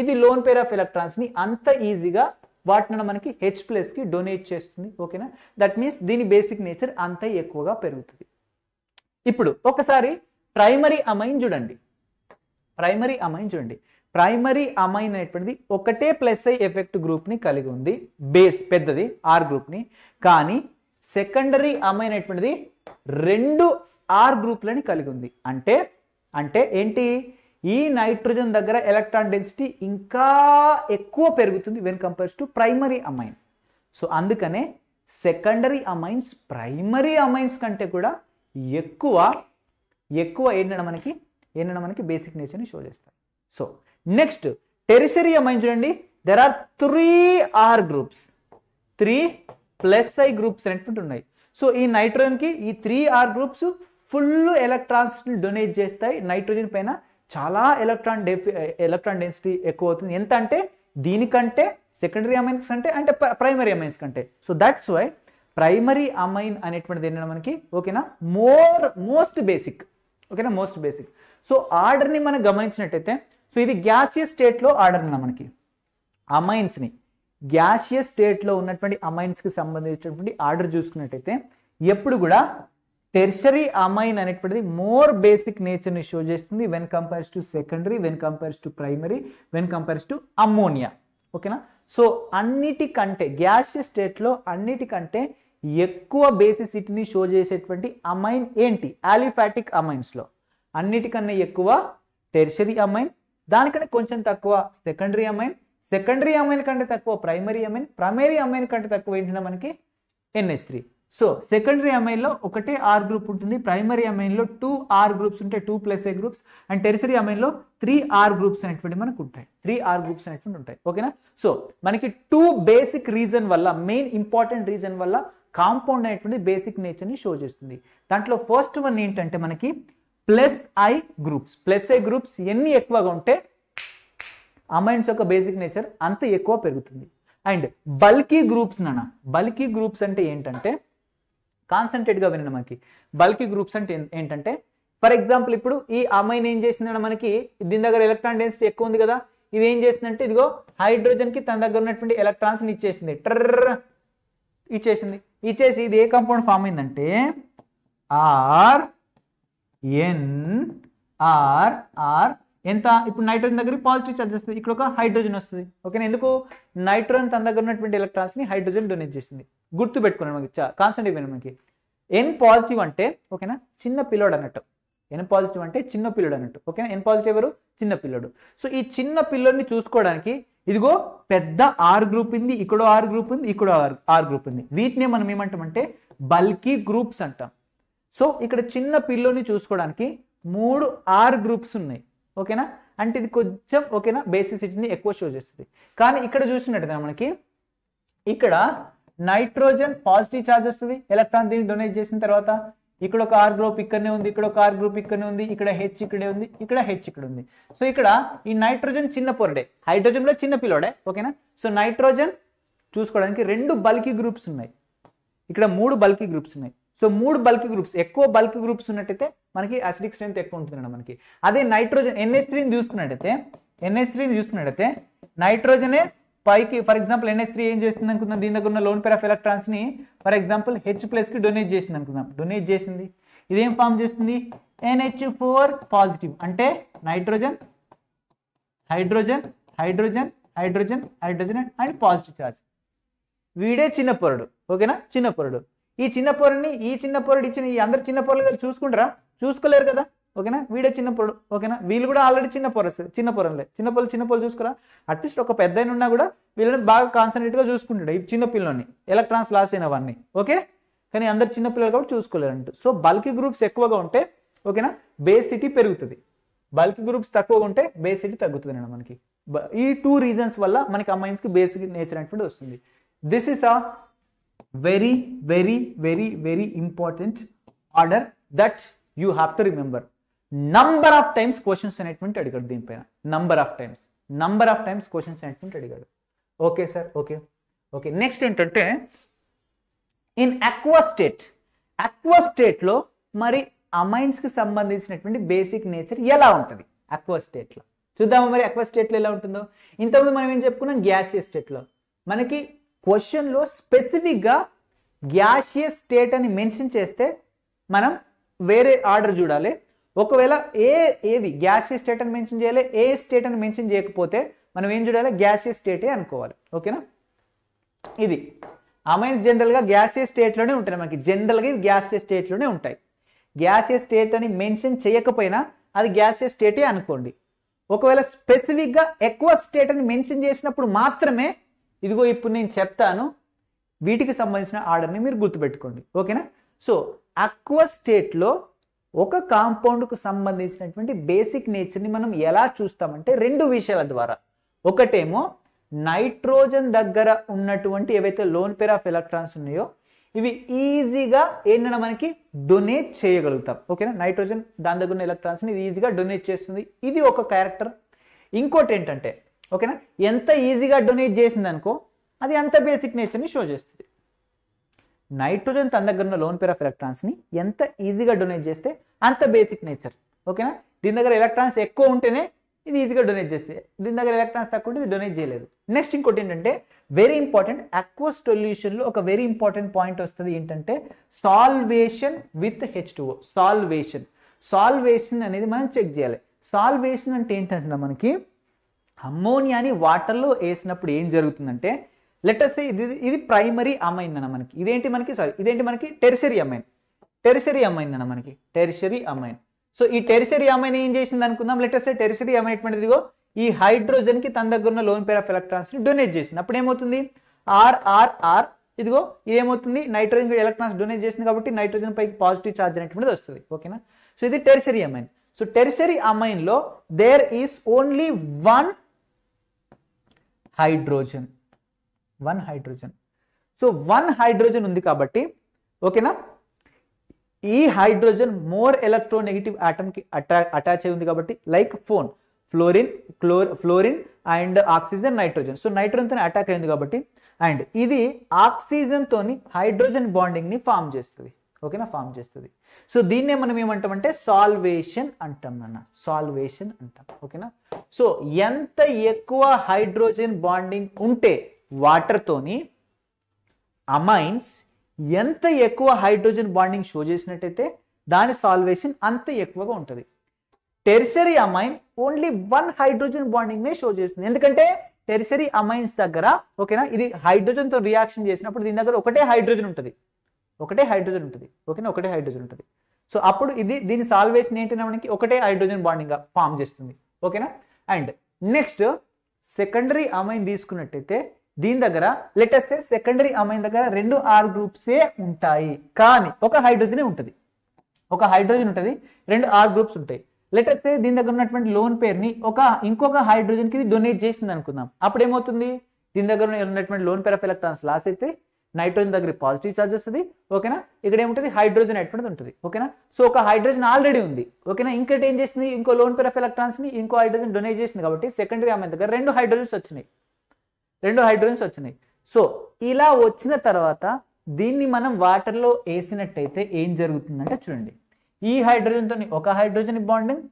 ఇది లోన్ పేర్ ఆఫ్ ఎలక్ట్రాన్స్ని అంత ఈజీగా వాటిని మనకి హెచ్ ప్లస్కి డొనేట్ చేస్తుంది ఓకేనా దట్ మీన్స్ దీని బేసిక్ నేచర్ అంత ఎక్కువగా పెరుగుతుంది ఇప్పుడు ఒకసారి ప్రైమరీ అమైన్ చూడండి ప్రైమరీ అమైన్ చూడండి ప్రైమరీ అమైన్ అనేటువంటిది ఒకటే ప్లస్ ఐ ఎఫెక్ట్ గ్రూప్ని కలిగి ఉంది బేస్ పెద్దది ఆర్ గ్రూప్ని కానీ సెకండరీ అమైన్ అనేటువంటిది రెండు ఆర్ గ్రూప్లని కలిగి ఉంది అంటే అంటే ఏంటి ఈ నైట్రోజన్ దగ్గర ఎలక్ట్రాన్ డెన్సిటీ ఇంకా ఎక్కువ పెరుగుతుంది when compares to primary amine so అందుకనే సెకండరీ అమైన్స్ ప్రైమరీ అమైన్స్ కంటే కూడా ఎక్కువ ఎక్కువ ఏంటన్నా మనకి ఏంటన్నా మనకి బేసిక్ నేచర్ని షో చేస్తాయి సో నెక్స్ట్ టెరిసరీ అమైన్స్ చూడండి there are three R groups three plus I groups అనేటువంటి ఉన్నాయి సో ఈ నైట్రోజన్కి ఈ త్రీ ఆర్ గ్రూప్స్ ఫుల్ ఎలక్ట్రాన్స్ని డొనేట్ చేస్తాయి నైట్రోజన్ పైన చాలా ఎలక్ట్రాన్ డెఫి ఎలక్ట్రాన్ డెన్సిటీ ఎక్కువ అవుతుంది ఎంత అంటే దీనికంటే సెకండరీ అమైన్స్ అంటే అంటే ప్రైమరీ అమైన్స్ కంటే so that's why primary amine అనేటువంటిది ఏంటంటే మనకి ఓకేనా మోర్ మోస్ట్ బేసిక్ ఓకేనా మోస్ట్ బేసిక్ సో ఆర్డర్ని మనం గమనించినట్టయితే సో ఇది గ్యాసియస్ స్టేట్లో ఆర్డర్ అన్న మనకి అమైన్స్ని గ్యాషియస్ స్టేట్లో ఉన్నటువంటి అమైన్స్కి సంబంధించినటువంటి ఆర్డర్ చూసుకున్నట్టయితే ఎప్పుడు కూడా టెర్షరీ అమైన్ అనేటువంటిది మోర్ బేసిక్ నేచర్ని షో చేస్తుంది when compares to secondary when compares to primary when compares to ammonia ఓకేనా సో అన్నిటికంటే గ్యాషియస్ స్టేట్లో అన్నిటికంటే ఎక్కువ బేసిసిటీని షో చేసేటువంటి అమైన్ ఏంటి యాలిఫాటిక్ అమైన్స్లో అన్నిటికన్నా ఎక్కువ టెర్షరీ అమైన్ దానికన్నా కొంచెం తక్కువ సెకండరీ అమైన్ సెకండరీ అమైన్ కంటే తక్కువ ప్రైమరీ అమైన్ ప్రైమరీ అమైన్ కంటే తక్కువ ఏంటంటే మనకి ఎన్ఎస్ త్రీ సో సెకండరీ అమైన్లో ఒకటే ఆర్ గ్రూప్ ఉంటుంది ప్రైమరీ అమైన్లో టూ ఆర్ గ్రూప్స్ ఉంటాయి two plus A groups and tertiary అమైన్లో త్రీ ఆర్ గ్రూప్స్ అనేటువంటి మనకు ఉంటాయి త్రీ ఆర్ గ్రూప్స్ అనేటువంటి ఉంటాయి ఓకేనా సో మనకి టూ బేసిక్ రీజన్ వల్ల మెయిన్ ఇంపార్టెంట్ రీజన్ వల్ల కాంపౌండ్ అనేటువంటి బేసిక్ నేచర్ని షో చేస్తుంది దాంట్లో ఫస్ట్ వన్ ఏంటంటే మనకి plus I groups plus A groups ఎన్ని ఎక్కువగా ఉంటే అమైన్స్ యొక్క బేసిక్ నేచర్ అంత ఎక్కువ పెరుగుతుంది అండ్ బల్కీ గ్రూప్స్ అన్న బల్కీ గ్రూప్స్ అంటే ఏంటంటే కాన్సన్ట్రేట్గా వినండి మనకి బల్కీ గ్రూప్స్ అంటే ఏంటంటే ఫర్ ఎగ్జాంపుల్ ఇప్పుడు ఈ అమైన్ ఏం చేసిందన్న మనకి దీని దగ్గర ఎలక్ట్రాన్ డెన్సిటీ ఎక్కువ ఉంది కదా ఇది ఏం చేసిందంటే ఇదిగో హైడ్రోజన్కి తన దగ్గర ఉన్నటువంటి ఎలక్ట్రాన్స్ని ఇచ్చేసింది ట్రర్ర ఇచ్చేసింది ఇచ్చేసి ఇది ఏ కాంపౌండ్ ఫామ్ అయిందంటే ఆర్ ఎన్ ఆర్ ఆర్ ఎంత ఇప్పుడు నైట్రోజన్ దగ్గర పాజిటివ్ ఛార్జ్ వస్తుంది ఇక్కడ ఒక హైడ్రోజన్ వస్తుంది ఓకేనా ఎందుకు నైట్రోజన్ తన దగ్గర ఉన్నటువంటి ని హైడ్రోజన్ డొనేట్ చేసింది గుర్తు పెట్టుకున్నాను మనకి కాన్సెంట్ అయిపోయినా మనకి ఎన్ పాజిటివ్ అంటే ఓకేనా చిన్న పిల్లోడు అన్నట్టు ఎన్ పాజిటివ్ అంటే చిన్న పిల్లోడు అన్నట్టు ఓకేనా ఎన్ పాజిటివ్ ఎవరు చిన్న పిల్లోడు సో ఈ చిన్న పిల్లోడిని చూసుకోవడానికి ఇదిగో పెద్ద ఆర్ గ్రూప్ ఉంది ఇక్కడ ఆర్ గ్రూప్ ఉంది ఇక్కడ ఆర్ గ్రూప్ ఉంది వీటినే మనం ఏమంటామంటే బల్కీ గ్రూప్స్ అంటాం సో ఇక్కడ చిన్న పిల్లోని చూసుకోవడానికి మూడు ఆర్ గ్రూప్స్ ఉన్నాయి ఓకేనా అంటే ఇది కొంచెం ఓకేనా బేసిసిటీని ఎక్కువ షో చేస్తుంది కానీ ఇక్కడ చూసినట్టుగా మనకి ఇక్కడ నైట్రోజన్ పాజిటివ్ ఛార్జ్ వస్తుంది ఎలక్ట్రాన్ దీన్ని డొనేట్ చేసిన తర్వాత ఇక్కడ ఒక ఆర్ గ్రూప్ ఇక్కడనే ఉంది ఇక్కడ ఒక ఆర్ గ్రూప్ ఇక్కడనే ఉంది ఇక్కడ హెచ్ ఇక్కడే ఉంది ఇక్కడ హెచ్ ఇక్కడ ఉంది సో ఇక్కడ ఈ నైట్రోజన్ చిన్న పొరడే హైడ్రోజన్ లో చిన్న పిల్లడే ఓకేనా సో నైట్రోజన్ చూసుకోవడానికి రెండు బల్కీ గ్రూప్స్ ఉన్నాయి ఇక్కడ మూడు బల్కీ గ్రూప్స్ ఉన్నాయి సో మూడు బల్కి గ్రూప్స్ ఎక్కువ బల్క్ గ్రూప్స్ ఉన్నట్టయితే మనకి అసిడిక్ స్ట్రెంత్ ఎక్కువ ఉంటుందండి మనకి అదే నైట్రోజన్ ఎన్ఎస్ త్రీని చూసుకున్నట్టయితే ఎన్ఎస్ త్రీని చూసుకున్నట్టయితే నైట్రోజనే పైకి ఫర్ ఎగ్జాంపుల్ ఎన్ఎస్ త్రీ ఏం చేస్తుంది అనుకుందాం దీని దగ్గర ఉన్న లోన్ పేర్ ఆఫ్ ఎలక్ట్రాన్స్ని ఫర్ ఎగ్జాంపుల్ హెచ్ ప్లస్కి డొనేట్ చేసింది అనుకుందాం డొనేట్ చేసింది ఇదేం ఫామ్ చేస్తుంది ఎన్హెచ్ ఫోర్ పాజిటివ్ అంటే nitrogen hydrogen hydrogen hydrogen hydrogen and positive charge వీడే చిన్న పొరడు ఓకేనా చిన్న పొరడు ఈ చిన్న పొరని ఈ చిన్న పొరడు ఇచ్చిన ఈ అందరు చిన్న పొరలు కలిసి చూసుకుంటారా చూసుకోలేరు కదా ఓకేనా వీడే చిన్న పొరడు ఓకేనా వీళ్ళు కూడా ఆల్రెడీ చిన్న పొరస్ చిన్న పొరలే చిన్న పొరలు చిన్న పొరలు చూసుకురా అట్లీస్ట్ ఒక పెద్ద ఉన్నా కూడా వీళ్ళని బాగా కాన్సన్ట్రేట్గా చూసుకుంటాడు ఈ చిన్న పిల్లని ఎలక్ట్రాన్స్ లాస్ అయినవన్నీ ఓకే కానీ అందరు చిన్న పిల్లలు కూడా చూసుకోలేరంట సో బల్క్ గ్రూప్స్ ఎక్కువగా ఉంటే ఓకేనా బేసిటీ పెరుగుతుంది బల్క్ గ్రూప్స్ తక్కువగా ఉంటే బేసిటీ తగ్గుతుంది అండి మనకి ఈ టూ రీజన్స్ వల్ల మనకి కి బేసిక్ నేచర్ అనేటువంటి వస్తుంది this is a very very very very important order that you have to remember number of times questions అనేటువంటి అడిగాడు దీనిపైన number of times number of times questions అనేటువంటి అడిగాడు okay sir okay okay next ఏంటంటే in aqua state aqua స్టేట్లో మరి అమైన్స్కి సంబంధించినటువంటి basic nature ఎలా ఉంటుంది అక్వా స్టేట్లో చూద్దాము మరి అక్వా స్టేట్లో ఎలా ఉంటుందో ఇంతకుముందు మనం ఏం చెప్పుకున్నాం గ్యాసియస్ స్టేట్లో మనకి క్వశ్చన్లో స్పెసిఫిక్గా గ్యాషియస్ స్టేట్ అని మెన్షన్ చేస్తే మనం వేరే ఆర్డర్ చూడాలి ఒకవేళ ఏ ఏది గ్యాషియస్ స్టేట్ అని మెన్షన్ చేయాలి ఏ స్టేట్ అని మెన్షన్ చేయకపోతే మనం ఏం చూడాలి గ్యాసియస్ స్టేటే అనుకోవాలి ఓకేనా ఇది అమైన్స్ జనరల్గా గ్యాసియస్ స్టేట్లోనే ఉంటాయి మనకి జనరల్గా ఇవి గ్యాసియస్ స్టేట్లోనే ఉంటాయి గ్యాసియస్ స్టేట్ అని మెన్షన్ చేయకపోయినా అది గ్యాసియస్ స్టేటే అనుకోండి ఒకవేళ స్పెసిఫిక్గా ఎక్కువ స్టేట్ అని మెన్షన్ చేసినప్పుడు మాత్రమే ఇదిగో ఇప్పుడు నేను చెప్తాను వీటికి సంబంధించిన ఆర్డర్ని మీరు గుర్తుపెట్టుకోండి ఓకేనా సో అక్వ స్టేట్లో ఒక కాంపౌండ్కు సంబంధించినటువంటి బేసిక్ నేచర్ని మనం ఎలా చూస్తామంటే రెండు విషయాల ద్వారా ఒకటేమో నైట్రోజన్ దగ్గర ఉన్నటువంటి ఏవైతే లోన్ పేర్ ఆఫ్ ఎలక్ట్రాన్స్ ఉన్నాయో ఇవి ఈజీగా ఏంటన్నా మనకి డొనేట్ చేయగలుగుతాం ఓకేనా నైట్రోజన్ దాని దగ్గర ఉన్న ఎలక్ట్రాన్స్ని ఈజీగా డొనేట్ చేస్తుంది ఇది ఒక క్యారెక్టర్ ఇంకోటి ఏంటంటే ఓకేనా ఎంత ఈజీగా డొనేట్ చేసింది అనుకో అది అంత బేసిక్ నేచర్ని షో చేస్తుంది నైట్రోజన్ తన దగ్గర ఉన్న లోన్ పేర్ ఆఫ్ ఎలక్ట్రాన్స్ని ఎంత ఈజీగా డొనేట్ చేస్తే అంత బేసిక్ నేచర్ ఓకేనా దీని దగ్గర ఎలక్ట్రాన్స్ ఎక్కువ ఉంటేనే ఇది ఈజీగా డొనేట్ చేస్తే దీని దగ్గర ఎలక్ట్రాన్స్ తక్కువ ఉంటే ఇది డొనేట్ చేయలేదు నెక్స్ట్ ఇంకోటి ఏంటంటే వెరీ ఇంపార్టెంట్ అక్వస్ సొల్యూషన్లో ఒక వెరీ ఇంపార్టెంట్ పాయింట్ వస్తుంది ఏంటంటే solvation with H two solvation solvation అనేది మనం చెక్ చేయాలి సాల్వేషన్ అంటే ఏంటంటే మనకి అమ్మోనియాని వాటర్లో వేసినప్పుడు ఏం జరుగుతుందంటే లెటర్స్ ఇది ఇది ప్రైమరీ అమైన్ అన్న మనకి ఇదేంటి మనకి సారీ ఇదేంటి మనకి టెరిసరీ అమైన్ టెరిసరీ అమైన్ అన్న మనకి టెరిసరీ అమైన్ సో ఈ టెరిసరీ అమైన్ ఏం చేసింది అనుకుందాం లెటర్స్ టెరిసరీ అమైన్ ఇదిగో ఈ హైడ్రోజన్కి తన దగ్గర ఉన్న లోన్ పేర్ ఆఫ్ ఎలక్ట్రాన్స్ని డొనేట్ చేసింది అప్పుడు ఏమవుతుంది ఆర్ఆర్ఆర్ ఇదిగో ఇదేమవుతుంది నైట్రోజన్ ఎలక్ట్రాన్స్ డొనేట్ చేసింది కాబట్టి నైట్రోజన్ పైకి పాజిటివ్ చార్జ్ అనేటువంటిది వస్తుంది ఓకేనా సో ఇది టెరిసరీ అమైన్ సో టెరిసరీ లో there is only one hydrogen one hydrogen so one hydrogen ఉంది కాబట్టి ఓకేనా ఈ హైడ్రోజన్ మోర్ నెగిటివ్ ఆటమ్కి అటా అటాచ్ అయి ఉంది కాబట్టి లైక్ ఫోన్ ఫ్లోరిన్ క్లోర్ fluorine and oxygen nitrogen so నైట్రోజన్తో అటాక్ అయింది కాబట్టి అండ్ ఇది ఆక్సిజన్తోని హైడ్రోజన్ బాండింగ్ని ఫామ్ చేస్తుంది ఓకేనా ఫామ్ చేస్తుంది సో దీన్నే మనం ఏమంటామంటే సాల్వేషన్ అంటాం నాన్న సాల్వేషన్ అంటాం ఓకేనా సో ఎంత ఎక్కువ హైడ్రోజన్ బాండింగ్ ఉంటే వాటర్తోని అమైన్స్ ఎంత ఎక్కువ హైడ్రోజన్ బాండింగ్ షో చేసినట్టయితే దాని సాల్వేషన్ అంత ఎక్కువగా ఉంటుంది tertiary amine only one hydrogen బాండింగ్నే షో చేస్తుంది ఎందుకంటే టెరిసరీ అమైన్స్ దగ్గర ఓకేనా ఇది హైడ్రోజన్తో రియాక్షన్ చేసినప్పుడు దీని దగ్గర ఒకటే హైడ్రోజన్ ఉంటుంది ఒకటే హైడ్రోజన్ ఉంటుంది ఓకేనా ఒకటే హైడ్రోజన్ ఉంటుంది సో అప్పుడు ఇది దీని సాల్వేషన్ ఏంటంటే మనకి ఒకటే హైడ్రోజన్ బాండింగ్ ఫామ్ చేస్తుంది ఓకేనా అండ్ నెక్స్ట్ సెకండరీ అమైన్ తీసుకున్నట్టయితే దీని దగ్గర లెటెస్ట్ సెకండరీ అమైన్ దగ్గర రెండు ఆర్ గ్రూప్సే ఉంటాయి కానీ ఒక హైడ్రోజనే ఉంటుంది ఒక హైడ్రోజన్ ఉంటుంది రెండు ఆర్ గ్రూప్స్ ఉంటాయి లెటెస్ట్ దీని దగ్గర ఉన్నటువంటి లోన్ పేరుని ఒక ఇంకొక హైడ్రోజన్కి డొనేట్ చేసింది అనుకుందాం అప్పుడు ఏమవుతుంది దీని దగ్గర ఉన్నటువంటి lone pair of electrons loss అయితే నైట్రోజన్ దగ్గర పాజిటివ్ ఛార్జ్ వస్తుంది ఓకేనా ఇక్కడ ఏముంటుంది హైడ్రోజన్ అటువంటి ఉంటుంది ఓకేనా సో ఒక హైడ్రోజన్ ఆల్రెడీ ఉంది ఓకేనా ఇంకటి ఏం చేసింది ఇంకో లోన్ పేర్ ఆఫ్ ఎలక్ట్రాన్స్ని ఇంకో హైడ్రోజన్ డొనేట్ చేసింది కాబట్టి సెకండరీ ఆమె దగ్గర రెండు హైడ్రోజన్స్ వచ్చినాయి రెండు హైడ్రోజన్స్ వచ్చినాయి సో ఇలా వచ్చిన తర్వాత దీన్ని మనం వాటర్లో వేసినట్టయితే ఏం జరుగుతుందంటే చూడండి ఈ తో ఒక హైడ్రోజన్ బాండింగ్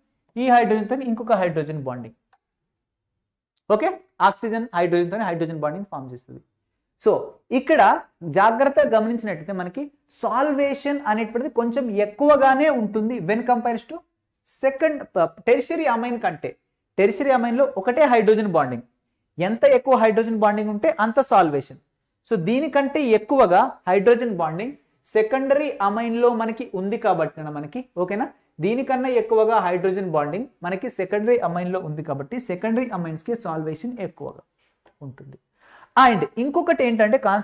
ఈ తో ఇంకొక హైడ్రోజన్ బాండింగ్ ఓకే ఆక్సిజన్ తో హైడ్రోజన్ బాండింగ్ ఫామ్ చేస్తుంది సో ఇక్కడ జాగ్రత్తగా గమనించినట్టయితే మనకి సాల్వేషన్ అనేటువంటిది కొంచెం ఎక్కువగానే ఉంటుంది when compares to second tertiary amine కంటే టెరిషరీ అమైన్లో ఒకటే హైడ్రోజన్ బాండింగ్ ఎంత ఎక్కువ హైడ్రోజన్ బాండింగ్ ఉంటే అంత సాల్వేషన్ సో దీనికంటే ఎక్కువగా హైడ్రోజన్ బాండింగ్ సెకండరీ అమైన్లో మనకి ఉంది కాబట్టి మనకి ఓకేనా దీనికన్నా ఎక్కువగా హైడ్రోజన్ బాండింగ్ మనకి సెకండరీ అమైన్లో ఉంది కాబట్టి సెకండరీ అమైన్స్కి సాల్వేషన్ ఎక్కువగా ఉంటుంది అండ్ ఇంకొకటి ఏంటంటే గా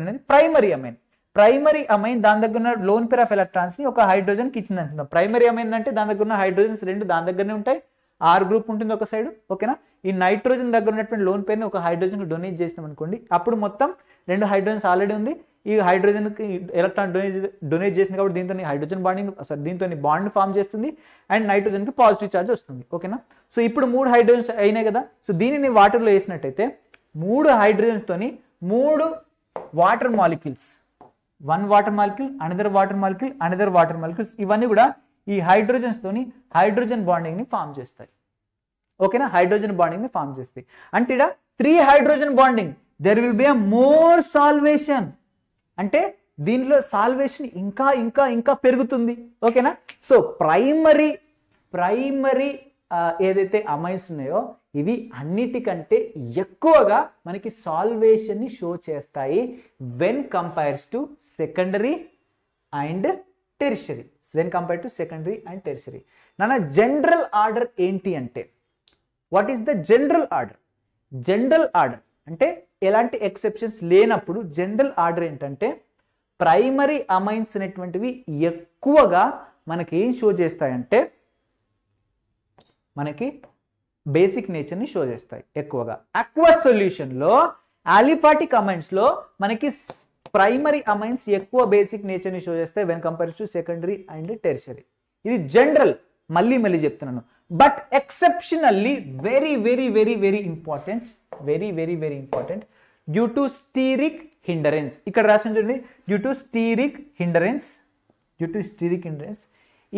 అనేది ప్రైమరీ అమైన్ ప్రైమరీ అమైన్ దాని దగ్గర ఉన్న లోన్ పేర్ ఆఫ్ ని ఒక కి ఇచ్చింది అంటున్నాం ప్రైమరీ అమైన్ అంటే దాని దగ్గర ఉన్న హైడ్రోజన్స్ రెండు దాని దగ్గరనే ఉంటాయి ఆర్ గ్రూప్ ఉంటుంది ఒక సైడ్ ఓకేనా ఈ నైట్రోజన్ దగ్గర ఉన్నటువంటి లోన్ పేరుని ఒక హైడ్రోజన్ డొనేట్ చేసినాం అనుకోండి అప్పుడు మొత్తం రెండు హైడ్రోజన్స్ ఆల్రెడీ ఉంది ఈ హైడ్రోజన్కి ఎలక్ట్రాన్ డొనేట్ డొనేట్ చేసింది కాబట్టి దీంతో హైడ్రోజన్ బాండింగ్ సార్ దీంతో బాండ్ ఫామ్ చేస్తుంది అండ్ నైట్రోజన్కి పాజిటివ్ ఛార్జ్ వస్తుంది ఓకేనా సో ఇప్పుడు మూడు హైడ్రోజన్స్ అయినాయి కదా సో దీనిని వాటర్లో వేసినట్టయితే మూడు హైడ్రోజన్స్తోని మూడు water molecules one water molecule another water molecule another water molecules ఇవన్నీ కూడా ఈ హైడ్రోజన్స్తోని హైడ్రోజన్ బాండింగ్ని ఫామ్ చేస్తాయి ఓకేనా హైడ్రోజన్ బాండింగ్ని ఫామ్ చేస్తాయి అంటే ఇక్కడ three hydrogen bonding there will be a more solvation అంటే దీనిలో సాల్వేషన్ ఇంకా ఇంకా ఇంకా పెరుగుతుంది ఓకేనా సో ప్రైమరీ ప్రైమరీ ఏదైతే అమైన్స్ ఉన్నాయో ఇవి అన్నిటికంటే ఎక్కువగా మనకి సాల్వేషన్ని షో చేస్తాయి when compares to secondary and tertiary when compare to secondary and tertiary నాన్న జనరల్ ఆర్డర్ ఏంటి అంటే what is the general order general order అంటే ఎలాంటి ఎక్సెప్షన్స్ లేనప్పుడు జనరల్ ఆర్డర్ ఏంటంటే ప్రైమరీ అమైన్స్ అనేటువంటివి ఎక్కువగా మనకి ఏం షో చేస్తాయంటే మనకి బేసిక్ నేచర్ని షో చేస్తాయి ఎక్కువగా అక్వస్ సొల్యూషన్లో ఆలిఫాటిక్ అమైన్స్లో మనకి ప్రైమరీ అమైన్స్ ఎక్కువ బేసిక్ నేచర్ని షో చేస్తాయి when compare to secondary and tertiary ఇది జనరల్ మళ్ళీ మళ్ళీ చెప్తున్నాను but exceptionally very very very very important very very very important due to steric hindrance ఇక్కడ రాసిన చూడండి due to steric hindrance due to steric hindrance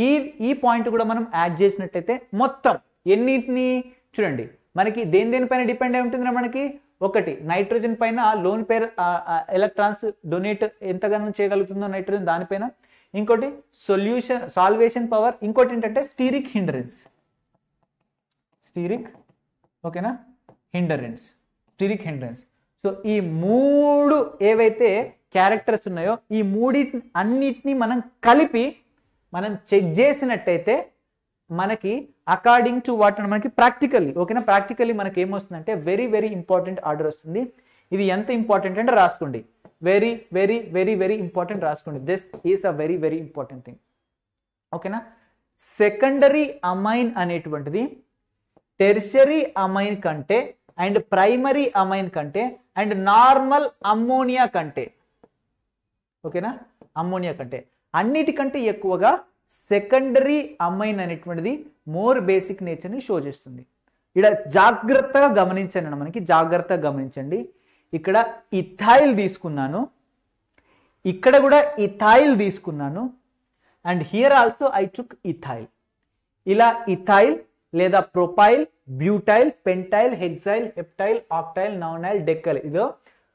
ఈ ఈ పాయింట్ కూడా మనం యాడ్ చేసినట్టయితే మొత్తం ఎన్నింటినీ చూడండి మనకి దేని దేనిపైన డిపెండ్ అయి ఉంటుంది మనకి ఒకటి నైట్రోజన్ పైన లోన్ పేర్ ఎలక్ట్రాన్స్ డొనేట్ ఎంతగానో చేయగలుగుతుందో నైట్రోజన్ దానిపైన ఇంకోటి సొల్యూషన్ సాల్వేషన్ పవర్ ఇంకోటి ఏంటంటే స్టీరిక్ హిండరెన్స్ స్టీరిక్ ఓకేనా హిండరెన్స్ స్టీరిక్ హిండరెన్స్ సో ఈ మూడు ఏవైతే క్యారెక్టర్స్ ఉన్నాయో ఈ మూడి అన్నిటినీ మనం కలిపి మనం చెక్ చేసినట్టయితే మనకి అకార్డింగ్ టు వాట్ అని మనకి ప్రాక్టికల్లీ ఓకేనా ప్రాక్టికల్లీ మనకి ఏమొస్తుందంటే వెరీ వెరీ ఇంపార్టెంట్ ఆర్డర్ వస్తుంది ఇది ఎంత ఇంపార్టెంట్ అంటే రాసుకోండి very very very very important రాసుకోండి this is a very very important thing ఓకేనా సెకండరీ అమైన్ అనేటువంటిది టెర్షరీ అమైన్ కంటే అండ్ ప్రైమరీ అమైన్ కంటే అండ్ నార్మల్ అమ్మోనియా కంటే ఓకేనా అమ్మోనియా కంటే అన్నిటికంటే ఎక్కువగా సెకండరీ అమ్మైన్ అనేటువంటిది మోర్ బేసిక్ నేచర్ని షో చేస్తుంది ఇక్కడ జాగ్రత్తగా గమనించండి మనకి జాగ్రత్తగా గమనించండి ఇక్కడ ఇథాయిల్ తీసుకున్నాను ఇక్కడ కూడా ఇథాయిల్ తీసుకున్నాను అండ్ హియర్ ఆల్సో ఐ చుక్ ఇథాయిల్ ఇలా ఇథాయిల్ లేదా propyl butyl pentyl hexyl heptyl octyl nonyl decyl ఇదో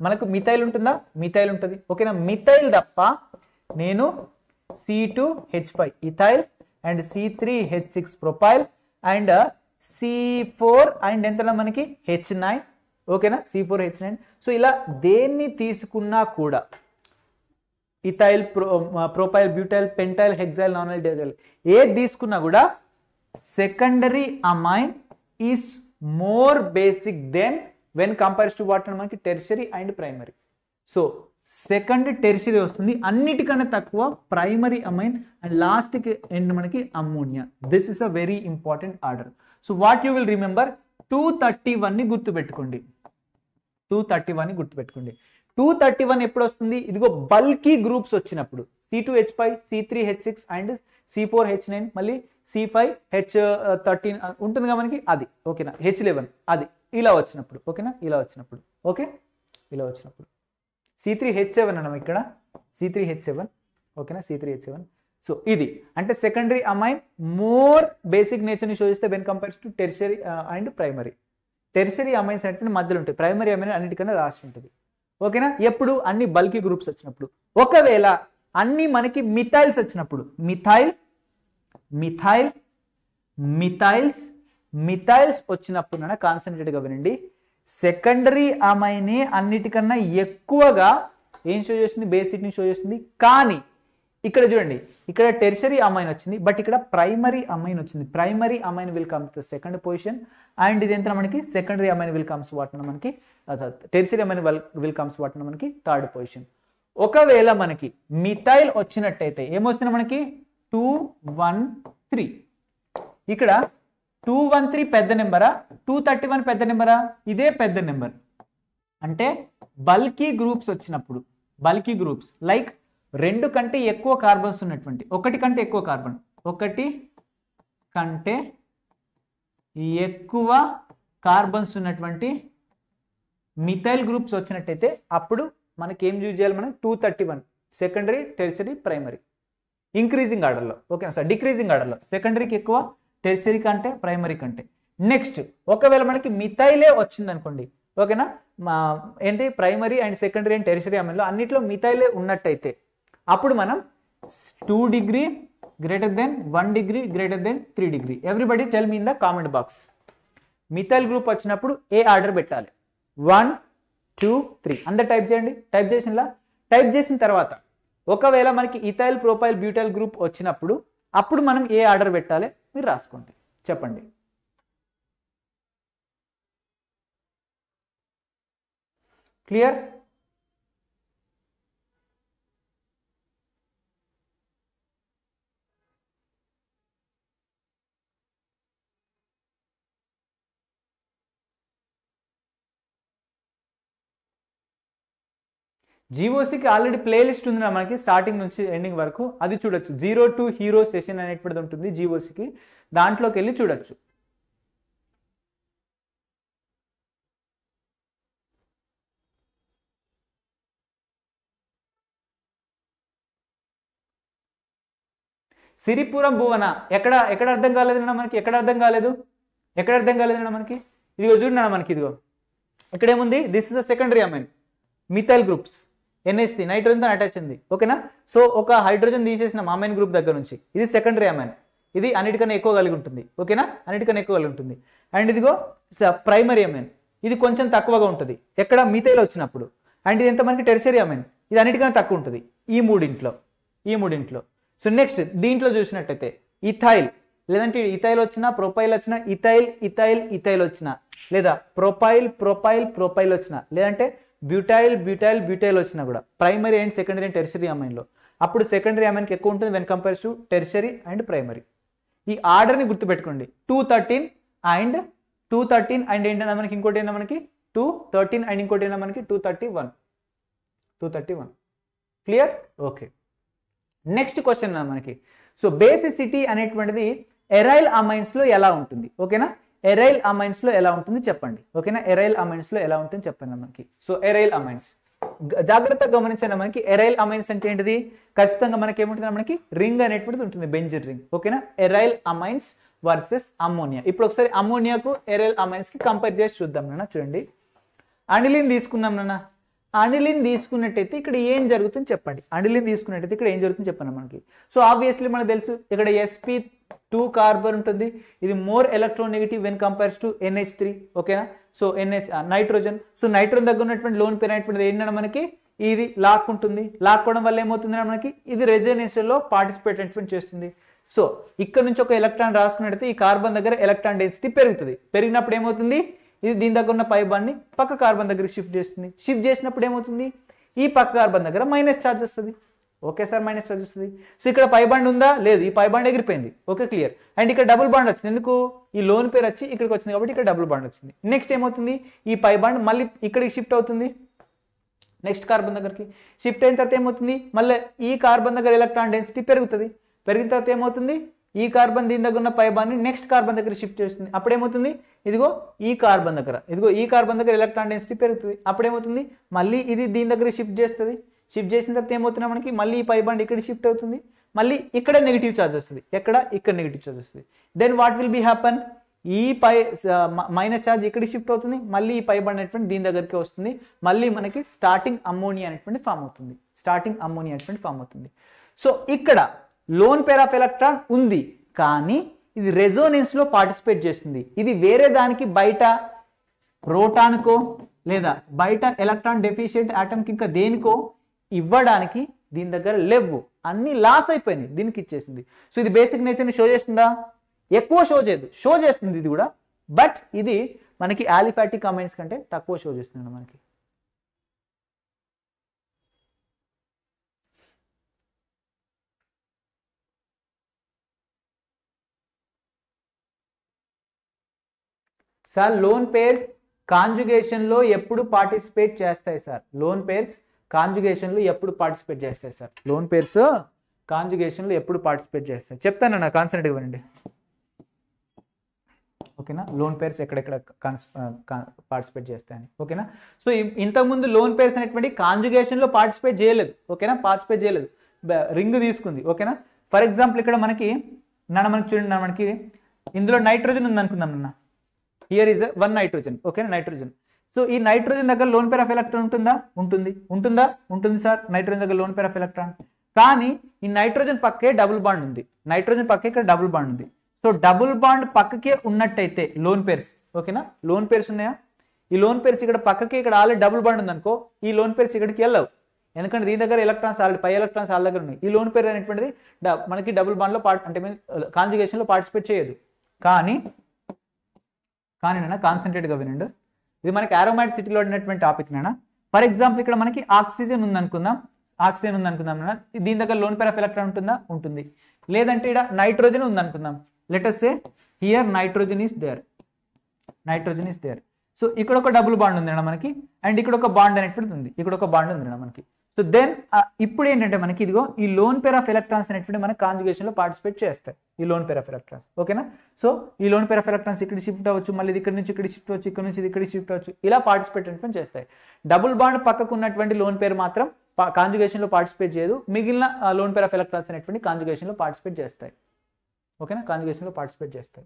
మనకు మిథైల్ ఉంటుందా మిథైల్ ఉంటుంది ఓకేనా మిథైల్ తప్ప నేను C2H5 ethyl and C three H six propyl and C four and ఎంత మనకి హెచ్ నైన్ ఓకేనా C four H nine so ఇలా దేన్ని తీసుకున్నా కూడా ethyl pro propyl butyl pentyl hexyl nonyl decyl ఏది తీసుకున్నా కూడా secondary amine is more basic than when compares to water మనకి tertiary and primary so second tertiary వస్తుంది అన్నిటికన్నా తక్కువ ప్రైమరీ అమైన్ అండ్ లాస్ట్కి ఎండ్ మనకి ammonia this is a very important order so what you will remember two thirty వన్ని గుర్తుపెట్టుకోండి two thirty వన్ని గుర్తుపెట్టుకోండి టూ థర్టీ వన్ ఎప్పుడు వస్తుంది ఇదిగో బల్కీ గ్రూప్స్ వచ్చినప్పుడు C two H five C three H six and C four H nine మళ్ళీ C five H thirteen ఉంటుందిగా మనకి అది ఓకేనా హెచ్ లెవెన్ అది ఇలా వచ్చినప్పుడు ఓకేనా ఇలా వచ్చినప్పుడు ఓకే ఇలా వచ్చినప్పుడు సి త్రీ హెచ్ సెవెన్ అన్నాం ఇక్కడ సి త్రీ హెచ్ సెవెన్ ఓకేనా C three H seven so ఇది అంటే సెకండరీ అమైన్ మోర్ బేసిక్ నేచర్ని శోధిస్తే when compares to tertiary and primary tertiary amines అంటే మధ్యలో ఉంటాయి ప్రైమరీ అమైన్ అన్నిటికన్నా రాసి ఉంటుంది ఓకేనా ఎప్పుడు అన్ని బల్కీ గ్రూప్స్ వచ్చినప్పుడు ఒకవేళ అన్ని మనకి మిథైల్స్ వచ్చినప్పుడు మిథైల్ మిథైల్ మిథైల్స్ మిథైల్స్ వచ్చినప్పుడు కాన్సన్ట్రేట్గా వినండి సెకండరీ అమైని అన్నిటికన్నా ఎక్కువగా ఏం షో చేస్తుంది బేసిక్ని షో చేస్తుంది కానీ ఇక్కడ చూడండి ఇక్కడ టెర్షరీ అమైన్ వచ్చింది బట్ ఇక్కడ ప్రైమరీ అమైన్ వచ్చింది primary amine will comes the second position and ఇది ఎంత మనకి సెకండరీ అమైన్ విల్ కమ్స్ వాటిన మనకి టెర్షరీ అమైన్ విల్ కమ్స్ వాటిన మనకి థర్డ్ పొజిషన్ ఒకవేళ మనకి మిథైల్ వచ్చినట్టయితే ఏమొస్తుంది మనకి టూ వన్ త్రీ ఇక్కడ టూ వన్ త్రీ పెద్ద నెంబరా టూ థర్టీ వన్ పెద్ద నెంబరా ఇదే పెద్ద నెంబర్ అంటే బల్కీ గ్రూప్స్ వచ్చినప్పుడు బల్కీ గ్రూప్స్ లైక్ రెండు కంటే ఎక్కువ కార్బన్స్ ఉన్నటువంటి ఒకటి కంటే ఎక్కువ కార్బన్ ఒకటి కంటే ఎక్కువ కార్బన్స్ ఉన్నటువంటి మిథైల్ గ్రూప్స్ వచ్చినట్టయితే అప్పుడు మనకి ఏం యూజ్ చేయాలి మనం two thirty one secondary tertiary primary increasing ఆర్డర్లో ఓకే సార్ డిక్రీజింగ్ ఆర్డర్లో సెకండరీకి ఎక్కువ టెర్సరీ కంటే ప్రైమరీ కంటే నెక్స్ట్ ఒకవేళ మనకి మిథైలే వచ్చిందనుకోండి ఓకేనా ఏంటి primary and secondary and tertiary అమ్మలో అన్నిట్లో మిథైలే ఉన్నట్టయితే అప్పుడు మనం two degree greater than one degree greater than three degree everybody tell me in the comment box methyl group వచ్చినప్పుడు ఏ ఆర్డర్ పెట్టాలి వన్ టూ త్రీ అందరు టైప్ చేయండి టైప్ చేసినలా టైప్ చేసిన తర్వాత ఒకవేళ మనకి ఇథైల్ ప్రొపైల్ బ్యూటైల్ గ్రూప్ వచ్చినప్పుడు అప్పుడు మనం ఏ ఆర్డర్ పెట్టాలి మీరు రాసుకోండి చెప్పండి క్లియర్ జీవోసీకి ఆల్రెడీ ప్లేలిస్ట్ ఉంది మనకి స్టార్టింగ్ నుంచి ఎండింగ్ వరకు అది చూడొచ్చు జీరో టు హీరో సెషన్ అనేటువంటిది ఉంటుంది జీవోసీకి దాంట్లోకి వెళ్ళి చూడొచ్చు సిరిపురం భువన ఎక్కడ ఎక్కడ అర్థం కాలేదన్నా మనకి ఎక్కడ అర్థం కాలేదు ఎక్కడ అర్థం కాలేదన్నా మనకి ఇదిగో చూడండి మనకి ఇదిగో ఇక్కడేముంది this is a secondary amine methyl groups ఎన్ఎస్సి నైట్రోజన్తో అటాచ్ ఉంది ఓకేనా సో ఒక హైడ్రోజన్ తీసేసిన మామైన్ గ్రూప్ దగ్గర నుంచి ఇది సెకండరీ అమైన్ ఇది అన్నిటికన్నా ఎక్కువ కలిగి ఉంటుంది ఓకేనా అన్నిటికన్నా ఎక్కువ కలిగి ఉంటుంది అండ్ ఇదిగో ప్రైమరీ అమైన్ ఇది కొంచెం తక్కువగా ఉంటుంది ఎక్కడ మిథైల్ వచ్చినప్పుడు అండ్ ఇది ఎంతమందికి టెరిసరీ అమైన్ ఇది అన్నిటికన్నా తక్కువ ఉంటుంది ఈ మూడింట్లో ఈ మూడింట్లో సో నెక్స్ట్ దీంట్లో చూసినట్టయితే ఇథైల్ లేదంటే ఇథైల్ వచ్చినా ప్రొపైల్ వచ్చినా ఇథైల్ ఇథైల్ ఇథైల్ వచ్చినా లేదా ప్రొపైల్ ప్రొపైల్ ప్రొపైల్ వచ్చినా లేదంటే బ్యూటైల్ బ్యూటైల్ బ్యూటైల్ వచ్చినా కూడా primary and secondary and tertiary అమైన్లో అప్పుడు సెకండరీ అమైన్కి ఎక్కువ ఉంటుంది when compares to tertiary and primary ఈ ఆర్డర్ని గుర్తుపెట్టుకోండి two thirteen and two thirteen and ఏంటన్నా మనకి ఇంకోటి ఏంటో మనకి టూ థర్టీన్ అండ్ ఇంకోటి ఏంటో మనకి two thirty one two thirty one clear okay next question మనకి సో బేసిసిటీ అనేటువంటిది ఎరైల్ అమైన్స్లో ఎలా ఉంటుంది ఓకేనా ఎరైల్ అమైన్స్లో ఎలా ఉంటుంది చెప్పండి ఓకేనా ఎరైల్ అమైన్స్లో ఎలా ఉంటుంది చెప్పండి మనకి సో ఎరైల్ అమైన్స్ జాగ్రత్తగా గమనించండి మనకి ఎరైల్ అమైన్స్ అంటే ఏంటిది ఖచ్చితంగా మనకి ఏముంటుంది మనకి రింగ్ అనేటువంటిది ఉంటుంది బెంజిన్ రింగ్ ఓకేనా ఎరైల్ అమైన్స్ వర్సెస్ అమ్మోనియా ఇప్పుడు ఒకసారి అమ్మోనియాకు ఎరైల్ అమైన్స్ కి కంపేర్ చేసి చూద్దాం నాన్న చూడండి అనిలిన్ తీసుకున్నాం నాన్న అనిలిన్ తీసుకున్నట్టయితే ఇక్కడ ఏం జరుగుతుంది చెప్పండి అనిలిన్ తీసుకున్నట్టయితే ఇక్కడ ఏం జరుగుతుంది చెప్పండి మనకి సో ఆబ్వియస్లీ మనకు తెలుసు ఇక్కడ ఎస్పీ టూ కార్బన్ ఉంటుంది ఇది more negative when compares to NH three ఓకేనా so NH nitrogen so nitrogen దగ్గర ఉన్నటువంటి లోన్ పెరిగినటువంటిది ఏంటంటే మనకి ఇది ఉంటుంది లాక్కోవడం వల్ల ఏమవుతుందంటే మనకి ఇది రెజనేషన్లో పార్టిసిపేట్ చేస్తుంది సో ఇక్కడ నుంచి ఒక ఎలక్ట్రాన్ రాసుకున్నట్టయితే ఈ కార్బన్ దగ్గర ఎలక్ట్రాన్ డెన్సిటీ పెరుగుతుంది పెరిగినప్పుడు ఏమవుతుంది ఇది దీని దగ్గర ఉన్న పై బాండ్ని పక్క కార్బన్ దగ్గర షిఫ్ట్ చేస్తుంది షిఫ్ట్ చేసినప్పుడు ఏమవుతుంది ఈ పక్క కార్బన్ దగ్గర మైనస్ ఛార్జ్ వస్తుంది ఓకే సార్ మైనస్ ఛార్జ్ వస్తుంది సో ఇక్కడ పై బాండ్ ఉందా లేదు ఈ పై బాండ్ ఎగిరిపోయింది ఓకే క్లియర్ అండ్ ఇక్కడ డబుల్ బాండ్ వచ్చింది ఎందుకు ఈ లోన్ పేరు వచ్చి ఇక్కడికి వచ్చింది కాబట్టి ఇక్కడ డబుల్ బాండ్ వచ్చింది నెక్స్ట్ ఏమవుతుంది ఈ పై బాండ్ మళ్ళీ ఇక్కడికి షిఫ్ట్ అవుతుంది నెక్స్ట్ కార్బన్ దగ్గరికి షిఫ్ట్ అయిన తర్వాత ఏమవుతుంది మళ్ళీ ఈ కార్బన్ దగ్గర ఎలక్ట్రాన్ డెన్సిటీ పెరుగుతుంది పెరిగిన తర్వాత ఏమవుతుంది ఈ కార్బన్ దీని దగ్గర ఉన్న పై బాండ్ని నెక్స్ట్ కార్బన్ దగ్గర షిఫ్ట్ చేస్తుంది అప్పుడేమవుతుంది ఇదిగో ఈ కార్బన్ దగ్గర ఇదిగో ఈ కార్బన్ దగ్గర ఎలక్ట్రాన్ డెన్సిటీ పెరుగుతుంది అప్పుడేమవుతుంది మళ్ళీ ఇది దీని దగ్గర షిఫ్ట్ చేస్తుంది షిఫ్ట్ చేసిన తర్వాత ఏమవుతున్నాయి మనకి మళ్ళీ ఈ పై బాండ్ ఇక్కడ షిఫ్ట్ అవుతుంది మళ్ళీ ఇక్కడ నెగిటివ్ ఛార్జ్ వస్తుంది ఎక్కడ ఇక్కడ నెగిటివ్ ఛార్జ్ వస్తుంది then what will be happen ఈ పై మైనస్ ఛార్జ్ ఇక్కడ షిఫ్ట్ అవుతుంది మళ్ళీ ఈ పై బాండ్ అనేటువంటి దీని దగ్గరికి వస్తుంది మళ్ళీ మనకి స్టార్టింగ్ అమ్మోనియా అనేటువంటి ఫామ్ అవుతుంది స్టార్టింగ్ అమ్మోనియా అనేటువంటి ఫామ్ అవుతుంది సో ఇక్కడ లోన్ పేర్ ఆఫ్ ఎలక్ట్రాన్ ఉంది కానీ ఇది రెజోనెన్స్లో పార్టిసిపేట్ చేస్తుంది ఇది వేరే దానికి బయట ప్రోటాన్కో లేదా బయట ఎలక్ట్రాన్ డెఫిషియెంట్ ఆటంకి ఇంకా దేనికో ఇవ్వడానికి దీని దగ్గర లేవు అన్ని లాస్ అయిపోయినాయి దీనికి ఇచ్చేసింది సో ఇది బేసిక్ నేచర్ని షో చేస్తుందా ఎక్కువ షో చేయదు షో చేస్తుంది ఇది కూడా బట్ ఇది మనకి ఆలిఫాటిక్ కమెంట్స్ కంటే తక్కువ షో చేస్తుంది మనకి సార్ లోన్ పేర్స్ కాంజుగేషన్లో ఎప్పుడు పార్టిసిపేట్ చేస్తాయి సార్ లోన్ పేర్స్ కాంజుగేషన్లో ఎప్పుడు పార్టిసిపేట్ చేస్తాయి సార్ లోన్ పేర్స్ కాంజుగేషన్లో ఎప్పుడు పార్టిసిపేట్ చేస్తాయి చెప్తానన్నా కాన్సన్ట్రేట్ ఇవ్వండి ఓకేనా లోన్ పేర్స్ ఎక్కడెక్కడ పార్టిసిపేట్ చేస్తాయని ఓకేనా సో ఇంతకుముందు లోన్ పేర్స్ అనేటువంటి కాంజుగేషన్లో పార్టిసిపేట్ చేయలేదు ఓకేనా పార్టిసిపేట్ చేయలేదు రింగ్ తీసుకుంది ఓకేనా ఫర్ ఎగ్జాంపుల్ ఇక్కడ మనకి నన్న మనకి చూడండి మనకి ఇందులో నైట్రోజన్ ఉంది అనుకుందాం నాన్న here is one nitrogen okay nitrogen so ఈ నైట్రోజన్ దగ్గర లోన్ పేర్ ఆఫ్ ఎలక్ట్రాన్ ఉంటుందా ఉంటుంది ఉంటుందా ఉంటుంది సార్ నైట్రోజన్ దగ్గర లోన్ పేర్ ఆఫ్ ఎలక్ట్రాన్ కానీ ఈ నైట్రోజన్ పక్కే డబుల్ బాండ్ ఉంది నైట్రోజన్ పక్కే ఇక్కడ డబుల్ బాండ్ ఉంది సో డబుల్ బాండ్ పక్కకే ఉన్నట్టయితే లోన్ పేర్స్ ఓకేనా లోన్ పేర్స్ ఉన్నాయా ఈ లోన్ పేర్స్ ఇక్కడ పక్కకి ఇక్కడ ఆల్రెడీ డబుల్ బాండ్ అనుకో ఈ లోన్ పేర్స్ ఇక్కడికి వెళ్ళవు ఎందుకంటే దీని దగ్గర electrons already pi electrons all దగ్గర ఉన్నాయి ఈ లోన్ పేరు అనేటువంటిది మనకి డబుల్ బాండ్లో పార్ట్ అంటే కాన్జుగేషన్లో పార్టిసిపేట్ చేయదు కానీ కానీ నేను కాన్సన్ట్రేట్గా వినండు ఇది మనకి సిటీలో ఉన్నటువంటి టాపిక్ నేను ఫర్ ఎగ్జాంపుల్ ఇక్కడ మనకి ఆక్సిజన్ ఉందనుకుందాం ఆక్సిజన్ ఉందనుకుందాం నేను దీని దగ్గర లోన్ పేర్ ఎలక్ట్రాన్ ఉంటుందా ఉంటుంది లేదంటే ఇక్కడ నైట్రోజన్ ఉందనుకుందాం let us say here nitrogen is there nitrogen is there so ఇక్కడ ఒక డబుల్ బాండ్ ఉంది మనకి అండ్ ఇక్కడ ఒక బాండ్ అనేటువంటిది ఉంది ఇక్కడ ఒక బాండ్ ఉంది మనకి సో దెన్ uh, ఇప్పుడు ఏంటంటే మనకి ఇదిగో ఈ లోన్ పేర్ ఆఫ్ ఎలక్ట్రాన్స్ అనేటువంటి మన లో పార్టిసిపేట్ చేస్తాయి ఈ లోన్ పేర్ ఆఫ్ ఎలక్ట్రాన్స్ ఓకేనా సో ఈ లోన్ పేర్ ఆఫ్ ఎలక్ట్రాన్స్ ఇక్కడ షిఫ్ట్ అవ్వచ్చు మళ్ళీ ఇక్కడ నుంచి ఇక్కడ షిఫ్ట్ అవ్వచ్చు ఇక్కడ నుంచి ఇక్కడ షిఫ్ట్ అవ్వచ్చు ఇలా పార్టిసిపేట్ అనేటువంటి చేస్తాయి డబుల్ బాండ్ పక్కకు ఉన్నటువంటి లోన్ పేరు మాత్రం లో పార్టిసిపేట్ చేయదు మిగిలిన లోన్ పేర్ ఆఫ్ ఎలక్ట్రాన్స్ అనేటువంటి లో పార్టిసిపేట్ చేస్తాయి ఓకేనా లో పార్టిసిపేట్ చేస్తాయి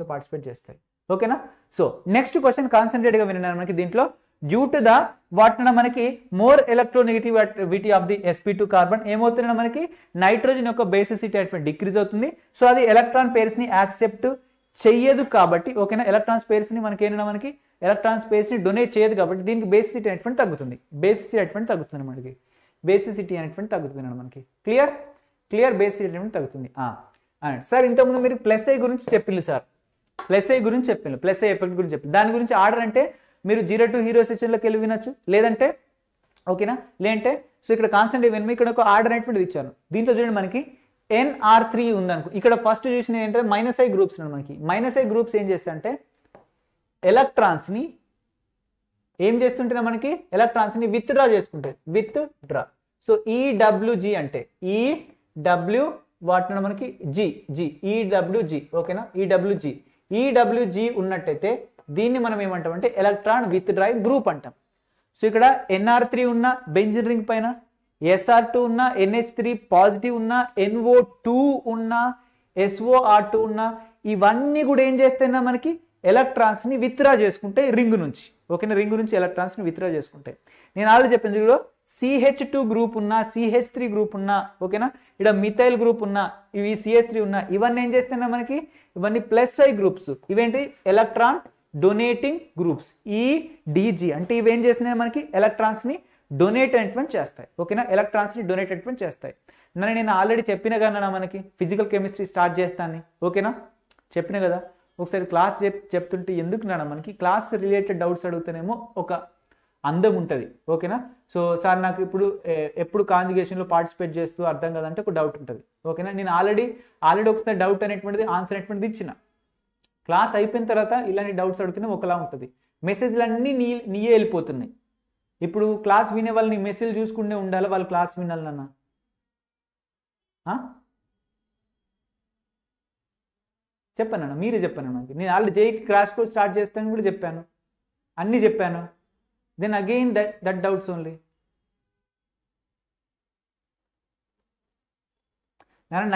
లో పార్టిసిపేట్ చేస్తాయి ఓకేనా సో నెక్స్ట్ క్వశ్చన్ కాన్సన్ట్రేట్గా విన్నాను మనకి దీంట్లో డ్యూ టు ద వాటిన మనకి more electronegativity of the SP two carbon ఏమవుతున్న మనకి నైట్రోజన్ యొక్క బేసిసిటీ అటువంటి డిక్రీజ్ అవుతుంది సో అది ఎలక్ట్రాన్ పేర్స్ని యాక్సెప్ట్ చెయ్యదు కాబట్టి ఓకేనా ఎలక్ట్రాన్ పేర్స్ని మనకి ఏంటన్నా మనకి ఎలక్ట్రాన్ పేర్స్ని డొనేట్ చేయదు కాబట్టి దీనికి బేసిసిటీ అనేటువంటి తగ్గుతుంది బేసిసిటీ అటువంటి తగ్గుతుంది మనకి బేసిసిటీ అనేటువంటి తగ్గుతుంది మనకి క్లియర్ క్లియర్ బేసిసిటీ అనేటువంటి తగ్గుతుంది సార్ ఇంతకుముందు మీరు ప్లస్ఐ గురించి చెప్పింది సార్ ప్లస్ఐ గురించి చెప్పింది ప్లస్ఐ ఎఫెక్ట్ గురించి చెప్పింది దాని గురించి ఆర్డర్ అంటే మీరు జీరో టు హీరో సెక్షన్లోకి వెళ్ళి వినొచ్చు లేదంటే ఓకేనా లేదంటే సో ఇక్కడ కాన్సెంట్ ఇవన్నీ ఇక్కడ ఒక ఆర్డర్ అనేటువంటిది ఇచ్చాను దీంట్లో చూడండి మనకి ఎన్ఆర్ త్రీ ఉందనుకో ఇక్కడ ఫస్ట్ చూసిన ఏంటంటే మైనస్ ఐ గ్రూప్స్ మనకి మైనస్ ఐ గ్రూప్స్ ఏం చేస్తాయంటే ఎలక్ట్రాన్స్ని ఏం చేస్తుంటే మనకి ఎలక్ట్రాన్స్ని విత్ డ్రా చేసుకుంటే withdraw so EWG e అంటే ఈ e డబ్ల్యూ వాటిని మనకి జి జీ ఈడబ్ల్యూజీ ఓకేనా ఈడబ్ల్యూజీ e ఈడబ్ల్యూజీ ఉన్నట్టయితే దీన్ని మనం ఏమంటాం అంటే ఎలక్ట్రాన్ విత్ డ్రైవ్ గ్రూప్ అంటాం సో ఇక్కడ ఎన్ఆర్ త్రీ ఉన్న బెంజిన్ రింగ్ పైన ఎస్ఆర్ టూ ఉన్న ఎన్హెచ్ త్రీ పాజిటివ్ ఉన్న ఎన్ఓ టూ ఉన్న ఎస్ఓఆర్ టూ ఉన్న ఇవన్నీ కూడా ఏం చేస్తేనా మనకి ఎలక్ట్రాన్స్ని విత్డ్రా చేసుకుంటాయి రింగ్ నుంచి ఓకేనా రింగ్ నుంచి ఎలక్ట్రాన్స్ని విత్డ్రా చేసుకుంటాయి నేను ఆల్రెడీ చెప్పింది కూడా సిహెచ్ టూ గ్రూప్ ఉన్న సిహెచ్ త్రీ గ్రూప్ ఉన్న ఓకేనా ఇక్కడ మిథైల్ గ్రూప్ ఉన్న ఇవి సిహెచ్ త్రీ ఉన్న ఇవన్నీ ఏం చేస్తున్నా మనకి ఇవన్నీ ప్లస్ ఐ గ్రూప్స్ ఇవేంటి electron donating groups E DG అంటే ఇవేం చేసినాయి మనకి ఎలక్ట్రాన్స్ని డొనేట్ అటువంటి చేస్తాయి ఓకేనా ఎలక్ట్రాన్స్ని డొనేట్ అటువంటి చేస్తాయి నన్ను నేను ఆల్రెడీ చెప్పిన కదా మనకి ఫిజికల్ కెమిస్ట్రీ స్టార్ట్ చేస్తాను ఓకేనా చెప్పిన కదా ఒకసారి క్లాస్ చెప్ చెప్తుంటే ఎందుకు నాన్న మనకి క్లాస్ రిలేటెడ్ డౌట్స్ అడుగుతానేమో ఒక అందం ఉంటుంది ఓకేనా సో సార్ నాకు ఇప్పుడు ఎప్పుడు కాంజుగేషన్లో పార్టిసిపేట్ చేస్తూ అర్థం కాదంటే ఒక డౌట్ ఉంటుంది ఓకేనా నేను ఆల్రెడీ ఆల్రెడీ ఒకసారి డౌట్ అనేటువంటిది ఆన్సర్ అనేటువంటిది ఇచ్చిన క్లాస్ అయిపోయిన తర్వాత ఇలాంటి డౌట్స్ అడుగుతున్నా ఒకలా ఉంటుంది మెసేజ్లన్నీ నీ నీయే వెళ్ళిపోతున్నాయి ఇప్పుడు క్లాస్ వినే వాళ్ళని మెసేజ్ చూసుకుంటే ఉండాలి వాళ్ళు క్లాస్ వినాలి నాన్న చెప్పాను అన్న మీరే చెప్పాను నాకు నేను వాళ్ళు జేఈకి క్రాష్ కోర్స్ స్టార్ట్ చేస్తాను కూడా చెప్పాను అన్నీ చెప్పాను then again that that doubts only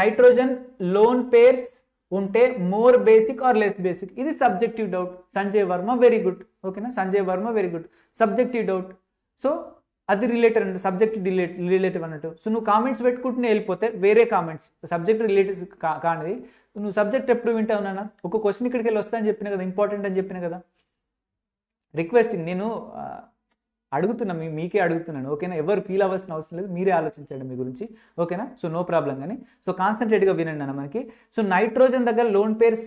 nitrogen lone pairs ఉంటే more basic or less basic ఇది subjective doubt Sanjay Varma very good ఓకేనా Sanjay Varma very good subjective doubt so అది రిలేటెడ్ అంటే సబ్జెక్ట్ రిలేట్ రిలేటివ్ అన్నట్టు సో నువ్వు కామెంట్స్ పెట్టుకుంటూనే వెళ్ళిపోతే వేరే కామెంట్స్ సబ్జెక్ట్ రిలేటివ్స్ కానిది నువ్వు సబ్జెక్ట్ ఎప్పుడు వింటావు నాన్న ఒక క్వశ్చన్ ఇక్కడికి వెళ్ళి వస్తా అని చెప్పిన కదా ఇంపార్టెంట్ అని చెప్పిన కదా రిక్వెస్టింగ్ నేను అడుగుతున్నా మీ మీకే అడుగుతున్నాను ఓకేనా ఎవరు ఫీల్ అవ్వాల్సిన అవసరం లేదు మీరే ఆలోచించండి మీ గురించి ఓకేనా సో నో ప్రాబ్లం కానీ సో కాన్సన్ట్రేట్గా వినండి అన్న మనకి సో నైట్రోజన్ దగ్గర లోన్ పేర్స్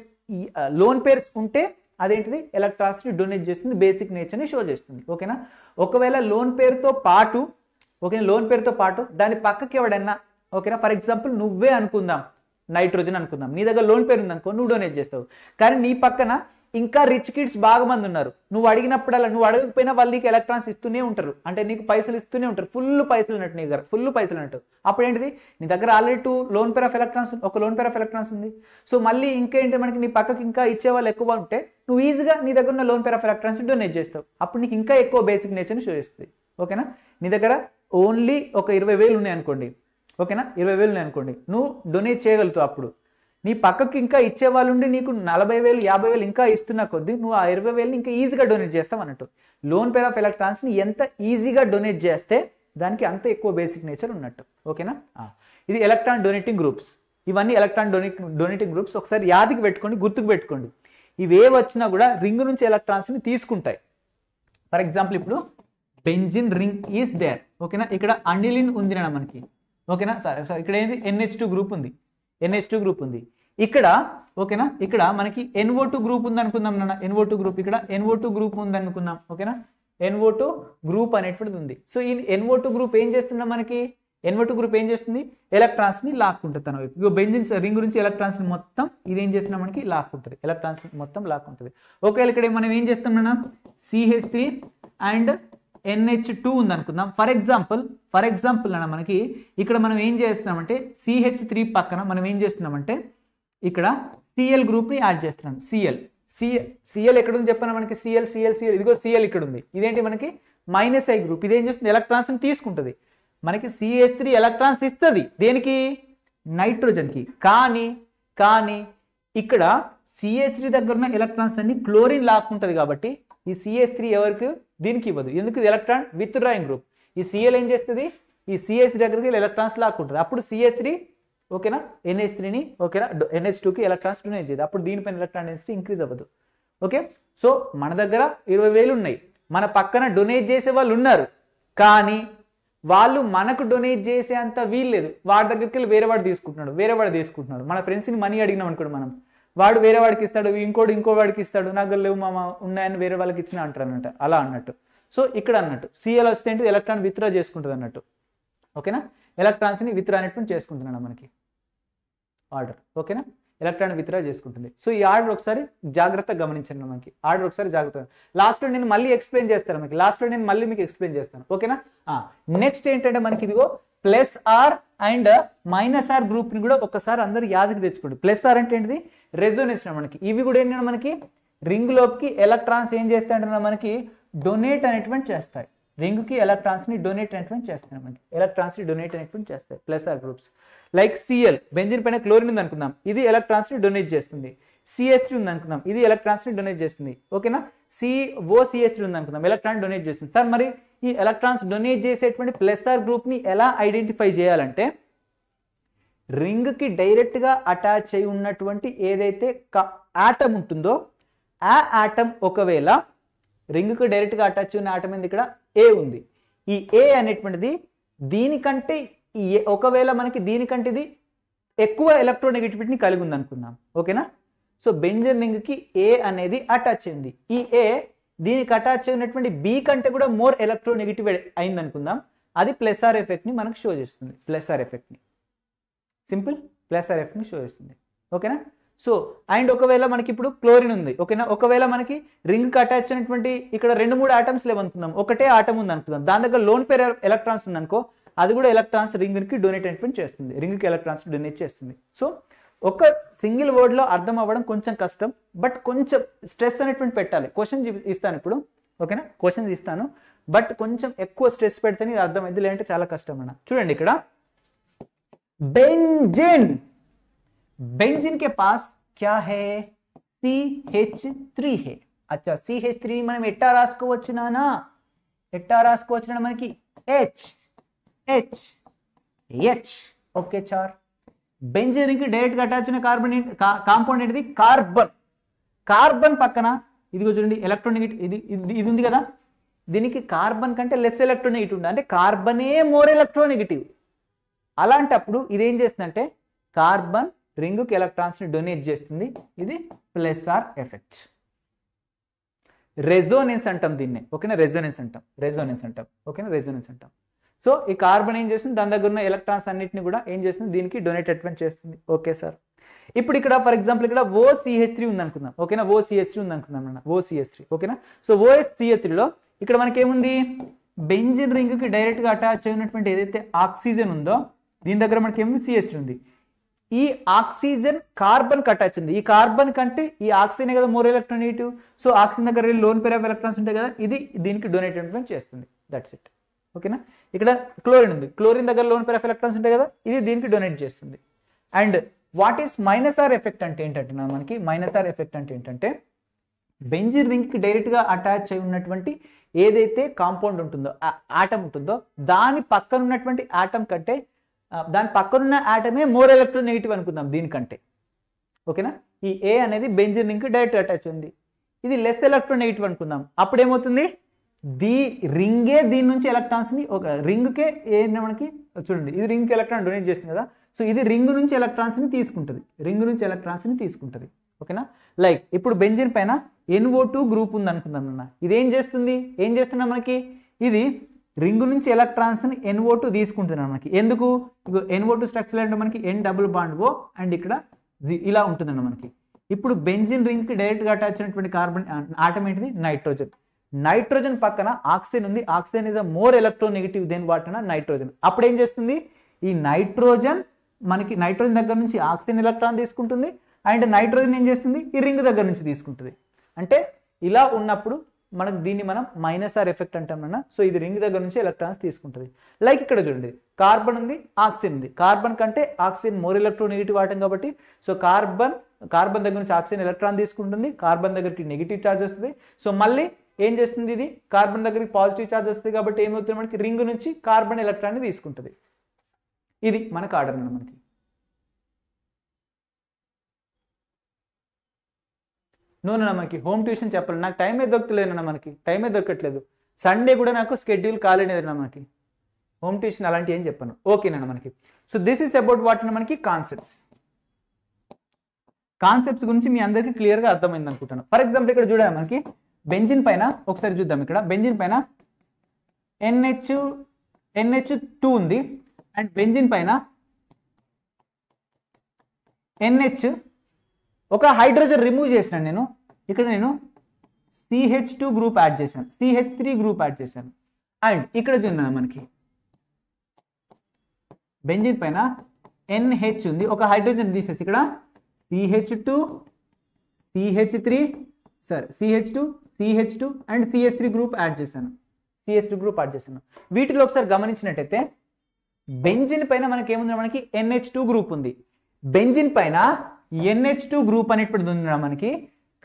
లోన్ పేర్స్ ఉంటే అదేంటిది ఎలక్ట్రాసిటీ డొనేట్ చేస్తుంది బేసిక్ నేచర్ని షో చేస్తుంది ఓకేనా ఒకవేళ లోన్ పేరుతో పాటు ఓకేనా లోన్ పేరుతో పాటు దాని పక్కకి ఎవడన్నా ఓకేనా ఫర్ ఎగ్జాంపుల్ నువ్వే అనుకుందాం నైట్రోజన్ అనుకుందాం నీ దగ్గర లోన్ పేరు ఉందనుకో నువ్వు డొనేట్ చేస్తావు కానీ నీ పక్కన ఇంకా రిచ్ కిడ్స్ బాగా మంది ఉన్నారు నువ్వు అడిగినప్పుడల్లా నువ్వు అడగకపోయినా వాళ్ళు నీకు ఎలక్ట్రాన్స్ ఇస్తూనే ఉంటారు అంటే నీకు పైసలు ఇస్తూనే ఉంటారు ఫుల్ పైసలు ఉన్నట్టు నీ దగ్గర ఫుల్ పైసలు ఉన్నట్టు అప్పుడు ఏంటిది నీ దగ్గర already two lone pair of electrons ఒక లోన్ పేర్ ఆఫ్ ఎలక్ట్రాన్స్ ఉంది సో మళ్ళీ ఇంకేంటి మనకి నీ పక్కకి ఇంకా ఇచ్చే వాళ్ళు ఎక్కువ ఉంటే నువ్వు ఈజీగా నీ దగ్గర ఉన్న lone pair of electrons donate చేస్తావు అప్పుడు నీకు ఇంకా ఎక్కువ బేసిక్ నేచర్ని షో చేస్తుంది ఓకేనా నీ దగ్గర ఓన్లీ ఒక ఇరవై వేలు ఉన్నాయి అనుకోండి ఓకేనా ఇరవై వేలు ఉన్నాయి అనుకోండి నువ్వు డొనేట్ చేయగలుగుతావు అప్పుడు నీ పక్కకి ఇంకా ఇచ్చే వాళ్ళుండి నీకు నలభై వేలు యాభై వేలు ఇంకా ఇస్తున్న కొద్దీ నువ్వు ఆ ఇరవై వేలు ఇంకా ఈజీగా డొనేట్ చేస్తావు అన్నట్టు లోన్ పేర్ ఆఫ్ ఎలక్ట్రాన్స్ని ఎంత ఈజీగా డొనేట్ చేస్తే దానికి అంత ఎక్కువ బేసిక్ నేచర్ ఉన్నట్టు ఓకేనా ఇది ఎలక్ట్రాన్ డొనేటింగ్ గ్రూప్స్ ఇవన్నీ ఎలక్ట్రాన్ డొనేట్ డొనేటింగ్ గ్రూప్స్ ఒకసారి యాదికి పెట్టుకోండి గుర్తుకు పెట్టుకోండి ఇవి ఏ వచ్చినా కూడా రింగ్ నుంచి ఎలక్ట్రాన్స్ని తీసుకుంటాయి ఫర్ ఎగ్జాంపుల్ ఇప్పుడు బెంజిన్ రింగ్ ఈజ్ దేర్ ఓకేనా ఇక్కడ అనిలిన్ ఉంది మనకి ఓకేనా సరే సార్ ఇక్కడ ఏంటి ఎన్హెచ్ టూ గ్రూప్ ఉంది ఎన్హెచ్ టూ గ్రూప్ ఉంది ఇక్కడ ఓకేనా ఇక్కడ మనకి ఎన్ఓ టూ గ్రూప్ ఉందనుకుందాం నాన్న ఎన్ఓ టూ గ్రూప్ ఇక్కడ ఎన్ఓ టూ గ్రూప్ అనుకుందాం ఓకేనా ఎన్ఓ టూ గ్రూప్ అనేటువంటిది ఉంది సో ఈ ఎన్ఓ టూ గ్రూప్ ఏం చేస్తుందా మనకి ఎన్ఓ టూ గ్రూప్ ఏం చేస్తుంది ఎలక్ట్రాన్స్ని లాక్కుంటుంది తన వైపు బెంజిన్ బెంజిన్స్ రింగ్ గురించి ని మొత్తం ఇది ఏం చేస్తున్నా మనకి లాక్కుంటుంది ఎలక్ట్రాన్స్ మొత్తం లాక్కుంటుంది ఒకవేళ ఇక్కడ మనం ఏం చేస్తాం నాన్న CH three and NH two ఉంది అనుకుందాం ఫర్ ఎగ్జాంపుల్ ఫర్ ఎగ్జాంపుల్ అన్న మనకి ఇక్కడ మనం ఏం చేస్తున్నామంటే సిహెచ్ త్రీ పక్కన మనం ఏం చేస్తున్నామంటే ఇక్కడ సిఎల్ గ్రూప్ని యాడ్ చేస్తున్నాం సిఎల్ సిఎల్ సిఎల్ ఎక్కడ ఉంది చెప్పాను మనకి సిఎల్ సిఎల్ సిఎల్ ఇదిగో సిఎల్ ఇక్కడ ఉంది ఇదేంటి మనకి మైనస్ ఐ గ్రూప్ ఇదేం చేస్తుంది ఎలక్ట్రాన్స్ని తీసుకుంటుంది మనకి సిఎస్ త్రీ ఎలక్ట్రాన్స్ ఇస్తుంది దేనికి నైట్రోజన్కి కానీ కానీ ఇక్కడ సిఎస్ త్రీ దగ్గర ఉన్న ఎలక్ట్రాన్స్ అన్ని క్లోరిన్ లాక్కుంటుంది కాబట్టి ఈ సిఎస్ త్రీ ఎవరికి దీనికి ఇవ్వదు ఎందుకు ఇది ఎలక్ట్రాన్ విత్ డ్రాయింగ్ గ్రూప్ ఈ సిఎల్ ఏం చేస్తుంది ఈ సిఎస్ త్రీ దగ్గరికి ఎలక్ట్రాన్స్ లాక్కుంటుంది అప్పుడు సిఎస్ త్రీ ఓకేనా ఎన్హెచ్ త్రీని ఓకేనా ఎన్హెచ్ టూకి ఎలక్ట్రాన్స్ డొనేట్ చేయదు అప్పుడు దీనిపైన ఎలక్ట్రాన్ డెన్సిటీ ఇంక్రీజ్ అవ్వదు ఓకే సో మన దగ్గర ఇరవై వేలు ఉన్నాయి మన పక్కన డొనేట్ చేసే వాళ్ళు ఉన్నారు కానీ వాళ్ళు మనకు డొనేట్ చేసే అంత వీలు లేదు వాడి దగ్గరికి వెళ్ళి వేరే వాడు తీసుకుంటున్నాడు వేరే వాడు తీసుకుంటున్నాడు మన ఫ్రెండ్స్ని మనీ అడిగినాం అనుకోండి మనం వాడు వేరే వాడికి ఇస్తాడు ఇంకోడు ఇంకో వాడికి ఇస్తాడు నాకు లేవు మా ఉన్నాయని వేరే వాళ్ళకి ఇచ్చిన అంటారు అన్నట్టు అలా అన్నట్టు సో ఇక్కడ అన్నట్టు సిఎల్ వస్తే ఎలక్ట్రాన్ విత్డ్రా చేసుకుంటుంది అన్నట్టు ఓకేనా ఎలక్ట్రాన్స్ని విత్డ్రా అనేటువంటి చేసుకుంటున్నాడు మనకి ఆర్డర్ ఓకేనా ఎలక్ట్రాన్ విత్డ్రా చేసుకుంటుంది సో ఈ ఆర్డర్ ఒకసారి జాగ్రత్తగా గమనించండి మనకి ఆర్డర్ ఒకసారి జాగ్రత్తగా లాస్ట్లో నేను మళ్ళీ ఎక్స్ప్లెయిన్ చేస్తాను మనకి లాస్ట్లో నేను మళ్ళీ మీకు ఎక్స్ప్లెయిన్ చేస్తాను ఓకేనా నెక్స్ట్ ఏంటంటే మనకి ఇదిగో plus R and minus R గ్రూప్ని కూడా ఒకసారి అందరు యాదకి తెచ్చుకోండి ప్లస్ ఆర్ అంటే ఏంటిది రెజోనేషన్ మనకి ఇవి కూడా ఏంటంటే మనకి రింగ్ లోపుకి ఎలక్ట్రాన్స్ ఏం చేస్తాయంటే మనకి డొనేట్ అనేటువంటి చేస్తాయి రింగ్కి ని డొనేట్ అనేటువంటి చేస్తాయి మనకి ఎలక్ట్రాన్స్ని డొనేట్ అనేటువంటి చేస్తాయి plus R groups like CL benzene పైన క్లోరిన్ ఉంది అనుకుందాం ఇది ఎలక్ట్రాన్స్ని డొనేట్ చేస్తుంది సిఎస్ త్రీ ఉంది అనుకుందాం ఇది ఎలక్ట్రాన్స్ని డొనేట్ చేస్తుంది ఓకేనా సిఓ సిఎస్ త్రీ ఉంది అనుకుందాం ఎలక్ట్రాన్ డొనేట్ చేస్తుంది సార్ మరి ఈ ఎలక్ట్రాన్స్ డొనేట్ చేసేటువంటి ప్లస్ ఆర్ గ్రూప్ని ఎలా ఐడెంటిఫై చేయాలంటే రింగ్కి డైరెక్ట్గా అటాచ్ అయి ఉన్నటువంటి ఏదైతే ఆటం ఉంటుందో ఆ ఆటం ఒకవేళ రింగ్కి డైరెక్ట్గా అటాచ్ ఉన్న ఆటం ఏంది ఇక్కడ ఏ ఉంది ఈ ఏ అనేటువంటిది దీనికంటే ఒకవేళ మనకి దీనికంటిది ఎక్కువ ఎలక్ట్రోనెగిటివిటీని కలిగి ఉంది అనుకుందాం ఓకేనా సో బెంజన్ రింగ్కి ఏ అనేది అటాచ్ అయింది ఈ ఏ దీనికి అటాచ్ అయినటువంటి బి కంటే కూడా మోర్ ఎలక్ట్రోనెగటివ్ అయింది అనుకుందాం అది ప్లస్ ఆర్ ఎఫెక్ట్ని మనకు షో చేస్తుంది ప్లస్ ఆర్ ఎఫెక్ట్ని సింపుల్ ప్లస్ ఆర్ ఎఫెక్ట్ని షో చేస్తుంది ఓకేనా సో అండ్ ఒకవేళ మనకి ఇప్పుడు క్లోరిన్ ఉంది ఓకేనా ఒకవేళ మనకి రింగ్కి అటాచ్ అయినటువంటి ఇక్కడ రెండు మూడు ఆటమ్స్ లేవనుకుందాం ఒకటే ఆటం ఉంది అనుకుందాం దాని దగ్గర లోన్ పేర్ ఎలక్ట్రాన్స్ ఉందనుకో అది కూడా ఎలక్ట్రాన్స్ రింగ్కి డొనేట్ ఇన్ఫెంట్ చేస్తుంది రింగ్కి ఎలక్ట్రాన్స్ డొనేట్ చేస్తుంది సో ఒక సింగిల్ వర్డ్లో అర్థం అవ్వడం కొంచెం కష్టం బట్ కొంచెం స్ట్రెస్ అనేటువంటి పెట్టాలి క్వశ్చన్ ఇస్తాను ఇప్పుడు ఓకేనా క్వశ్చన్స్ ఇస్తాను బట్ కొంచెం ఎక్కువ స్ట్రెస్ పెడితేనే ఇది అర్థమైంది లేదంటే చాలా కష్టం అన్న చూడండి ఇక్కడ బెంజిన్ బెంజిన్ కే పాస్ క్యా హే సిహెచ్ త్రీ హే అచ్చా సిహెచ్ త్రీ మనం ఎట్టా నానా ఎట్టా రాసుకోవచ్చునా మనకి హెచ్ హెచ్ एच ఓకే చార్ బెంజరీన్కి డైరెక్ట్గా అటాచ్ కార్బన్ కాంపౌండ్ ఏంటిది కార్బన్ కార్బన్ పక్కన ఇదిగో చూడండి ఎలక్ట్రానిక్ ఇది ఇది ఉంది కదా దీనికి కార్బన్ కంటే లెస్ ఎలక్ట్రోనెగిటివ్ ఉంది అంటే కార్బనే మోర్ ఎలక్ట్రోనెగిటివ్ అలాంటప్పుడు ఇదేం చేస్తుందంటే కార్బన్ రింగుకి ఎలక్ట్రాన్స్ని డొనేట్ చేస్తుంది ఇది ప్లస్ ఆర్ ఎఫెక్ట్ రెజోనెన్స్ అంటాం దీన్నే ఓకేనా రెజోనెన్స్ అంటాం రెజోనెన్స్ అంటాం ఓకేనా రెజోనెన్స్ అంటాం సో ఈ కార్బన్ ఏం చేస్తుంది దాని దగ్గర ఉన్న ఎలక్ట్రాన్స్ అన్నిటిని కూడా ఏం చేస్తుంది దీనికి డొనేట్ అడ్వెంట్ చేస్తుంది ఓకే సార్ ఇప్పుడు ఇక్కడ ఫర్ ఎగ్జాంపుల్ ఇక్కడ ఓసిహెచ్ త్రీ ఉంది అనుకుందాం ఓకేనా ఓసిహెచ్ త్రీ ఉంది అనుకుందాం అన్న సిహెచ్ త్రీ ఓకేనా సో ఓహెచ్ సిహెచ్ త్రీలో ఇక్కడ మనకేముంది బెంజిన్ రింగ్ డైరెక్ట్ డైరెక్ట్గా అటాచ్ అయినటువంటి ఏదైతే ఆక్సిజన్ ఉందో దీని దగ్గర మనకి ఏముంది సిహెచ్ ఉంది ఈ ఆక్సిజన్ కార్బన్ అటాచ్ ఉంది ఈ కార్బన్ కంటే ఈ ఆక్సిజన్ కదా more electron negative so oxygen దగ్గర లోన్ పేర్ ఎలక్ట్రాన్స్ ఉంటాయి కదా ఇది దీనికి డొనేట్ చేస్తుంది దట్స్ ఇట్ ఓకేనా ఇక్కడ క్లోరిన్ ఉంది క్లోరిన్ దగ్గర లోన్ ఆఫ్ ఎలక్ట్రాన్స్ ఉంటాయి కదా ఇది దీనికి డొనేట్ చేస్తుంది and what is minus R effect అంటే ఏంటంటే మనకి మైనస్ ఆర్ ఎఫెక్ట్ అంటే ఏంటంటే బెంజీ రింగ్కి డైరెక్ట్గా అటాచ్ అయి ఉన్నటువంటి ఏదైతే కాంపౌండ్ ఉంటుందో ఆటం ఉంటుందో దాని పక్కన ఉన్నటువంటి ఆటం కంటే దాని పక్కనున్న ఆటమే మోర్ నెగిటివ్ అనుకుందాం దీనికంటే ఓకేనా ఈ ఏ అనేది బెంజిన్ రింగ్కి డైరెక్ట్ అటాచ్ ఉంది ఇది లెస్ నెగిటివ్ అనుకుందాం అప్పుడు ఏమవుతుంది దీ రింగే దీని నుంచి ఎలక్ట్రాన్స్ని ఒక రింగ్కే ఏంటి మనకి చూడండి ఇది రింగ్కి ఎలక్ట్రాన్ డొనేట్ చేస్తుంది కదా సో ఇది రింగ్ నుంచి ఎలక్ట్రాన్స్ని తీసుకుంటుంది రింగ్ నుంచి ఎలక్ట్రాన్స్ని తీసుకుంటుంది ఓకేనా లైక్ ఇప్పుడు బెంజిన్ పైన ఎన్ఓ టూ గ్రూప్ ఉంది అనుకుందాం అన్న ఇది ఏం చేస్తుంది ఏం చేస్తున్నా మనకి ఇది రింగ్ నుంచి ఎలక్ట్రాన్స్ని ఎన్ఓ టూ అన్న మనకి ఎందుకు ఎన్ఓ టూ స్ట్రక్చర్ అంటే మనకి N double bond O and ఇక్కడ ఇలా ఉంటుందన్న మనకి ఇప్పుడు బెంజిన్ రింగ్కి డైరెక్ట్గా అటాచ్ అయినటువంటి కార్బన్ ఆటమేటిది నైట్రోజన్ నైట్రోజన్ పక్కన ఆక్సిజన్ ఉంది oxygen is a more negative than what nitrogen అప్పుడు ఏం చేస్తుంది ఈ నైట్రోజన్ మనకి నైట్రోజన్ దగ్గర నుంచి ఆక్సిజన్ ఎలక్ట్రాన్ తీసుకుంటుంది అండ్ నైట్రోజన్ ఏం చేస్తుంది ఈ రింగ్ దగ్గర నుంచి తీసుకుంటుంది అంటే ఇలా ఉన్నప్పుడు మనకు దీన్ని మనం మైనస్ ఆర్ ఎఫెక్ట్ అంటాం సో ఇది రింగ్ దగ్గర నుంచి ఎలక్ట్రాన్స్ తీసుకుంటుంది లైక్ ఇక్కడ చూడండి కార్బన్ ఉంది ఆక్సిజన్ ఉంది కార్బన్ కంటే oxygen more electronegative atom కాబట్టి సో కార్బన్ కార్బన్ దగ్గర నుంచి ఆక్సిజన్ ఎలక్ట్రాన్ తీసుకుంటుంది కార్బన్ దగ్గరికి నెగిటివ్ ఛార్జ్ వస్తుంది సో మళ్ళీ ఏం చేస్తుంది ఇది కార్బన్ దగ్గరికి పాజిటివ్ ఛార్జ్ వస్తుంది కాబట్టి ఏమవుతుంది మనకి రింగ్ నుంచి కార్బన్ ఎలక్ట్రాన్ని తీసుకుంటుంది ఇది మనకు ఆర్డర్ అండి మనకి నూనె మనకి హోమ్ ట్యూషన్ చెప్పాలి నాకు టైమే అన్న మనకి టైమే దొరకట్లేదు సండే కూడా నాకు స్కెడ్యూల్ అన్న మనకి హోమ్ ట్యూషన్ అలాంటి ఏం చెప్పాను ఓకేనండి మనకి సో దిస్ ఈస్ అబౌట్ వాటిని మనకి కాన్సెప్ట్స్ కాన్సెప్ట్స్ గురించి మీ అందరికీ క్లియర్గా అర్థమైంది అనుకుంటాను ఫర్ ఎగ్జాంపుల్ ఇక్కడ చూడాలి మనకి బెంజిన్ పైన ఒకసారి చూద్దాం ఇక్కడ బెంజిన్ పైన ఎన్హెచ్ ఎన్హెచ్ టూ ఉంది అండ్ బెంజిన్ పైన ఎన్హెచ్ ఒక హైడ్రోజన్ రిమూవ్ చేసినాను నేను ఇక్కడ నేను సిహెచ్ టూ గ్రూప్ యాడ్ చేశాను సిహెచ్ త్రీ గ్రూప్ యాడ్ చేశాను అండ్ ఇక్కడ చూద్దాం మనకి బెంజిన్ పైన ఎన్హెచ్ ఉంది ఒక హైడ్రోజన్ తీసేసి ఇక్కడ CH two CH three sorry CH two CH two and CS three group add చేశాను సిఎస్ టూ గ్రూప్ యాడ్ చేశాను వీటిలో ఒకసారి గమనించినట్టయితే బెంజిన్ పైన మనకి ఏముంది మనకి ఎన్హెచ్ టూ గ్రూప్ ఉంది బెంజిన్ పైన ఎన్హెచ్ టూ గ్రూప్ అనేటువంటిది ఉంది మనకి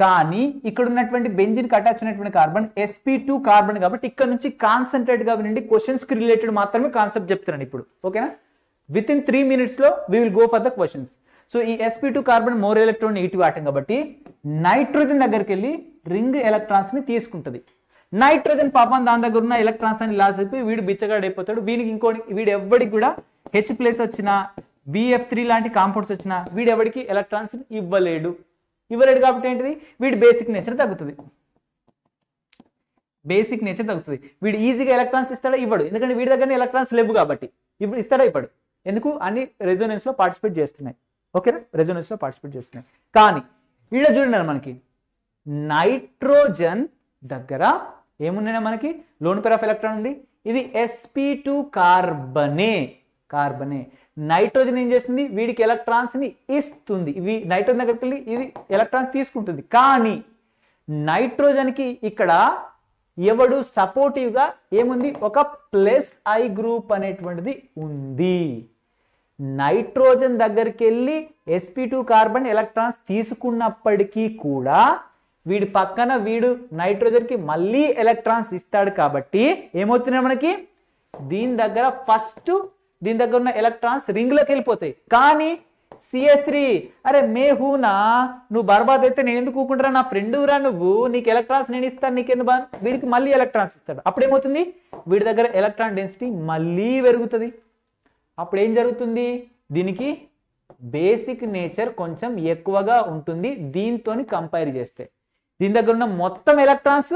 కానీ ఇక్కడ ఉన్నటువంటి బెంజిన్కి అటాచ్ ఉన్నటువంటి కార్బన్ ఎస్పీ టూ కార్బన్ కాబట్టి ఇక్కడ నుంచి కాన్సన్ట్రేట్గా వినండి కి రిలేటెడ్ మాత్రమే కాన్సెప్ట్ చెప్తున్నాను ఇప్పుడు ఓకేనా విత్ ఇన్ త్రీ లో we will go for the questions so ఈ SP two carbon more electron negative atom కాబట్టి నైట్రోజన్ దగ్గరికి వెళ్ళి రింగ్ ఎలక్ట్రాన్స్ని తీసుకుంటుంది నైట్రోజన్ పాపం దాని దగ్గర ఉన్న ఎలక్ట్రాన్స్ అని లాస్ అయిపోయి వీడు బిచ్చగాడైపోతాడు వీనికి ఇంకో వీడు ఎవరికి కూడా హెచ్ ప్లేస్ వచ్చినా బిఎఫ్ త్రీ లాంటి కాంపౌండ్స్ వచ్చినా వీడు ఎవరికి ఎలక్ట్రాన్స్ ఇవ్వలేడు ఇవ్వలేడు కాబట్టి ఏంటిది వీడి బేసిక్ నేచర్ తగ్గుతుంది బేసిక్ నేచర్ తగ్గుతుంది వీడు ఈజీగా ఎలక్ట్రాన్స్ ఇస్తాడా ఇవ్వడు ఎందుకంటే వీడి దగ్గర ఎలక్ట్రాన్స్ లేవు కాబట్టి ఇప్పుడు ఇస్తాడా ఇవ్వడు ఎందుకు అన్ని లో పార్టిసిపేట్ చేస్తున్నాయి ఓకేనా రెజోనెన్స్లో పార్టిసిపేట్ చేస్తున్నాయి కానీ ఈడ చూడండి మనకి నైట్రోజన్ దగ్గర ఏమున్నాయి మనకి లోన్ పేర్ ఆఫ్ ఎలక్ట్రాన్ ఉంది ఇది ఎస్పీ టూ కార్బనే కార్బనే నైట్రోజన్ ఏం చేస్తుంది వీడికి ఎలక్ట్రాన్స్ని ఇస్తుంది ఇవి నైట్రోజన్ దగ్గరికి వెళ్ళి ఇది ఎలక్ట్రాన్స్ తీసుకుంటుంది కానీ నైట్రోజన్కి ఇక్కడ ఎవడు సపోర్టివ్గా ఏముంది ఒక ప్లస్ ఐ గ్రూప్ అనేటువంటిది ఉంది నైట్రోజన్ దగ్గరికి వెళ్ళి ఎస్పీ టూ కార్బన్ ఎలక్ట్రాన్స్ తీసుకున్నప్పటికీ కూడా వీడి పక్కన వీడు నైట్రోజన్కి మళ్ళీ ఎలక్ట్రాన్స్ ఇస్తాడు కాబట్టి ఏమవుతున్నాయి మనకి దీని దగ్గర ఫస్ట్ దీని దగ్గర ఉన్న ఎలక్ట్రాన్స్ రింగ్లోకి వెళ్ళిపోతాయి కానీ సిఎస్ త్రీ అరే మే హూనా నువ్వు బర్బాద్ అయితే నేను ఎందుకు కూకుంటున్నా నా ఫ్రెండ్ రా నువ్వు నీకు ఎలక్ట్రాన్స్ నేను ఇస్తాను నీకెందు బా వీడికి మళ్ళీ ఎలక్ట్రాన్స్ ఇస్తాడు అప్పుడేమవుతుంది వీడి దగ్గర ఎలక్ట్రాన్ డెన్సిటీ మళ్ళీ పెరుగుతుంది అప్పుడు ఏం జరుగుతుంది దీనికి బేసిక్ నేచర్ కొంచెం ఎక్కువగా ఉంటుంది దీంతో కంపేర్ చేస్తే దీని దగ్గర ఉన్న మొత్తం ఎలక్ట్రాన్స్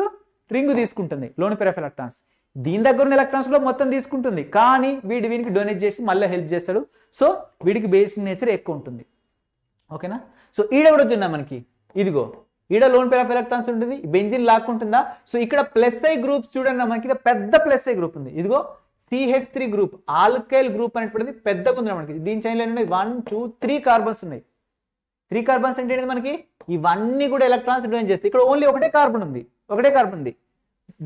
రింగ్ తీసుకుంటుంది లోన్ పెరఫ్ ఎలక్ట్రాన్స్ దీని దగ్గర ఉన్న ఎలక్ట్రాన్స్లో మొత్తం తీసుకుంటుంది కానీ వీడి వీనికి డొనేట్ చేసి మళ్ళీ హెల్ప్ చేస్తాడు సో వీడికి బేసిక్ నేచర్ ఎక్కువ ఉంటుంది ఓకేనా సో ఈడ కూడా వచ్చిందా మనకి ఇదిగో ఈడ లోన్ పేర్ ఆఫ్ ఎలక్ట్రాన్స్ ఉంటుంది బెంజిన్ లాక్కుంటుందా సో ఇక్కడ ప్లస్ ఐ చూడండి మనకి ఇక్కడ పెద్ద ప్లస్ ఐ గ్రూప్ ఉంది ఇదిగో CH three group alkyl group అనేటువంటిది పెద్దగా ఉంది మనకి దీని చైన్లో ఏంటంటే వన్ టూ త్రీ కార్బన్స్ ఉన్నాయి త్రీ కార్బన్స్ ఏంటంటే మనకి ఇవన్నీ కూడా ఎలక్ట్రాన్స్ డొనేట్ చేస్తాయి ఇక్కడ ఓన్లీ ఒకటే కార్బన్ ఉంది ఒకటే కార్బన్ ఉంది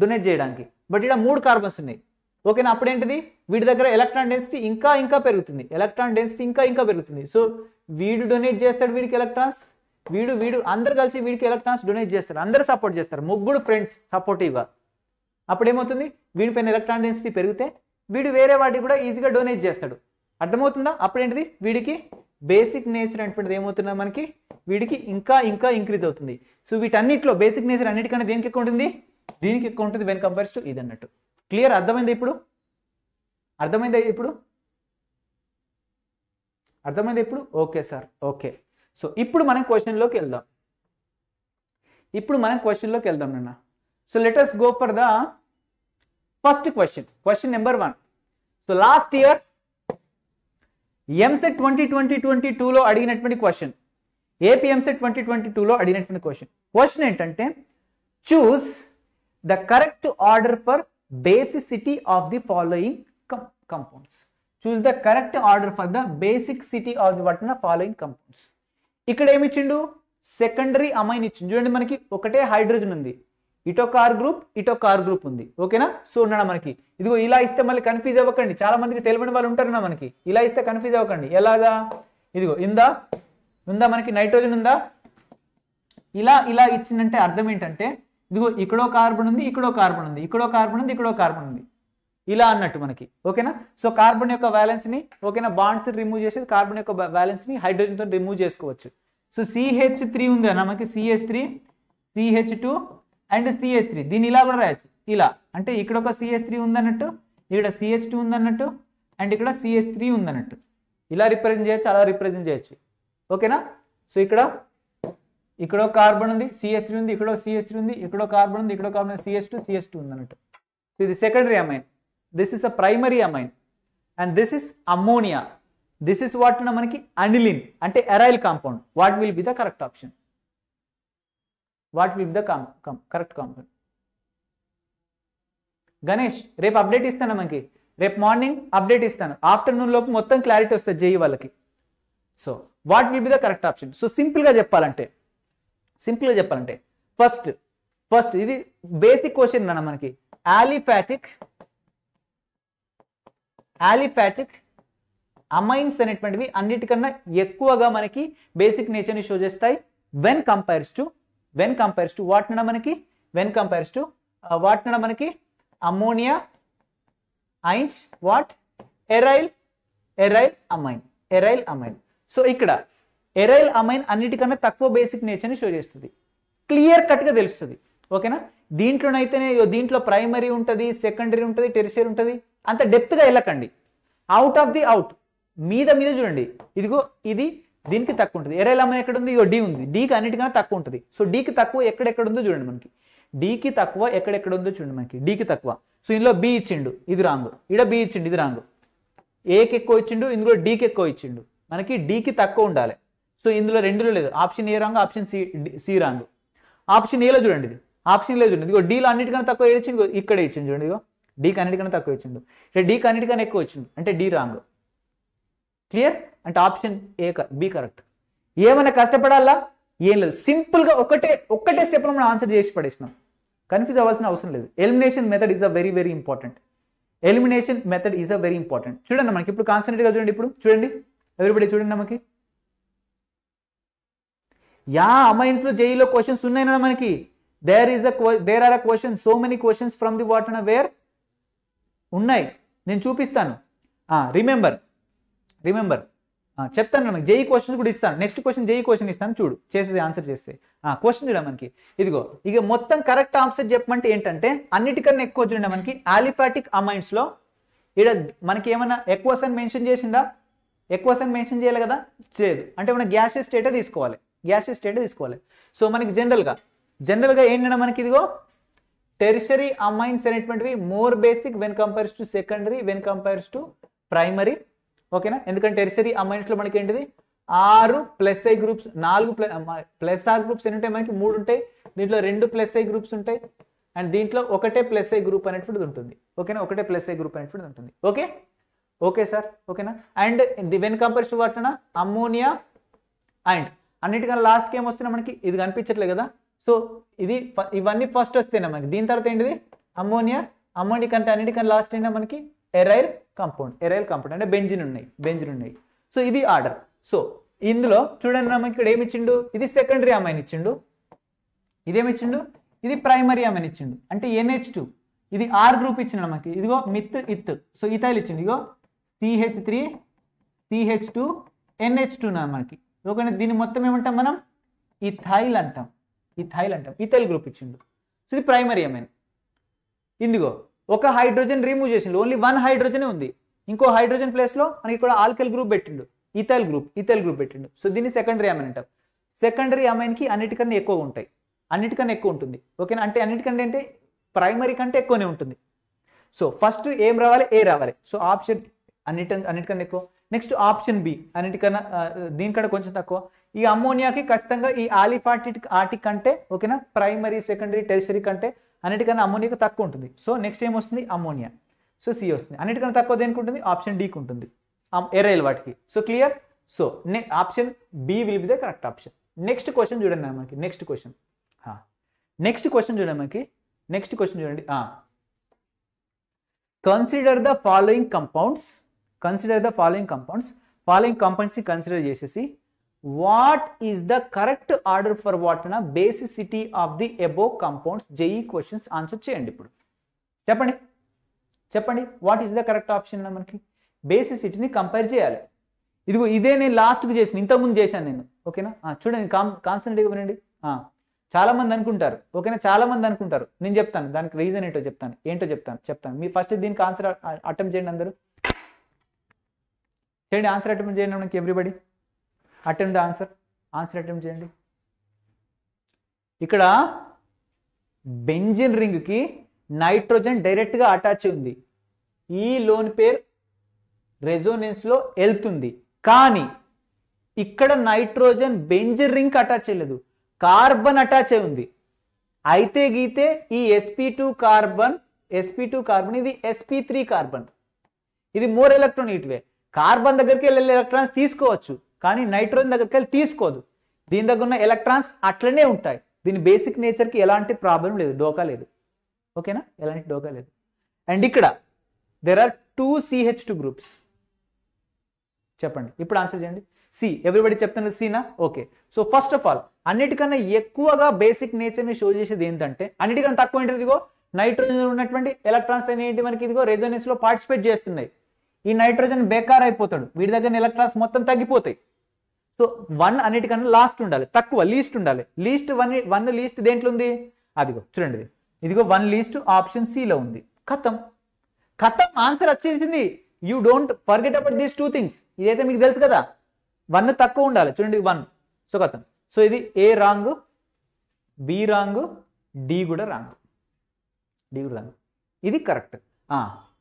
డొనేట్ చేయడానికి బట్ ఇక్కడ మూడు కార్బన్స్ ఉన్నాయి ఓకేనా అప్పుడు ఏంటిది వీటి దగ్గర ఎలక్ట్రాన్ డెన్సిటీ ఇంకా ఇంకా పెరుగుతుంది ఎలక్ట్రాన్ డెన్సిటీ ఇంకా ఇంకా పెరుగుతుంది సో వీడు డొనేట్ చేస్తాడు వీడికి ఎలక్ట్రాన్స్ వీడు వీడు అందరు కలిసి వీడికి ఎలక్ట్రాన్స్ డొనేట్ చేస్తారు అందరు సపోర్ట్ చేస్తారు ముగ్గురు ఫ్రెండ్స్ సపోర్టివ్గా అప్పుడు ఏమవుతుంది వీడిపైన ఎలక్ట్రాన్ డెన్సిటీ పెరిగితే వీడు వేరే వాటికి కూడా ఈజీగా డొనేట్ చేస్తాడు అర్థమవుతుందా అప్పుడేంటిది వీడికి బేసిక్ నేచర్ అనేటువంటిది ఏమవుతుందా మనకి వీడికి ఇంకా ఇంకా ఇంక్రీజ్ అవుతుంది సో వీటన్నిటిలో బేసిక్ నేచర్ అన్నిటికన్నా దేనికి ఎక్కువ ఉంటుంది దీనికి ఎక్కువ ఉంటుంది వెన్ కంపేర్స్ టు ఇది అన్నట్టు క్లియర్ అర్థమైంది ఇప్పుడు అర్థమైంది ఇప్పుడు అర్థమైంది ఇప్పుడు ఓకే సార్ ఓకే సో ఇప్పుడు మనం క్వశ్చన్లోకి వెళ్దాం ఇప్పుడు మనం క్వశ్చన్లోకి వెళ్దాం నాన్న so let's go for the first question question number one so last year EAMCET twenty twenty twenty టూలో అడిగినటువంటి question AP EAMCET twenty twenty టూలో అడిగినటువంటి క్వశ్చన్ క్వశ్చన్ ఏంటంటే choose the correct order for basicity of the following compounds choose the correct order for the basicity of the what following compounds ఇక్కడ ఏమి ఇచ్చిండు secondary amine ఇచ్చిండు చూడండి మనకి ఒకటే హైడ్రోజన్ ఉంది ఇటో కార్ గ్రూప్ ఇటో కార్ గ్రూప్ ఉంది ఓకేనా సో ఉండడం మనకి ఇదిగో ఇలా ఇస్తే మళ్ళీ కన్ఫ్యూజ్ అవ్వకండి చాలా మందికి తెలియని వాళ్ళు ఉంటారు మనకి ఇలా ఇస్తే కన్ఫ్యూజ్ అవ్వకండి ఎలాగా ఇదిగో ఇందా ఉందా మనకి నైట్రోజన్ ఉందా ఇలా ఇలా ఇచ్చిందంటే అర్థం ఏంటంటే ఇదిగో ఇక్కడో కార్బన్ ఉంది ఇక్కడో కార్బన్ ఉంది ఇక్కడో కార్బన్ ఉంది ఇక్కడో కార్బన్ ఉంది ఇలా అన్నట్టు మనకి ఓకేనా సో కార్బన్ యొక్క బ్యాలెన్స్ని ఓకేనా బాండ్స్ రిమూవ్ చేసి కార్బన్ యొక్క బ్యాలెన్స్ని హైడ్రోజన్తో రిమూవ్ చేసుకోవచ్చు సో సిహెచ్ త్రీ ఉంది అన్న మనకి CH three CH two and CH three దీన్ని ఇలా కూడా రాయొచ్చు ఇలా అంటే ఇక్కడ ఒక సిహెచ్ త్రీ ఉందన్నట్టు ఇక్కడ సిహెచ్ టూ ఉందన్నట్టు అండ్ ఇక్కడ సిహెచ్ త్రీ ఉందన్నట్టు ఇలా రిప్రజెంట్ చేయొచ్చు అలా రిప్రజెంట్ చేయొచ్చు ఓకేనా సో ఇక్కడ ఇక్కడ ఒక కార్బన్ ఉంది సిఎస్ త్రీ ఉంది ఇక్కడ సిఎస్ త్రీ ఉంది ఇక్కడ కార్బన్ ఉంది ఇక్కడ carbon CS two CS two ఉంది అన్నట్టు సో ఇది secondary amine this is a primary amine and this is ammonia this is what మనకి అనిలిన్ అంటే aryl compound what will be the correct option what will the com come correct compound Ganesh రేపు update ఇస్తాను మనకి రేపు morning update ఇస్తాను afternoon లోపు మొత్తం clarity వస్తుంది జేఈ వాళ్ళకి so what will be the correct option so సింపుల్గా చెప్పాలంటే సింపుల్గా చెప్పాలంటే ఫస్ట్ ఫస్ట్ ఇది బేసిక్ క్వశ్చన్ అన్న మనకి యాలిఫాటిక్ యాలిఫాటిక్ అమైన్స్ అనేటువంటివి అన్నిటికన్నా ఎక్కువగా మనకి బేసిక్ నేచర్ని షో చేస్తాయి when compares to when compares to what నడ మనకి వెన్ కంపేర్స్ టు వాట్ నడ మనకి అమ్మోనియా ఐన్స్ what aryl aryl amine aryl amine so ఇక్కడ ఎరైల్ అమైన్ అన్నిటికన్నా తక్కువ బేసిక్ నేచర్ని షో చేస్తుంది క్లియర్ కట్గా తెలుస్తుంది ఓకేనా దీంట్లోనైతేనే దీంట్లో ప్రైమరీ ఉంటుంది సెకండరీ ఉంటుంది టెరిషరీ ఉంటుంది అంత డెప్త్గా వెళ్ళకండి అవుట్ ఆఫ్ ది అవుట్ మీద మీద చూడండి ఇదిగో ఇది దీనికి తక్కువ ఉంటుంది ఎరే అమ్మని ఎక్కడ ఉంది ఇగో డి ఉంది డీకి అన్నిటికన్నా తక్కువ ఉంటుంది సో డీకి తక్కువ ఎక్కడెక్కడ ఉందో చూడండి మనకి డీకి తక్కువ ఎక్కడెక్కడ ఉందో చూడండి మనకి డీకి తక్కువ సో ఇందులో బి ఇచ్చిండు ఇది రాంగ్ ఇక్కడ బి ఇచ్చిండు ఇది రాంగ్ ఏకి ఎక్కువ ఇచ్చిండు ఇందులో డీకి ఎక్కువ ఇచ్చిండు మనకి డీకి తక్కువ ఉండాలి సో ఇందులో రెండులో లేదు option A wrong option C C wrong option ఏలో చూడండి ఇది ఆప్షన్ లేదు చూడండి ఇగో డీలో అన్నిటికన్నా తక్కువ ఇచ్చింది ఇక్కడ ఇచ్చింది చూడండి ఇగో డీకి అన్నిటికన్నా తక్కువ ఇచ్చిండు ఇక్కడ డీకి అన్నిటికన్నా ఎక్కువ వచ్చింది అంటే డి రాంగ్ క్లియర్ అంటే ఆప్షన్ ఏ బి కరెక్ట్ ఏమైనా కష్టపడాలా ఏం లేదు సింపుల్గా ఒకటే ఒక్కటే స్టెప్లో మనం ఆన్సర్ చేసి పడేసినాం కన్ఫ్యూజ్ అవ్వాల్సిన అవసరం లేదు elimination method is a very very important elimination method is a very important చూడండి మనకి ఇప్పుడు కాన్సన్ట్రేట్గా చూడండి ఇప్పుడు చూడండి ఎవరిబడి చూడండి మనకి యా అమైన్స్లో జేఈలో క్వశ్చన్స్ ఉన్నాయన్నా మనకి there is a there are a question so many questions from the what unaware ఉన్నాయి నేను చూపిస్తాను రిమెంబర్ రిమెంబర్ చెప్తాను నేను జేఈ క్వశ్చన్స్ కూడా ఇస్తాను నెక్స్ట్ క్వశ్చన్ జేఈ క్వశ్చన్ ఇస్తాను చూడు చేసేది ఆన్సర్ చేస్తే క్వశ్చన్ చూడ మనకి ఇదిగో ఇక మొత్తం కరెక్ట్ ఆన్సర్ చెప్పమంటే ఏంటంటే అన్నిటికన్నా ఎక్కువ చూడండి మనకి ఆలిఫాటిక్ లో ఇక్కడ మనకి ఏమైనా ఎక్కువ సన్ మెన్షన్ చేసిందా ఎక్కువ సన్ మెన్షన్ చేయాలి కదా లేదు అంటే మనం గ్యాస్ స్టేటే తీసుకోవాలి గ్యాస్ స్టేటే తీసుకోవాలి సో మనకి జనరల్గా జనరల్గా ఏంటంటే మనకి ఇదిగో టెరిషరీ అమైన్స్ అనేటువంటివి more basic when compares to secondary when compares to primary ఓకేనా ఎందుకంటే టెరిసరీ లో మనకి ఏంటిది ఆరు ప్లస్ ఐ గ్రూప్స్ నాలుగు ప్లస్ ఆర్ గ్రూప్స్ ఏంటంటే మనకి మూడు ఉంటాయి దీంట్లో రెండు ప్లస్ ఐ గ్రూప్స్ ఉంటాయి అండ్ దీంట్లో ఒకటే ప్లస్ ఐ గ్రూప్ అనేటువంటిది ఉంటుంది ఓకేనా ఒకటే ప్లస్ ఐ గ్రూప్ అనేటువంటిది ఉంటుంది ఓకే ఓకే సార్ ఓకేనా and the when compares to వాటనా అమ్మోనియా అండ్ అన్నిటికన్నా లాస్ట్కి ఏం వస్తున్నా మనకి ఇది కనిపించట్లేదు కదా సో ఇది ఇవన్నీ ఫస్ట్ వస్తేనా మనకి దీని తర్వాత ఏంటిది అమ్మోనియా అమ్మోనియా కంటే అన్నిటికన్నా లాస్ట్ అయినా మనకి ఎరైల్ కంపౌండ్ ఎరైల్ కంపౌండ్ అంటే బెంజిన్ ఉన్నాయి బెంజిన్ ఉన్నాయి సో ఇది ఆర్డర్ సో ఇందులో చూడండి మనకి ఇక్కడ ఏమి ఇచ్చిండు ఇది సెకండరీ అమైన్ ఇచ్చిండు ఇదేమి ఇచ్చిండు ఇది ప్రైమరీ అమైన్ ఇచ్చిండు అంటే ఎన్హెచ్ టూ ఇది ఆర్ గ్రూప్ ఇచ్చిన మనకి ఇదిగో మిత్ ఇత్ సో ఇథైల్ ఇచ్చిండు ఇదిగో CH three CH two NH two మనకి ఓకేనా దీన్ని మొత్తం ఏమంటాం మనం ఇథైల్ అంటాం ఇథైల్ అంటాం ఇథైల్ గ్రూప్ ఇచ్చిండు సో ఇది ప్రైమరీ అమైన్ ఇందుగో ఒక హైడ్రోజన్ రిమూవ్ చేసిండు ఓన్లీ వన్ హైడ్రోజనే ఉంది ఇంకో హైడ్రోజన్ ప్లేస్లో మనకి ఇక్కడ ఆల్కల్ గ్రూప్ పెట్టిండు ఇథైల్ గ్రూప్ ఇథైల్ గ్రూప్ పెట్టిండు సో దీన్ని సెకండరీ అమైన్ అంటారు సెకండరీ అమైన్కి అన్నిటికన్నా ఎక్కువ ఉంటాయి అన్నిటికన్నా ఎక్కువ ఉంటుంది ఓకేనా అంటే అన్నిటికంటే అంటే ప్రైమరీ కంటే ఎక్కువనే ఉంటుంది సో ఫస్ట్ ఏం రావాలి ఏ రావాలి సో ఆప్షన్ అన్నిటి అన్నిటికన్నా ఎక్కువ నెక్స్ట్ ఆప్షన్ బి అన్నిటికన్నా దీనికన్నా కొంచెం తక్కువ ఈ అమ్మోనియాకి ఖచ్చితంగా ఈ ఆలిఫాటిక్ ఆటిక్ కంటే ఓకేనా ప్రైమరీ సెకండరీ టెరిసరీ కంటే అన్నిటికన్నా అమోనియాకి తక్కువ ఉంటుంది సో నెక్స్ట్ ఏం వస్తుంది అమోనియా సో సి వస్తుంది అన్నిటికన్నా తక్కువ దేనికి ఉంటుంది ఆప్షన్ డీకి ఉంటుంది ఎరైల్ వాటికి సో క్లియర్ సో నే option B will be the correct option next question చూడండి మనకి నెక్స్ట్ క్వశ్చన్ నెక్స్ట్ క్వశ్చన్ చూడండి మనకి నెక్స్ట్ క్వశ్చన్ చూడండి consider the following compounds consider the following compounds following కంపౌండ్స్ని కన్సిడర్ చేసేసి what is the correct order for what అన్న basicity of the above compounds JEE questions answer చేయండి ఇప్పుడు చెప్పండి చెప్పండి what is the correct option అన్న మనకి బేసిసిటీని కంపేర్ చేయాలి ఇదిగో ఇదే నేను లాస్ట్కి చేసిన ఇంతకుముందు చేశాను నేను ఓకేనా చూడండి కాన్ కాన్సన్ట్రేట్గా వినండి చాలామంది అనుకుంటారు ఓకేనా చాలామంది అనుకుంటారు నేను చెప్తాను దానికి రీజన్ ఏంటో చెప్తాను ఏంటో చెప్తాను చెప్తాను మీ ఫస్ట్ దీనికి ఆన్సర్ అటెంప్ట్ చేయండి అందరూ చేయండి ఆన్సర్ అటెంప్ట్ చేయండి మనకి everybody attempt answer answer attempt చేయండి ఇక్కడ బెంజిన్ రింగ్కి నైట్రోజన్ డైరెక్ట్గా అటాచ్ ఉంది ఈ లోన్ పేరు రెజోనెన్స్లో వెళ్తుంది కానీ ఇక్కడ నైట్రోజన్ బెంజిన్ రింగ్ అటాచ్ చేయలేదు కార్బన్ అటాచ్ అయి ఉంది అయితే గీతే ఈ SP two carbon SP two carbon ఇది ఎస్పీ త్రీ కార్బన్ ఇది మోర్ ఎలక్ట్రాన్ ఇటువే కార్బన్ దగ్గరికి వెళ్ళే ఎలక్ట్రాన్స్ తీసుకోవచ్చు కానీ నైట్రోజన్ దగ్గరికి వెళ్ళి తీసుకోదు దీని దగ్గర ఉన్న ఎలక్ట్రాన్స్ అట్లనే ఉంటాయి దీని బేసిక్ నేచర్కి ఎలాంటి ప్రాబ్లం లేదు డోకా లేదు ఓకేనా ఎలాంటి డోకా లేదు అండ్ ఇక్కడ there are two CH two groups చెప్పండి ఇప్పుడు ఆన్సర్ చేయండి సి ఎవ్రీబడి చెప్తున్నది సీనా okay so first of all అన్నిటికన్నా ఎక్కువగా బేసిక్ నేచర్ని షో చేసేది ఏంటంటే అన్నిటికన్నా తక్కువ ఏంటిదిగో నైట్రోజన్ ఉన్నటువంటి ఎలక్ట్రాన్స్ అనేవి మనకి ఇదిగో రెజోనెన్స్ లో పార్టిసిపేట్ చేస్తున్నాయి ఈ నైట్రోజన్ బేకార్ అయిపోతాడు వీడి దగ్గర ఎలక్ట్రాన్స్ మొత్తం తగ్గిపోతాయి సో వన్ అన్నిటికన్నా లాస్ట్ ఉండాలి తక్కువ లీస్ట్ ఉండాలి లీస్ట్ వన్ వన్ లీస్ట్ దేంట్లో ఉంది అదిగో చూడండి ఇదిగో వన్ లీస్ట్ ఆప్షన్ సిలో ఉంది కథం కథం ఆన్సర్ వచ్చేసింది you don't forget about these two things ఇదైతే మీకు తెలుసు కదా వన్ తక్కువ ఉండాలి చూడండి వన్ సో కథం సో ఇది A wrong B wrong D కూడా రాంగ్ డి కూడా రాంగ్ ఇది కరెక్ట్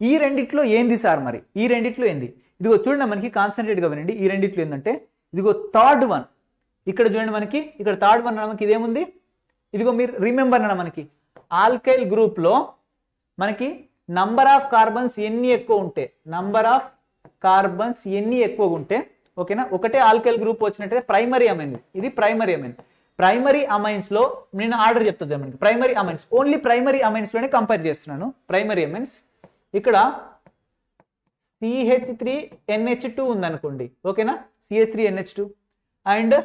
ఈ రెండిట్లో ఏంది సార్ మరి ఈ రెండిట్లో ఏంది ఇదిగో చూడండి మనకి కాన్సన్ట్రేట్గా వినండి ఈ రెండిట్లో ఏంటంటే ఇదిగో థర్డ్ వన్ ఇక్కడ చూడండి మనకి ఇక్కడ థర్డ్ వన్ మనకి ఇదేముంది ఇదిగో మీరు రిమెంబర్ అన్న మనకి ఆల్కైల్ గ్రూప్లో మనకి నంబర్ ఆఫ్ కార్బన్స్ ఎన్ని ఎక్కువ ఉంటే నంబర్ ఆఫ్ కార్బన్స్ ఎన్ని ఎక్కువగా ఉంటే ఓకేనా ఒకటే ఆల్కైల్ గ్రూప్ వచ్చినట్టయితే ప్రైమరీ అమైన్ ఇది ప్రైమరీ అమైన్ ప్రైమరీ అమైన్స్లో నేను ఆర్డర్ చెప్తాను ప్రైమరీ అమైన్స్ ఓన్లీ ప్రైమరీ అమైన్స్లోనే కంపేర్ చేస్తున్నాను ప్రైమరీ అమైన్స్ ఇక్కడ సిహెచ్ త్రీ ఎన్హెచ్ టూ ఉందనుకోండి ఓకేనా CH three NH two and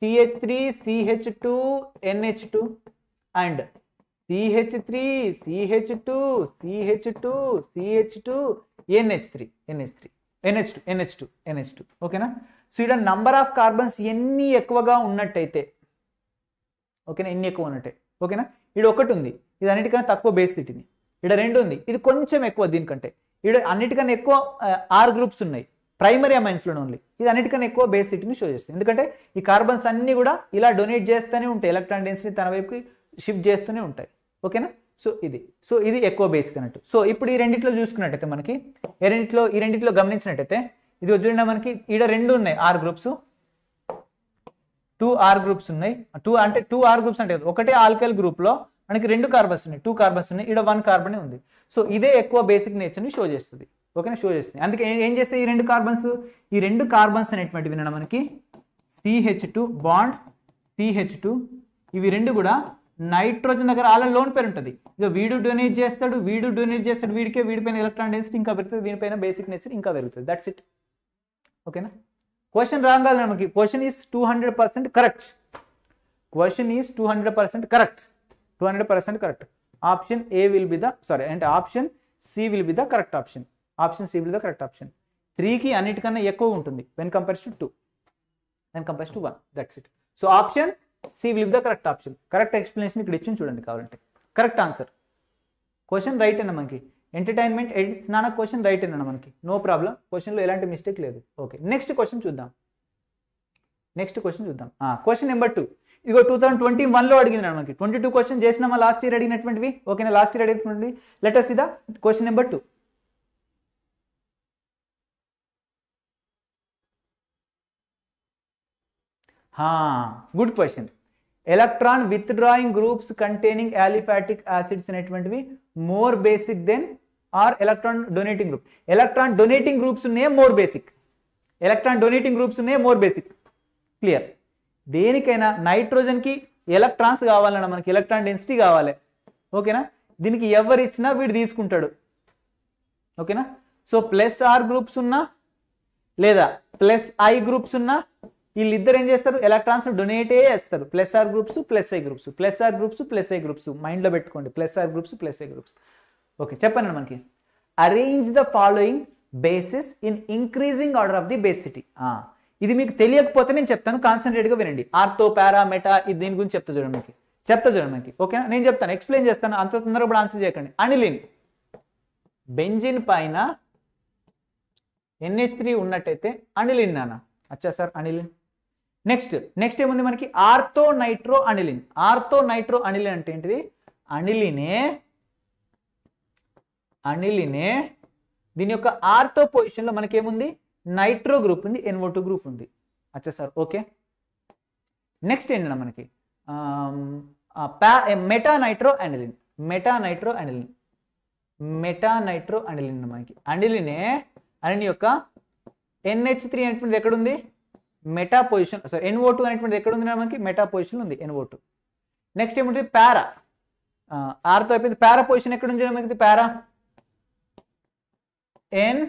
CH three CH two NH two and CH three CH two CH two CH two NH three NH three NH two NH two NH two ఓకేనా so ఇక్కడ number of carbons ఎన్ని ఎక్కువగా ఉన్నట్టయితే ఓకేనా ఎన్ని ఎక్కువ ఉన్నట్టే ఓకేనా ఇది ఒకటి ఉంది ఇది అన్నిటికన్నా తక్కువ బేస్ తిట్టింది ఇక్కడ రెండు ఉంది ఇది కొంచెం ఎక్కువ దీనికంటే ఇక్కడ అన్నిటికన్నా ఎక్కువ ఆర్ గ్రూప్స్ ఉన్నాయి ప్రైమరీ అమైన్స్లో ఓన్లీ ఇది అన్నిటికన్నా ఎక్కువ బేస్ సిటీని షో చేస్తుంది ఎందుకంటే ఈ కార్బన్స్ అన్నీ కూడా ఇలా డొనేట్ చేస్తూనే ఉంటాయి ఎలక్ట్రాన్ డెన్సిటీ తన వైపుకి షిఫ్ట్ చేస్తూనే ఉంటాయి ఓకేనా సో ఇది సో ఇది ఎక్కువ బేసిక్ అన్నట్టు సో ఇప్పుడు ఈ రెండిట్లో చూసుకున్నట్టయితే మనకి ఈ రెండిట్లో ఈ రెండిట్లో గమనించినట్టయితే ఇది చూడండి మనకి ఈడ రెండు ఉన్నాయి R groups two R groups ఉన్నాయి టూ అంటే టూ ఆర్ గ్రూప్స్ అంటే ఒకటే ఆల్కల్ గ్రూప్లో మనకి రెండు కార్బన్స్ ఉన్నాయి టూ కార్బన్స్ ఉన్నాయి ఇక్కడ వన్ కార్బన్ ఉంది సో ఇదే ఎక్కువ బేసిక్ నేచర్ని షో చేస్తుంది ఓకేనా షో చేస్తుంది అందుకే ఏం చేస్తాయి ఈ రెండు కార్బన్స్ ఈ రెండు కార్బన్స్ అనేటువంటివి మనకి CH two bond CH two ఇవి రెండు కూడా నైట్రోజన్ దగ్గర అలా లోన్ పేరు ఉంటుంది ఇక వీడు డొనేట్ చేస్తాడు వీడు డొనేట్ చేస్తాడు వీడికే వీడిపైన ఎలక్ట్రాన్ డెన్సిటీ ఇంకా పెరుగుతుంది దీనిపైన బేసిక్ నేచర్ ఇంకా పెరుగుతుంది దట్స్ ఇట్ ఓకేనా క్వశ్చన్ రాగాలి మనకి question is two hundred percent correct question is two hundred percent correct two hundred percent correct option A will be the sorry అంటే option C will be the correct option option C will the correct option త్రీకి అన్నిటికన్నా ఎక్కువ ఉంటుంది when compares to two when compares to one that's it so option C will be the correct option correct explanation ఇక్కడ ఇచ్చింది చూడండి కావాలంటే correct answer question right అన్న మనకి ఎంటర్టైన్మెంట్ ఎడిట్స్ నాన్న క్వశ్చన్ రైట్ అన్న మనకి నో ప్రాబ్లం క్వశ్చన్లో ఎలాంటి మిస్టేక్ లేదు ఓకే నెక్స్ట్ క్వశ్చన్ చూద్దాం నెక్స్ట్ క్వశ్చన్ చూద్దాం క్వశ్చన్ నెంబర్ టూ ఇగో టూ థౌసండ్ ట్వంటీ వన్లో అడిగింది మనకి ట్వంటీ టూ క్వశ్చన్ చేసినామా లాస్ట్ ఇయర్ అడిగినటువంటివి ఓకేనా లాస్ట్ ఇయర్ అడిగినటువంటివి లెటర్స్ ఇదా question number two good question electron withdrawing groups containing aliphatic acids అనేటువంటివి more basic than R electron donating group electron donating groups ఉన్నాయే more basic electron donating groups ఉన్నాయే more basic clear దేనికైనా నైట్రోజన్కి electrons కావాలన్నా మనకి electron density కావాలి ఓకేనా దీనికి ఎవరు ఇచ్చినా వీడు తీసుకుంటాడు ఓకేనా సో ప్లస్ ఆర్ గ్రూప్స్ ఉన్నా లేదా ప్లస్ ఐ గ్రూప్స్ ఉన్నా వీళ్ళిద్దరు ఏం చేస్తారు ఎలక్ట్రాన్స్ డొనేటే చేస్తారు plus R groups plus I groups plus R groups plus I groups మైండ్లో పెట్టుకోండి plus R groups plus I groups okay చెప్పండి మనకి arrange the following bases in increasing order of the basicity ఇది మీకు తెలియకపోతే నేను చెప్తాను కాన్సన్ట్రేట్గా వినండి ఆర్తో పారా మెటా ఇది దీని గురించి చెప్తా చూడండి మీకు చెప్తా చూడండి మనకి ఓకేనా నేను చెప్తాను ఎక్స్ప్లెయిన్ చేస్తాను అంత తొందరగా ఇప్పుడు ఆన్సర్ చేయకండి అనిలిన్ బెంజిన్ పైన ఎన్హెచ్ త్రీ ఉన్నట్టయితే అనిలిన్ నానా అచ్చా సార్ అనిలిన్ నెక్స్ట్ నెక్స్ట్ ఏముంది మనకి ortho nitro aniline ortho nitro aniline అంటే ఏంటిది అనిలినే అనిలినే దీని యొక్క ఆర్థో పొజిషన్లో మనకేముంది నైట్రో గ్రూప్ ఉంది ఎన్ఓ టూ గ్రూప్ ఉంది అచ్చా సార్ ఓకే నెక్స్ట్ ఏంటన్నా మనకి ప్యా meta nitro aniline meta nitro aniline meta nitro aniline మనకి అండిలినే అనిలిన్ యొక్క ఎన్హెచ్ త్రీ అనేటువంటిది ఎక్కడుంది meta position sir NO two అనేటువంటిది ఎక్కడుంది మనకి మెటా పొజిషన్ ఉంది ఎన్ఓ టూ నెక్స్ట్ ఏముంటుంది పారా ఆర్తో అయిపోయింది పారా పొజిషన్ ఎక్కడ ఉంది మనకి పారా ఎన్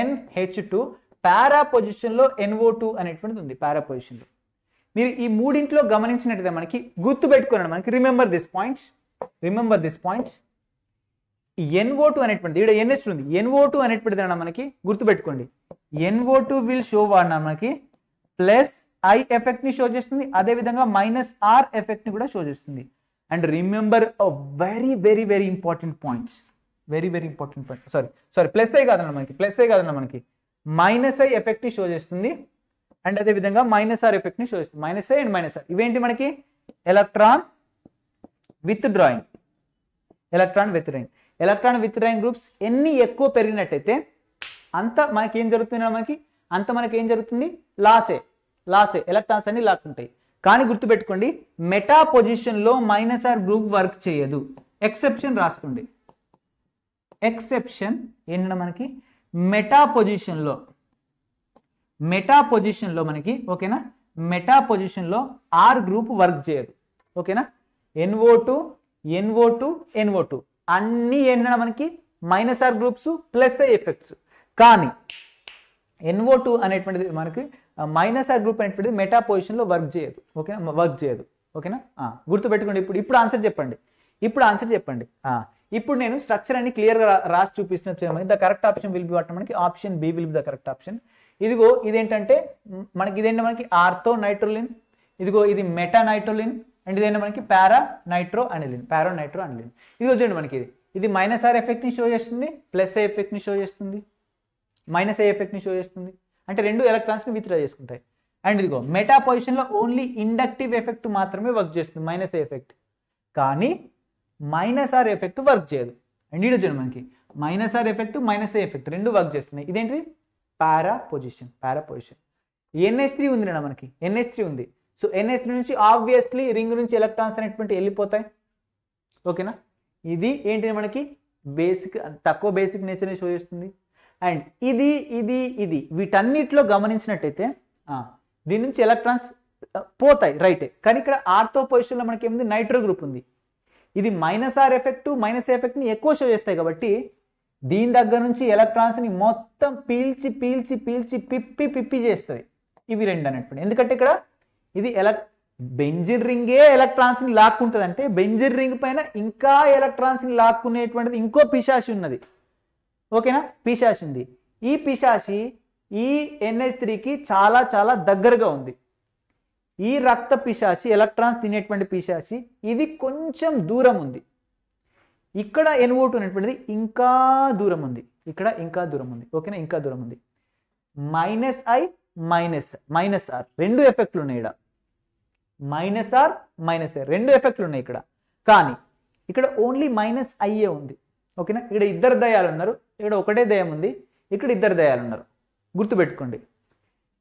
ఎన్హెచ్ టూ పారా పొజిషన్లో ఎన్ఓ టూ అనేటువంటిది ఉంది పారా పొజిషన్లో మీరు ఈ మూడింట్లో గమనించినట్టుగా మనకి గుర్తు పెట్టుకున్నాను మనకి remember this points remember this points NO two అనేటువంటిది ఇక్కడ ఎన్హెచ్ ఉంది ఎన్ఓ టూ అనేటువంటిది అన్న మనకి గుర్తుపెట్టుకోండి ఎన్ఓ టూ విల్ షో వాడిన మనకి ప్లస్ ఐ ఎఫెక్ట్ని షో చేస్తుంది అదేవిధంగా మైనస్ ఆర్ ఎఫెక్ట్ని కూడా షో చేస్తుంది and remember a very very very important points very very important point sorry sorry plus A కాదన్న మనకి ప్లస్ ఏ కాదన్న మనకి మైనస్ ఐ ఎఫెక్ట్ షో చేస్తుంది అండ్ అదేవిధంగా మైనస్ ఆర్ ఎఫెక్ట్ని షో చేస్తుంది minus I and minus R ఇవేంటి మనకి electron withdrawing electron withdrawing electron withdrawing groups ఎన్ని ఎక్కువ పెరిగినట్టయితే అంత మనకి ఏం జరుగుతుంది మనకి అంత మనకి ఏం జరుగుతుంది లాసే లాసే ఎలక్ట్రాన్స్ అన్ని లాక్కుంటాయి కానీ గుర్తుపెట్టుకోండి మెటా పొజిషన్లో మైనస్ ఆర్ గ్రూప్ వర్క్ చేయదు ఎక్సెప్షన్ రాసుకోండి ఎక్సెప్షన్ ఏంటంటే మనకి మెటా పొజిషన్లో మెటా పొజిషన్లో మనకి ఓకేనా మెటా పొజిషన్లో ఆర్ గ్రూప్ వర్క్ చేయదు ఓకేనా NO two NO two NO two అన్నీ ఏంటంటే మనకి minus R groups plus effects కానీ ఎన్ఓ టూ అనేటువంటిది మనకి మైనస్ ఆర్ గ్రూప్ అనేటువంటిది మెటా పొజిషన్లో వర్క్ చేయదు ఓకేనా వర్క్ చేయదు ఓకేనా గుర్తుపెట్టుకోండి ఇప్పుడు ఇప్పుడు ఆన్సర్ చెప్పండి ఇప్పుడు ఆన్సర్ చెప్పండి ఇప్పుడు నేను స్ట్రక్చర్ అని క్లియర్గా రాసి చూపిస్తున్న the correct option will be what మనకి option B will be the correct option ఇదిగో ఇదేంటంటే మనకి ఇదేంటి మనకి ఆర్థో నైట్రోలిన్ ఇదిగో ఇది మెటా నైట్రోలిన్ అండ్ ఇదేంటి మనకి para nitro aniline para nitro aniline ఇది వచ్చేయండి మనకి ఇది ఇది మైనస్ ఆర్ ఎఫెక్ట్ని షో చేస్తుంది ప్లస్ ఏ ఎఫెక్ట్ని షో చేస్తుంది మైనస్ ఏ ఎఫెక్ట్ని షో చేస్తుంది అంటే రెండు ఎలక్ట్రాన్స్ని విత్డ్రా చేసుకుంటాయి అండ్ ఇదిగో మెటా పొజిషన్లో ఓన్లీ ఇండక్టివ్ ఎఫెక్ట్ మాత్రమే వర్క్ చేస్తుంది మైనస్ ఏ ఎఫెక్ట్ కానీ మైనస్ ఆర్ ఎఫెక్ట్ వర్క్ చేయదు అండ్ ఈడ చూడండి మనకి minus R effect minus A effect రెండు వర్క్ చేస్తున్నాయి ఇదేంటిది పారా పొజిషన్ పారా పొజిషన్ ఎన్ఎస్ త్రీ ఉంది మనకి ఎన్ఎస్ త్రీ ఉంది సో ఎన్ఎస్ త్రీ నుంచి ఆబ్వియస్లీ రింగ్ నుంచి ఎలక్ట్రాన్స్ అనేటువంటి వెళ్ళిపోతాయి ఓకేనా ఇది ఏంటి మనకి బేసిక్ తక్కువ బేసిక్ నేచర్ని షో చేస్తుంది అండ్ ఇది ఇది ఇది వీటన్నిటిలో గమనించినట్టయితే దీని నుంచి ఎలక్ట్రాన్స్ పోతాయి రైటే కానీ ఇక్కడ ఆర్థో పొజిషన్లో మనకి ఏముంది నైట్రో గ్రూప్ ఉంది ఇది మైనస్ ఆర్ ఎఫెక్ట్ మైనస్ ఎఫెక్ట్ని ఎక్కువ షో చేస్తాయి కాబట్టి దీని దగ్గర నుంచి ఎలక్ట్రాన్స్ని మొత్తం పీల్చి పీల్చి పీల్చి పిప్పి పిప్పి చేస్తుంది ఇవి రెండు అన్నట్టు ఎందుకంటే ఇక్కడ ఇది ఎలక్ బెంజిన్ రింగే ఎలక్ట్రాన్స్ని లాక్కుంటుంది అంటే బెంజిన్ రింగ్ పైన ఇంకా ఎలక్ట్రాన్స్ని లాక్కునేటువంటిది ఇంకో పిశాషి ఉన్నది ఓకేనా పిశాషి ఉంది ఈ పిశాషి ఈ ఎన్హెచ్ త్రీకి చాలా చాలా దగ్గరగా ఉంది ఈ రక్త పిశాసి ఎలక్ట్రాన్స్ తినేటువంటి పిశాసి ఇది కొంచెం దూరం ఉంది ఇక్కడ ఎన్ఓటు అనేటువంటిది ఇంకా దూరం ఉంది ఇక్కడ ఇంకా దూరం ఉంది ఓకేనా ఇంకా దూరం ఉంది minus I minus minus R రెండు ఎఫెక్ట్లు ఉన్నాయి ఇక్కడ మైనస్ ఆర్ మైనస్ ఆర్ రెండు ఎఫెక్ట్లు ఉన్నాయి ఇక్కడ కానీ ఇక్కడ ఓన్లీ మైనస్ ఐఏ ఉంది ఓకేనా ఇక్కడ ఇద్దరు దయాలు ఉన్నారు ఇక్కడ ఒకటే దయం ఉంది ఇక్కడ ఇద్దరు దయాలు ఉన్నారు గుర్తుపెట్టుకోండి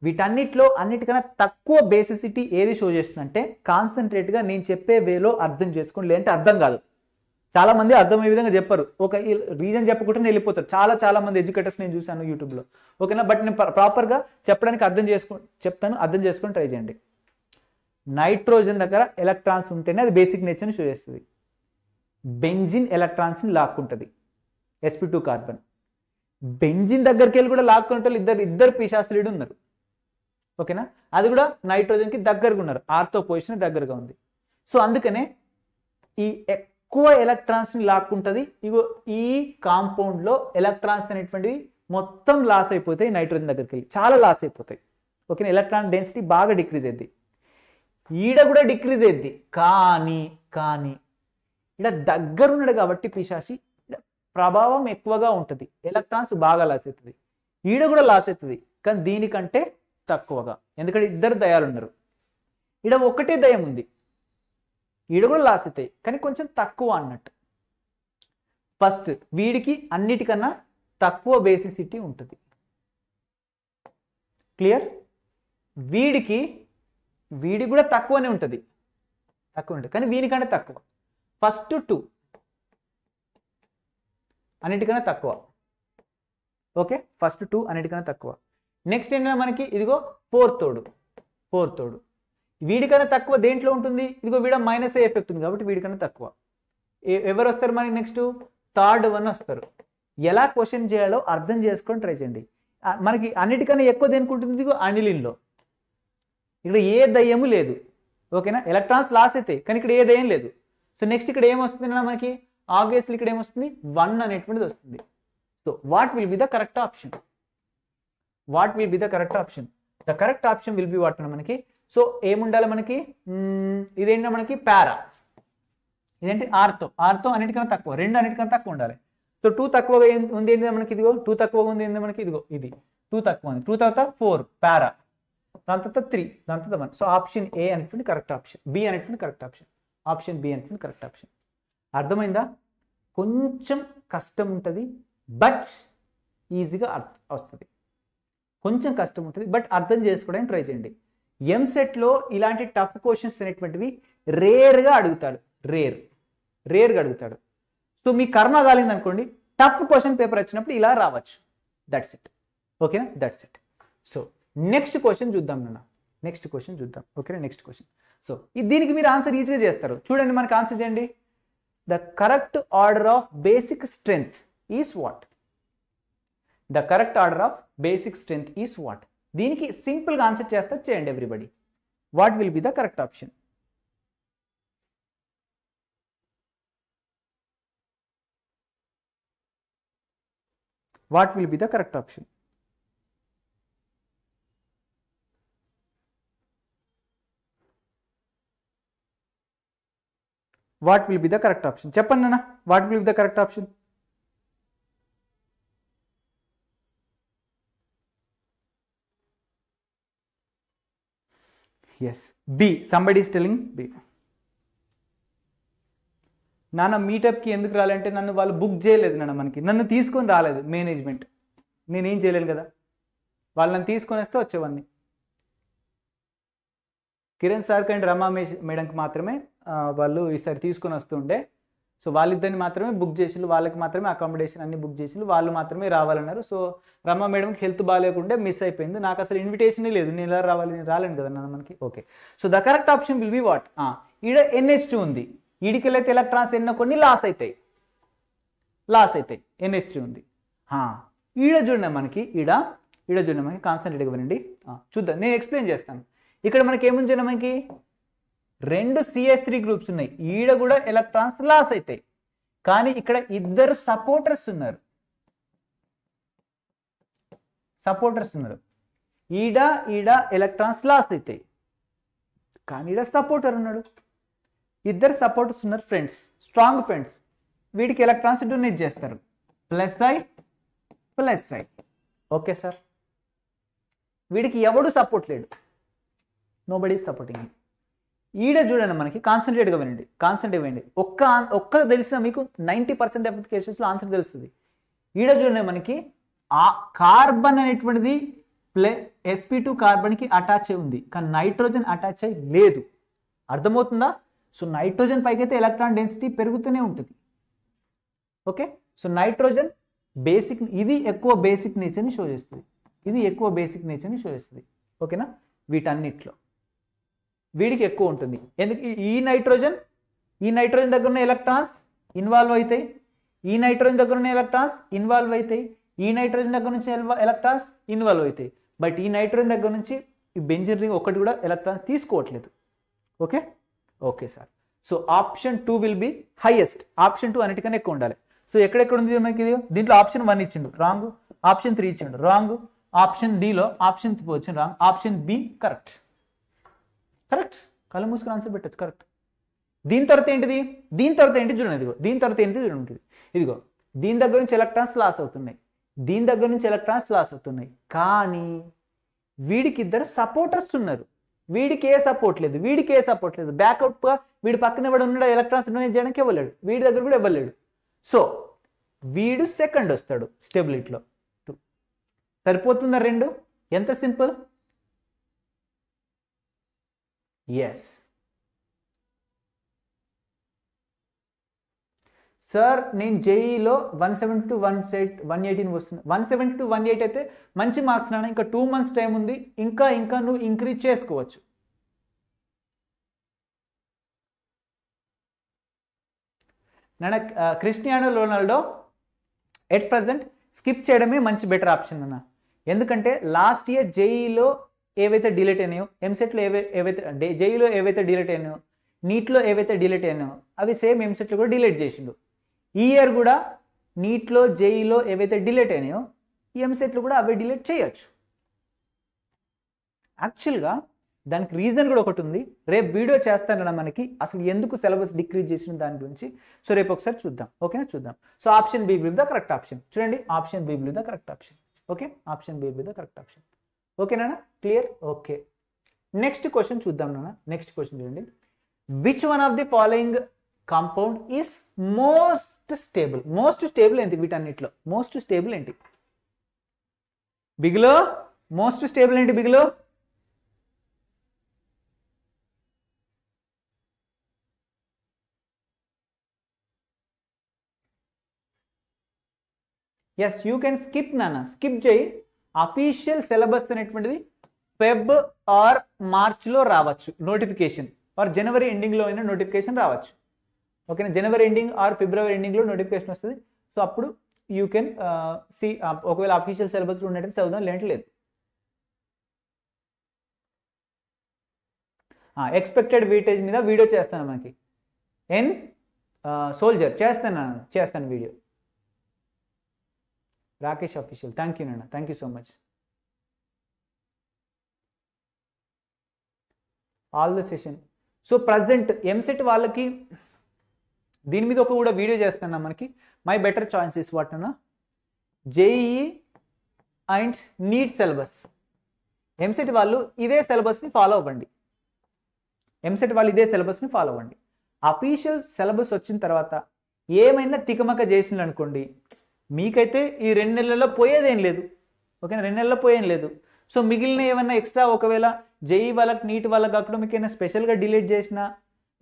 వీటన్నిటిలో అన్నిటికన్నా తక్కువ బేసిసిటీ ఏది షో చేస్తుందంటే కాన్సన్ట్రేట్గా నేను చెప్పే వేలో అర్థం చేసుకోండి లేదంటే అర్థం కాదు చాలామంది అర్థమయ్యే విధంగా చెప్పరు ఒక రీజన్ చెప్పకుండా వెళ్ళిపోతారు చాలా చాలా మంది ఎడ్యుకేటర్స్ నేను చూశాను యూట్యూబ్లో ఓకేనా బట్ నేను ప్రాపర్గా చెప్పడానికి అర్థం చేసుకో చెప్తాను అర్థం చేసుకొని ట్రై చేయండి నైట్రోజన్ దగ్గర ఎలక్ట్రాన్స్ ఉంటేనే అది బేసిక్ నేచర్ని షో చేస్తుంది బెంజిన్ ఎలక్ట్రాన్స్ని లాక్కుంటుంది ఎస్పీ టూ కార్బన్ బెంజిన్ దగ్గరికి వెళ్ళి కూడా లాక్కుంటే ఇద్దరు ఇద్దరు పీశాస్త్రీయుడు ఉన్నారు ఓకేనా అది కూడా నైట్రోజన్కి దగ్గరగా ఉన్నారు ఆర్తో పొజిషన్ దగ్గరగా ఉంది సో అందుకనే ఈ ఎక్కువ ఎలక్ట్రాన్స్ని లాక్కుంటుంది ఇగో ఈ కాంపౌండ్లో ఎలక్ట్రాన్స్ అనేటువంటివి మొత్తం లాస్ అయిపోతాయి నైట్రోజన్ దగ్గరికి వెళ్ళి చాలా లాస్ అయిపోతాయి ఓకే ఎలక్ట్రాన్ డెన్సిటీ బాగా డిక్రీజ్ అయింది ఈడ కూడా డిక్రీజ్ అయింది కానీ కానీ ఇక్కడ దగ్గరున్నాడు కాబట్టి పిశాసి ప్రభావం ఎక్కువగా ఉంటుంది ఎలక్ట్రాన్స్ బాగా లాస్ అవుతుంది ఈడ కూడా లాస్ అవుతుంది కానీ దీనికంటే తక్కువగా ఎందుకంటే ఇద్దరు దయాలు ఉన్నారు ఈడ ఒకటే దయం ఉంది ఈడ కూడా లాస్ అవుతాయి కానీ కొంచెం తక్కువ అన్నట్టు ఫస్ట్ వీడికి అన్నిటికన్నా తక్కువ బేసిసిటీ ఉంటుంది క్లియర్ వీడికి వీడి కూడా తక్కువనే ఉంటుంది తక్కువ ఉంటుంది కానీ వీనికంటే తక్కువ ఫస్ట్ టూ అన్నిటికన్నా తక్కువ ఓకే ఫస్ట్ టూ అన్నిటికన్నా తక్కువ నెక్స్ట్ ఏంటంటే మనకి ఇదిగో పోర్తోడు పోర్తోడు వీడికన్నా తక్కువ దేంట్లో ఉంటుంది ఇదిగో వీడ మైనస్ ఏ ఎఫెక్ట్ ఉంది కాబట్టి వీడికన్నా తక్కువ ఎవరు వస్తారు మనకి నెక్స్ట్ థర్డ్ వన్ వస్తారు ఎలా క్వశ్చన్ చేయాలో అర్థం చేసుకొని ట్రై చేయండి మనకి అన్నిటికన్నా ఎక్కువ దేనికి ఉంటుంది ఇదిగో అనిలిన్లో ఇక్కడ ఏ దయ్యము లేదు ఓకేనా ఎలక్ట్రాన్స్ లాస్ అవుతాయి కానీ ఇక్కడ ఏ దయ్యం లేదు సో నెక్స్ట్ ఇక్కడ ఏమొస్తుంది మనకి ఆబ్వియస్లీ ఇక్కడ ఏమొస్తుంది వన్ అనేటువంటిది వస్తుంది so what will be the correct option what will be the correct option the correct option will be what మనకి సో ఏముండాలి మనకి hmm, ఇదేంటి మనకి పారా ఇదేంటి ఆర్తో ఆర్తో అన్నిటికన్నా తక్కువ రెండు అన్నిటికన్నా తక్కువ ఉండాలి సో టూ తక్కువగా ఉంది ఏంటి మనకి ఇదిగో టూ తక్కువగా ఉంది ఏంటి మనకి ఇదిగో ఇది టూ తక్కువ ఉంది టూ తర్వాత ఫోర్ పారా దాని తర్వాత త్రీ దాని తర్వాత వన్ సో ఆప్షన్ ఏ అనేటువంటి కరెక్ట్ ఆప్షన్ బి అనేటువంటి కరెక్ట్ ఆప్షన్ ఆప్షన్ బి అనేటువంటి కరెక్ట్ ఆప్షన్ అర్థమైందా కొంచెం కష్టం ఉంటుంది బట్ ఈజీగా అర్థం వస్తుంది కొంచెం కష్టం ఉంటుంది బట్ అర్థం చేసుకోవడానికి ట్రై చేయండి ఎంసెట్లో ఇలాంటి టఫ్ క్వశ్చన్స్ అనేటువంటివి రేర్గా అడుగుతాడు రేర్ రేర్గా అడుగుతాడు సో మీ కర్మ కాలిందనుకోండి టఫ్ క్వశ్చన్ పేపర్ వచ్చినప్పుడు ఇలా రావచ్చు దట్స్ ఇట్ ఓకేనా that's it so next question చూద్దాం నన్న నెక్స్ట్ క్వశ్చన్ చూద్దాం ఓకేనా నెక్స్ట్ క్వశ్చన్ సో దీనికి మీరు ఆన్సర్ ఈజీగా చేస్తారు చూడండి మనకు ఆన్సర్ చేయండి the correct order of basic strength is what the correct order of basic strength is what దీనికి సింపుల్గా ఆన్సర్ చేస్తే చేయండి everybody what will be the correct option what will be the correct option what will be the correct option చెప్పండి నాన్న what will be the correct option yes B somebody is B నాన్న మీటప్కి ఎందుకు రాలంటే నన్ను వాళ్ళు book చేయలేదు నాన్న మనకి నన్ను తీసుకొని రాలేదు మేనేజ్మెంట్ నేనేం చేయలేను కదా వాళ్ళు నన్ను తీసుకొని వస్తే వచ్చేవాడిని కిరణ్ సార్కి అండ్ రమా మేడంకి మాత్రమే వాళ్ళు ఈసారి తీసుకొని వస్తుండే సో వాళ్ళిద్దరిని మాత్రమే బుక్ చేసిళ్ళు వాళ్ళకి మాత్రమే అకామిడేషన్ అన్ని బుక్ చేసిళ్ళు వాళ్ళు మాత్రమే రావాలన్నారు సో రమ్మ మేడంకి హెల్త్ బాగాలేకుంటే మిస్ అయిపోయింది నాకు అసలు ఇన్విటేషనే లేదు నేను ఎలా రావాలి నేను రాలేను కదా మనకి okay so the correct option will be what ఈడ ఎన్హెచ్ టూ ఉంది ఈడికి వెళ్ళైతే ఎలక్ట్రాన్స్ ఎన్నో కొన్ని లాస్ అవుతాయి లాస్ అవుతాయి ఎన్హెచ్ టూ ఉంది ఈడ చూడండి మనకి ఈడ ఈడ చూడండి మనకి కాన్సన్ట్రేట్ ఇవ్వనండి చూద్దాం నేను ఎక్స్ప్లెయిన్ చేస్తాను ఇక్కడ మనకి ఏముంది మనకి రెండు సిఎస్ త్రీ గ్రూప్స్ ఉన్నాయి ఈడ కూడా ఎలక్ట్రాన్స్ లాస్ అవుతాయి కానీ ఇక్కడ ఇద్దరు సపోర్టర్స్ ఉన్నారు సపోర్టర్స్ ఉన్నారు ఈడ ఈడ ఎలక్ట్రాన్స్ లాస్ అవుతాయి కానీ ఈడ సపోర్టర్ ఉన్నాడు ఇద్దరు సపోర్టర్స్ ఉన్నారు ఫ్రెండ్స్ స్ట్రాంగ్ ఫ్రెండ్స్ వీటికి ఎలక్ట్రాన్స్ డొనేట్ చేస్తారు plus I plus I okay sir వీడికి ఎవడు సపోర్ట్ లేడు నో బడీ సపోర్టింగ్ ఈడ చూడండి మనకి కాన్సన్ట్రేట్గా వినండి కాన్సన్ట్రేట్ వేయండి ఒక్క ఒక్క తెలిసిన మీకు నైంటీ పర్సెంట్ ఆఫ్ కేసెస్లో ఆన్సర్ తెలుస్తుంది ఈడ చూడండి మనకి ఆ కార్బన్ అనేటువంటిది ప్లే ఎస్పీ టూ కార్బన్కి అటాచ్ అయి ఉంది కానీ నైట్రోజన్ అటాచ్ అయి లేదు అర్థమవుతుందా సో నైట్రోజన్ పైకైతే ఎలక్ట్రాన్ డెన్సిటీ పెరుగుతూనే ఉంటుంది ఓకే సో నైట్రోజన్ బేసిక్ ఇది ఎక్కువ బేసిక్ నేచర్ని షో చేస్తుంది ఇది ఎక్కువ బేసిక్ నేచర్ని షో చేస్తుంది ఓకేనా వీటన్నిటిలో వీడికి ఎక్కువ ఉంటుంది ఎందుకు ఈ నైట్రోజన్ ఈ నైట్రోజన్ దగ్గర ఉన్న ఎలక్ట్రాన్స్ ఇన్వాల్వ్ అవుతాయి ఈ నైట్రోజన్ దగ్గర ఉన్న ఎలక్ట్రాన్స్ ఇన్వాల్వ్ అవుతాయి ఈ నైట్రోజన్ దగ్గర నుంచి ఎలక్ట్రాన్స్ ఇన్వాల్వ్ అవుతాయి బట్ ఈ నైట్రోజన్ దగ్గర నుంచి ఈ బెంజిన్ రింగ్ ఒకటి కూడా ఎలక్ట్రాన్స్ తీసుకోవట్లేదు okay okay sir so option two will be highest option two అన్నిటికన్నా ఎక్కువ ఉండాలి సో ఎక్కడెక్కడ ఉంది మనకి దీంట్లో ఆప్షన్ వన్ ఇచ్చిండు రాంగ్ ఆప్షన్ త్రీ ఇచ్చిండు రాంగ్ ఆప్షన్ డిలో ఆప్షన్ వచ్చిన wrong option B correct correct కళ్ళు మూసుకుని ఆన్సర్ పెట్టచ్చు కరెక్ట్ దీని తర్వాత ఏంటిది దీని తర్వాత ఏంటి చూడండి ఇదిగో దీని తర్వాత ఏంటి చూడండి ఇదిగో దీని దగ్గర నుంచి ఎలక్ట్రాన్స్ లాస్ అవుతున్నాయి దీని దగ్గర నుంచి ఎలక్ట్రాన్స్ లాస్ అవుతున్నాయి కానీ వీడికి ఇద్దరు సపోర్టర్స్ ఉన్నారు వీడికి ఏ సపోర్ట్ లేదు వీడికి ఏ సపోర్ట్ లేదు బ్యాకప్గా వీడి పక్కన ఎవడు ఉన్నాడు ఎలక్ట్రాన్స్ డొనేట్ చేయడానికి ఇవ్వలేడు వీడి దగ్గర కూడా ఇవ్వలేడు సో వీడు సెకండ్ వస్తాడు స్టెబిలిటీలో సరిపోతుందా రెండు ఎంత సింపుల్ Yes. సార్ నేను జేఈలో one seventy two one set one eighteen వస్తుంది one seventy two one eight అయితే మంచి మార్క్స్ నాన్న ఇంకా టూ మంత్స్ టైం ఉంది ఇంకా ఇంకా నువ్వు ఇంక్రీజ్ చేసుకోవచ్చు నాన్న Cristiano Ronaldo at present skip చేయడమే మంచి బెటర్ ఆప్షన్ అన్న ఎందుకంటే లాస్ట్ ఇయర్ జేఈలో ఏవైతే డిలీట్ అయినాయో ఎంసెట్లో ఏవై ఏవైతే జైలో e ఏవైతే డిలీట్ అయినాయో నీట్లో ఏవైతే డిలీట్ అయినాయో అవి సేమ్ ఎంసెట్లు కూడా డిలీట్ చేసిండు ఈ ఇయర్ కూడా నీట్లో జైలో e ఏవైతే డిలీట్ అయినాయో ఈ ఎంసెట్లు కూడా అవి డిలీట్ చేయొచ్చు యాక్చువల్గా దానికి రీజన్ కూడా ఒకటి ఉంది రేపు వీడియో చేస్తానన్న మనకి అసలు ఎందుకు సిలబస్ డిక్రీజ్ చేసిన దాని గురించి సో రేపు ఒకసారి చూద్దాం ఓకేనా చూద్దాం so option B will the correct option చూడండి option B will the correct option okay option B will the correct option ఓకేనా క్లియర్ ఓకే నెక్స్ట్ క్వశ్చన్ చూద్దాం నాన్న నెక్స్ట్ క్వశ్చన్ చూడండి which one of the following compound is most stable most stable ఏంటి వీటన్నిటిలో most stable ఏంటి బిగులో most stable ఏంటి బిగులో ఎస్ యూ కెన్ స్కిప్ నాన్న స్కిప్ చేయి అఫీషియల్ సిలబస్ అనేటువంటిది ఫెబ్ ఆర్ మార్చ్లో రావచ్చు నోటిఫికేషన్ ఆర్ జనవరి ఎండింగ్లో అయినా నోటిఫికేషన్ రావచ్చు ఓకేనా జనవరి ఎండింగ్ ఆర్ ఫిబ్రవరి ఎండింగ్లో నోటిఫికేషన్ వస్తుంది సో అప్పుడు యూ కెన్ సి ఒకవేళ అఫీషియల్ సిలబస్ ఉన్నట్టు చదువుదాం లేదంటే లేదు ఎక్స్పెక్టెడ్ వీటేజ్ మీద వీడియో చేస్తాను మనకి ఎన్ సోల్జర్ uh, చేస్తాను చేస్తాను video Rakesh official thank you నాన్న thank you so much all the session so present EAMCET వాళ్ళకి దీని మీద ఒక కూడా వీడియో చేస్తున్నా మనకి మై బెటర్ వాట్ వాటన JEE and NEET syllabus EAMCET వాళ్ళు ఇదే సిలబస్ని ఫాలో అవ్వండి ఎంసెట్ వాళ్ళు ఇదే సిలబస్ని ఫాలో అవ్వండి అఫీషియల్ సిలబస్ వచ్చిన తర్వాత ఏమైనా తికమక చేసిండ్రు అనుకోండి మీకైతే ఈ రెండు నెలల్లో పోయేదేం లేదు ఓకేనా రెండు నెలల్లో పోయేం లేదు సో మిగిలిన ఏమైనా ఎక్స్ట్రా ఒకవేళ జేఈ వాళ్ళకి నీట్ వాళ్ళకి కాకుండా మీకు ఏమైనా స్పెషల్గా డిలీట్ చేసినా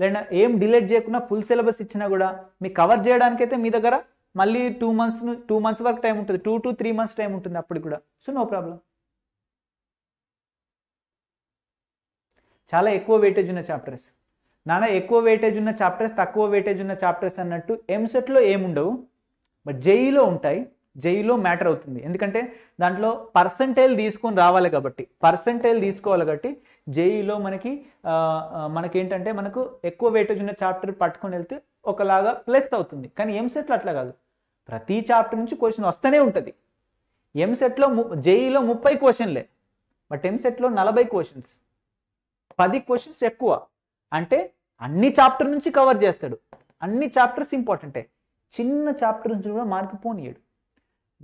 లేదా ఏం డిలీట్ చేయకుండా ఫుల్ సిలబస్ ఇచ్చినా కూడా మీకు కవర్ చేయడానికైతే మీ దగ్గర మళ్ళీ టూ మంత్స్ టూ మంత్స్ వరకు టైం ఉంటుంది two to three months time ఉంటుంది అప్పుడు కూడా సో నో ప్రాబ్లం చాలా ఎక్కువ వెయిటేజ్ ఉన్న చాప్టర్స్ నానా ఎక్కువ వెయిటేజ్ ఉన్న చాప్టర్స్ తక్కువ వెయిటేజ్ ఉన్న చాప్టర్స్ అన్నట్టు ఎంసెట్లో ఏముండవు బట్ జేఈలో ఉంటాయి జేఈలో మ్యాటర్ అవుతుంది ఎందుకంటే దాంట్లో పర్సంటైల్ తీసుకొని రావాలి కాబట్టి పర్సంటైల్ తీసుకోవాలి కాబట్టి జేఈలో మనకి మనకేంటంటే మనకు ఎక్కువ వెయిటేజ్ ఉన్న చాప్టర్ పట్టుకొని వెళ్తే ఒకలాగా ప్లస్ అవుతుంది కానీ ఎంసెట్లో అట్లా కాదు ప్రతి చాప్టర్ నుంచి క్వశ్చన్ వస్తూనే ఉంటుంది ఎంసెట్లో ము జేఈలో ముప్పై క్వశ్చన్లే బట్ ఎంసెట్లో నలభై క్వశ్చన్స్ పది క్వశ్చన్స్ ఎక్కువ అంటే అన్ని చాప్టర్ నుంచి కవర్ చేస్తాడు అన్ని చాప్టర్స్ ఇంపార్టెంటే చిన్న చాప్టర్ నుంచి కూడా మార్కు పోనీయాడు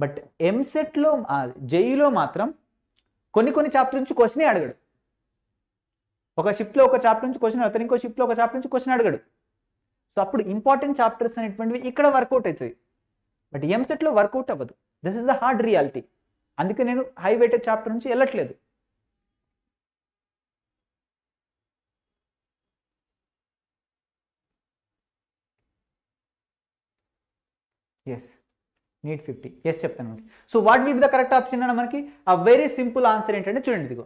బట్ ఎంసెట్లో జైలో e మాత్రం కొన్ని కొన్ని చాప్టర్ నుంచి క్వశ్చన్ అడగడు ఒక షిఫ్ట్లో ఒక చాప్టర్ నుంచి క్వశ్చన్ అతను ఇంకో షిఫ్ట్లో ఒక చాప్టర్ నుంచి క్వశ్చన్ అడగడు సో అప్పుడు ఇంపార్టెంట్ చాప్టర్స్ అనేటువంటివి ఇక్కడ వర్కౌట్ అవుతుంది బట్ ఎంసెట్లో వర్కౌట్ అవ్వదు this is the hard reality అందుకే నేను హై వెయిటెడ్ చాప్టర్ నుంచి వెళ్ళట్లేదు ఎస్ నీట్ ఫిఫ్టీ ఎస్ చెప్తాను మనకి so what will be the correct option అన్న మనకి ఆ వెరీ సింపుల్ ఆన్సర్ ఏంటంటే చూడండి ఇదిగో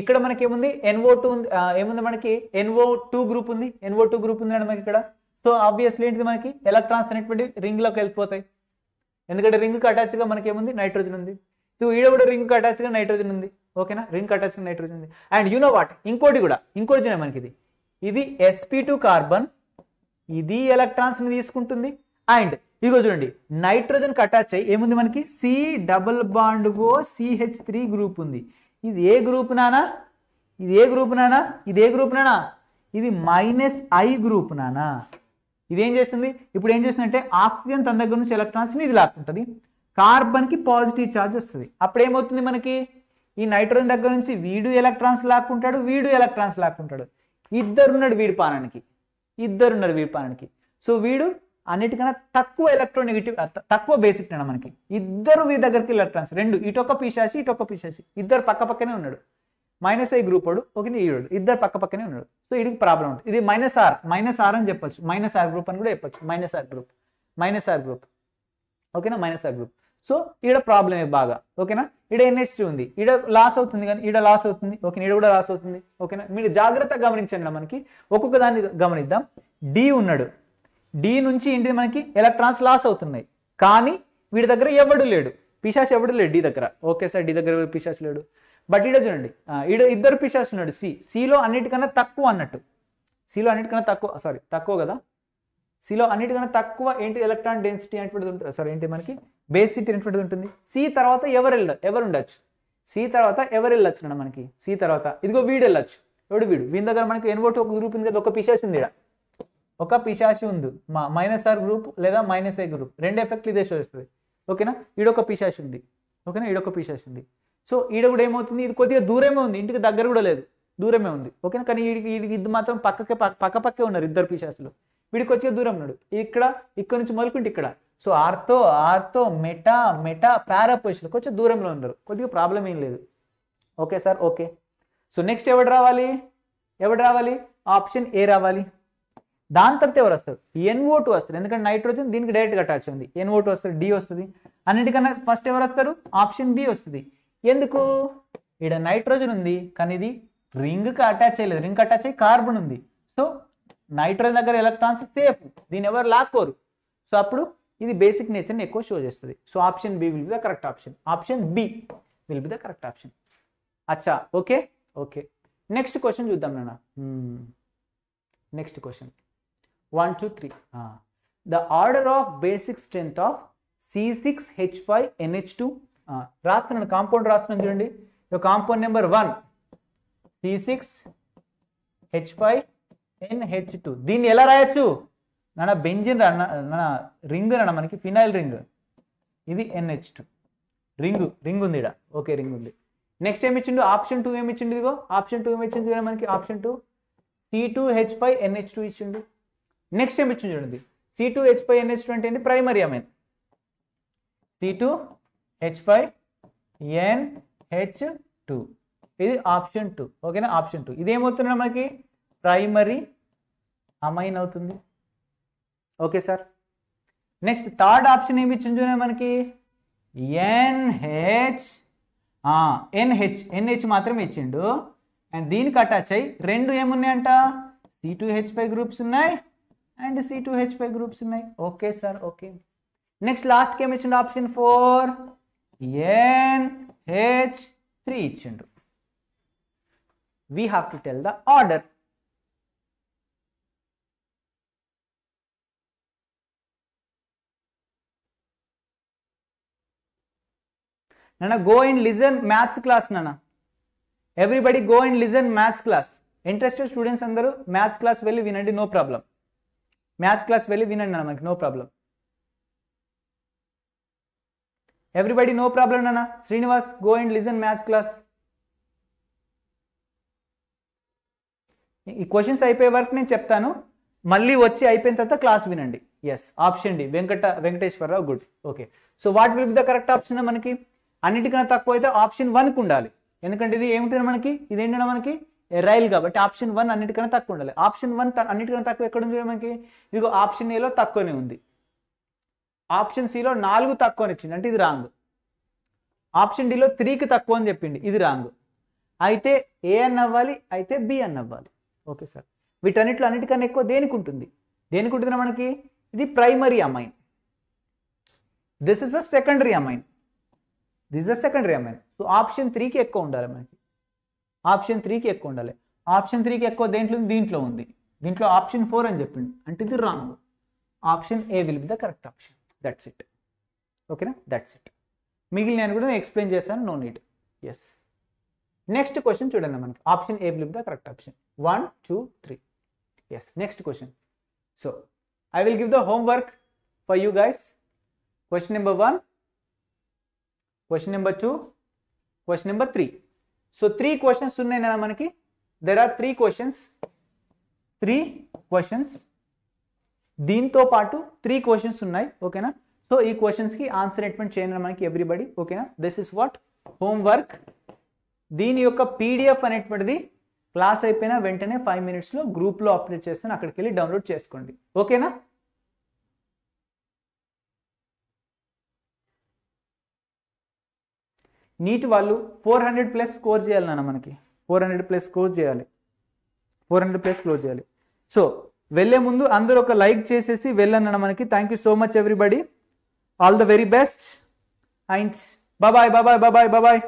ఇక్కడ మనకి ఏముంది ఎన్ఓ టూ ఉంది ఏముంది మనకి ఎన్ఓ టూ గ్రూప్ ఉంది ఎన్ఓ టూ గ్రూప్ ఉంది అండి మనకి ఇక్కడ సో ఆబ్వియస్లీ ఏంటిది మనకి ఎలక్ట్రాన్స్ అనేటువంటి రింగ్లోకి వెళ్ళిపోతాయి ఎందుకంటే రింగ్కి అటాచ్గా మనకి ఏముంది నైట్రోజన్ ఉంది సో ఈడ కూడా రింగ్కి అటాచ్గా నైట్రోజన్ ఉంది ఓకేనా రింగ్ అటాచ్గా నైట్రోజన్ ఉంది అండ్ యు నో వాట్ ఇంకోటి కూడా ఇంకోటి చూడండి మనకి ఇది ఇది ఎస్పీ టూ కార్బన్ ఇది ఎలక్ట్రాన్స్ని తీసుకుంటుంది అండ్ ఇదిగో చూడండి నైట్రోజన్ అటాచ్ అయ్యి ఏముంది మనకి C double bond O C H three group ఉంది ఇది ఏ గ్రూప్ నానా ఇది ఏ గ్రూప్ నానా ఇది ఏ గ్రూప్ నానా ఇది మైనస్ ఐ గ్రూప్ నానా ఇదేం చేస్తుంది ఇప్పుడు ఏం చేస్తుందంటే ఆక్సిజన్ తన దగ్గర నుంచి ఎలక్ట్రాన్స్ని ఇది లాక్కుంటుంది కార్బన్కి పాజిటివ్ ఛార్జ్ వస్తుంది అప్పుడు ఏమవుతుంది మనకి ఈ నైట్రోజన్ దగ్గర నుంచి వీడు ఎలక్ట్రాన్స్ లాక్కుంటాడు వీడు ఎలక్ట్రాన్స్ లాక్కుంటాడు ఇద్దరున్నాడు వీడి పానానికి ఇద్దరున్నారు వీడి పానానికి సో వీడు అన్నిటికన్నా తక్కువ నెగిటివ్ తక్కువ బేసిక్ అన్న మనకి ఇద్దరు వీ దగ్గరికి ఎలక్ట్రాన్స్ రెండు ఇటొక పీశాసి ఇటొక పీసాసి ఇద్దరు పక్క పక్కనే ఉన్నాడు మైనస్ ఐ గ్రూప్ వాడు ఒక ఈడు ఇద్దరు పక్క పక్కనే ఉన్నాడు సో ఇడికి ప్రాబ్లం ఉంటుంది ఇది మైనస్ ఆర్ మైనస్ ఆర్ అని చెప్పచ్చు మైనస్ ఆర్ గ్రూప్ అని కూడా చెప్పచ్చు minus R group minus R group ఓకేనా మైనస్ ఆర్ గ్రూప్ సో ఈడ ప్రాబ్లమే బాగా ఓకేనా ఈడ ఎన్హెచ్ ఉంది ఈడ లాస్ అవుతుంది కానీ ఈడ లాస్ అవుతుంది ఓకే ఈడ కూడా లాస్ అవుతుంది ఓకేనా మీరు జాగ్రత్తగా గమనించండి మనకి ఒక్కొక్క దాన్ని గమనిద్దాం డి ఉన్నాడు డి నుంచి ఇంటి మనకి ఎలక్ట్రాన్స్ లాస్ అవుతున్నాయి కానీ వీడి దగ్గర ఎవడు లేడు పిశాస్ ఎవడు లేడు డి దగ్గర ఓకే సార్ డి దగ్గర పిశాస్ లేడు బట్ ఈడ చూడండి ఈడ ఇద్దరు పిశాస్ ఉన్నాడు సి సిలో అన్నిటికన్నా తక్కువ అన్నట్టు సిలో అన్నిటికన్నా తక్కువ సారీ తక్కువ కదా సిలో అన్నిటికన్నా తక్కువ ఏంటి ఎలక్ట్రాన్ డెన్సిటీ అనేటువంటిది ఉంటుంది సారీ ఏంటి మనకి బేసిటీ అనేటువంటిది ఉంటుంది సి తర్వాత ఎవరు వెళ్ళ ఎవరు ఉండొచ్చు సి తర్వాత ఎవరు వెళ్ళొచ్చు మనకి సి తర్వాత ఇదిగో వీడు వెళ్ళొచ్చు ఎవడు వీడు వీని దగ్గర మనకి ఎన్వోటు ఒక గ్రూప్ ఉంది కదా ఒక పిశాస్ ఉంది ఇక్కడ ఒక పిశాచి ఉంది మా మైనస్ ఆర్ గ్రూప్ లేదా మైనస్ ఏ గ్రూప్ రెండు ఎఫెక్ట్లు ఇదే చూస్తుంది ఓకేనా ఈడొక పిశాచి ఉంది ఓకేనా ఈడొక పిశాచి ఉంది సో ఈడ కూడా ఏమవుతుంది ఇది కొద్దిగా దూరమే ఉంది ఇంటికి దగ్గర కూడా లేదు దూరమే ఉంది ఓకేనా కానీ వీడికి ఇది మాత్రం పక్కకే పక్క పక్కే ఉన్నారు ఇద్దరు పిశాసులు వీడికి వచ్చే దూరం ఉన్నాడు ఇక్కడ ఇక్కడ నుంచి మలుకుంటే ఇక్కడ so ortho ortho meta meta para position కొంచెం దూరంలో ఉన్నారు కొద్దిగా ప్రాబ్లం ఏం లేదు okay sir okay so next ఎవడు రావాలి ఎవడు రావాలి ఆప్షన్ ఏ రావాలి దాని తర్వాత ఎవరు వస్తారు ఎన్ఓ టూ వస్తారు ఎందుకంటే నైట్రోజన్ దీనికి డైరెక్ట్గా అటాచ్ ఉంది ఎన్ఓ టూ వస్తుంది డి వస్తుంది అన్నిటికన్నా ఫస్ట్ ఎవరు వస్తారు ఆప్షన్ బి వస్తుంది ఎందుకు ఇక్కడ నైట్రోజన్ ఉంది కానీ ఇది రింగ్కి అటాచ్ చేయలేదు రింగ్ అటాచ్ అయ్యి కార్బన్ ఉంది సో నైట్రోజన్ దగ్గర ఎలక్ట్రాన్స్ సేఫ్ దీని ఎవరు లాక్కోరు సో అప్పుడు ఇది బేసిక్ నేచర్ని ఎక్కువ షో చేస్తుంది so option B will be the correct option option B will be the correct option అచ్చా ఓకే ఓకే నెక్స్ట్ క్వశ్చన్ చూద్దాం నాన్న next question one two three the order of basic Ah. Of C six H five N H two రాస్తున్నాను compound రాస్తున్నాను చూడండి compound number one C six H five N H two దీన్ని ఎలా రాయొచ్చు మన benzene మన రింగ్ అన్న మనకి ఫినాయిల్ రింగ్ ఇది ఎన్హెచ్ టూ రింగ్ రింగ్ ఉంది ఇక్కడ ఓకే రింగ్ ఉంది నెక్స్ట్ ఏమి ఇచ్చిండు ఆప్షన్ టూ ఏమి ఇచ్చిండు ఇదిగో ఆప్షన్ టూ ఏమి ఇచ్చింది మనకి option two C two H five N H two ఇచ్చిండు నెక్స్ట్ ఏమి ఇచ్చింది చూడండి C two H five N H అంటే అంటే primary amine C two H five N H two ఇది ఆప్షన్ టూ ఓకేనా ఆప్షన్ టూ ఇదేమవుతున్నా మనకి ప్రైమరీ అమైన్ అవుతుంది okay sir next third option ఏమి ఇచ్చింది చూడండి మనకి ఎన్హెచ్ ఎన్హెచ్ ఎన్హెచ్ మాత్రమే ఇచ్చిండు అండ్ దీనికి అటాచ్ అయ్యి రెండు ఏమున్నాయంట C two H five groups ఉన్నాయి and C two H five groups ఉన్నాయి ఓకే సార్ ఓకే నెక్స్ట్ లాస్ట్కి ఏమి ఇచ్చిండు option four N H three ఇచ్చిండు we have to tell the order నాన్న go in listen maths class నాన్న everybody go in listen maths class interested students అందరూ maths class వెళ్ళి వినండి నో ప్రాబ్లం మ్యాథ్స్ క్లాస్ వెళ్ళి వినండి అన్న మనకి no problem everybody no problem అన్న Srinivas go and listen maths class ఈ క్వశ్చన్స్ అయిపోయే వరకు నేను చెప్తాను మళ్ళీ వచ్చి అయిపోయిన తర్వాత క్లాస్ వినండి yes option D Venkata Venkateswararao good okay so what will be the correct option మనకి అన్నిటికన్నా తక్కువ అయితే ఆప్షన్ వన్కి ఉండాలి ఎందుకంటే ఇది ఏమిటంటే మనకి ఇది ఏంటన్నా మనకి ఎరైల్ కాబట్టి ఆప్షన్ వన్ అన్నిటికన్నా తక్కువ ఉండాలి ఆప్షన్ వన్ అన్నిటికన్నా తక్కువ ఎక్కడ ఉంది మనకి ఇదిగో ఆప్షన్ ఏలో తక్కువనే ఉంది ఆప్షన్ సిలో నాలుగు తక్కువ ఇచ్చింది అంటే ఇది రాంగ్ ఆప్షన్ డిలో త్రీకి తక్కువ అని చెప్పింది ఇది రాంగ్ అయితే ఏ అన్న అవ్వాలి అయితే బి అన్న అవ్వాలి ఓకే సార్ వీటన్నిటిలో అన్నిటికన్నా ఎక్కువ దేనికి ఉంటుంది దేనికి ఉంటుంది మనకి ఇది primary amine this is a secondary amine this is a secondary amine so option త్రీకి ఎక్కువ ఉండాలి మనకి ఆప్షన్ త్రీకి ఎక్కువ ఉండాలి ఆప్షన్ త్రీకి ఎక్కువ దేంట్లో ఉంది దీంట్లో ఉంది దీంట్లో ఆప్షన్ ఫోర్ అని చెప్పింది అంటే ఇది wrong option A will be the correct option that's it ఓకేనా దట్స్ ఇట్ మిగిలిన నేను కూడా ఎక్స్ప్లెయిన్ చేశాను no NEET yes next question చూడండి మనకి option A will be the correct option one two three yes next question so I will give the homework for you guys question number one question number two question number three so three questions ఉన్నాయి కదా మనకి there are three questions three questions దీంతో పాటు three questions ఉన్నాయి ఓకేనా so ఈ క్వశ్చన్స్కి answer ఎట్మెంట్ చేయండి మనకి ఎవ్రీబడి ఓకేనా దిస్ ఇస్ వాట్ హోంవర్క్ దీని యొక్క పీడిఎఫ్ అనేటువంటిది క్లాస్ అయిపోయినా వెంటనే ఫైవ్ మినిట్స్లో గ్రూప్లో అప్లోడ్ చేస్తాను అక్కడికి వెళ్ళి డౌన్లోడ్ చేసుకోండి ఓకేనా నీట్ వాళ్ళు ఫోర్ హండ్రెడ్ ప్లస్ స్కోర్ చేయాలి నాన్న మనకి ఫోర్ హండ్రెడ్ ప్లస్ స్కోర్ చేయాలి ఫోర్ హండ్రెడ్ ప్లస్ క్లోజ్ చేయాలి సో వెళ్ళే ముందు అందరూ ఒక లైక్ చేసేసి వెళ్ళాను మనకి thank you so much everybody all the very best and bye bye bye bye bye bye బాబాయ్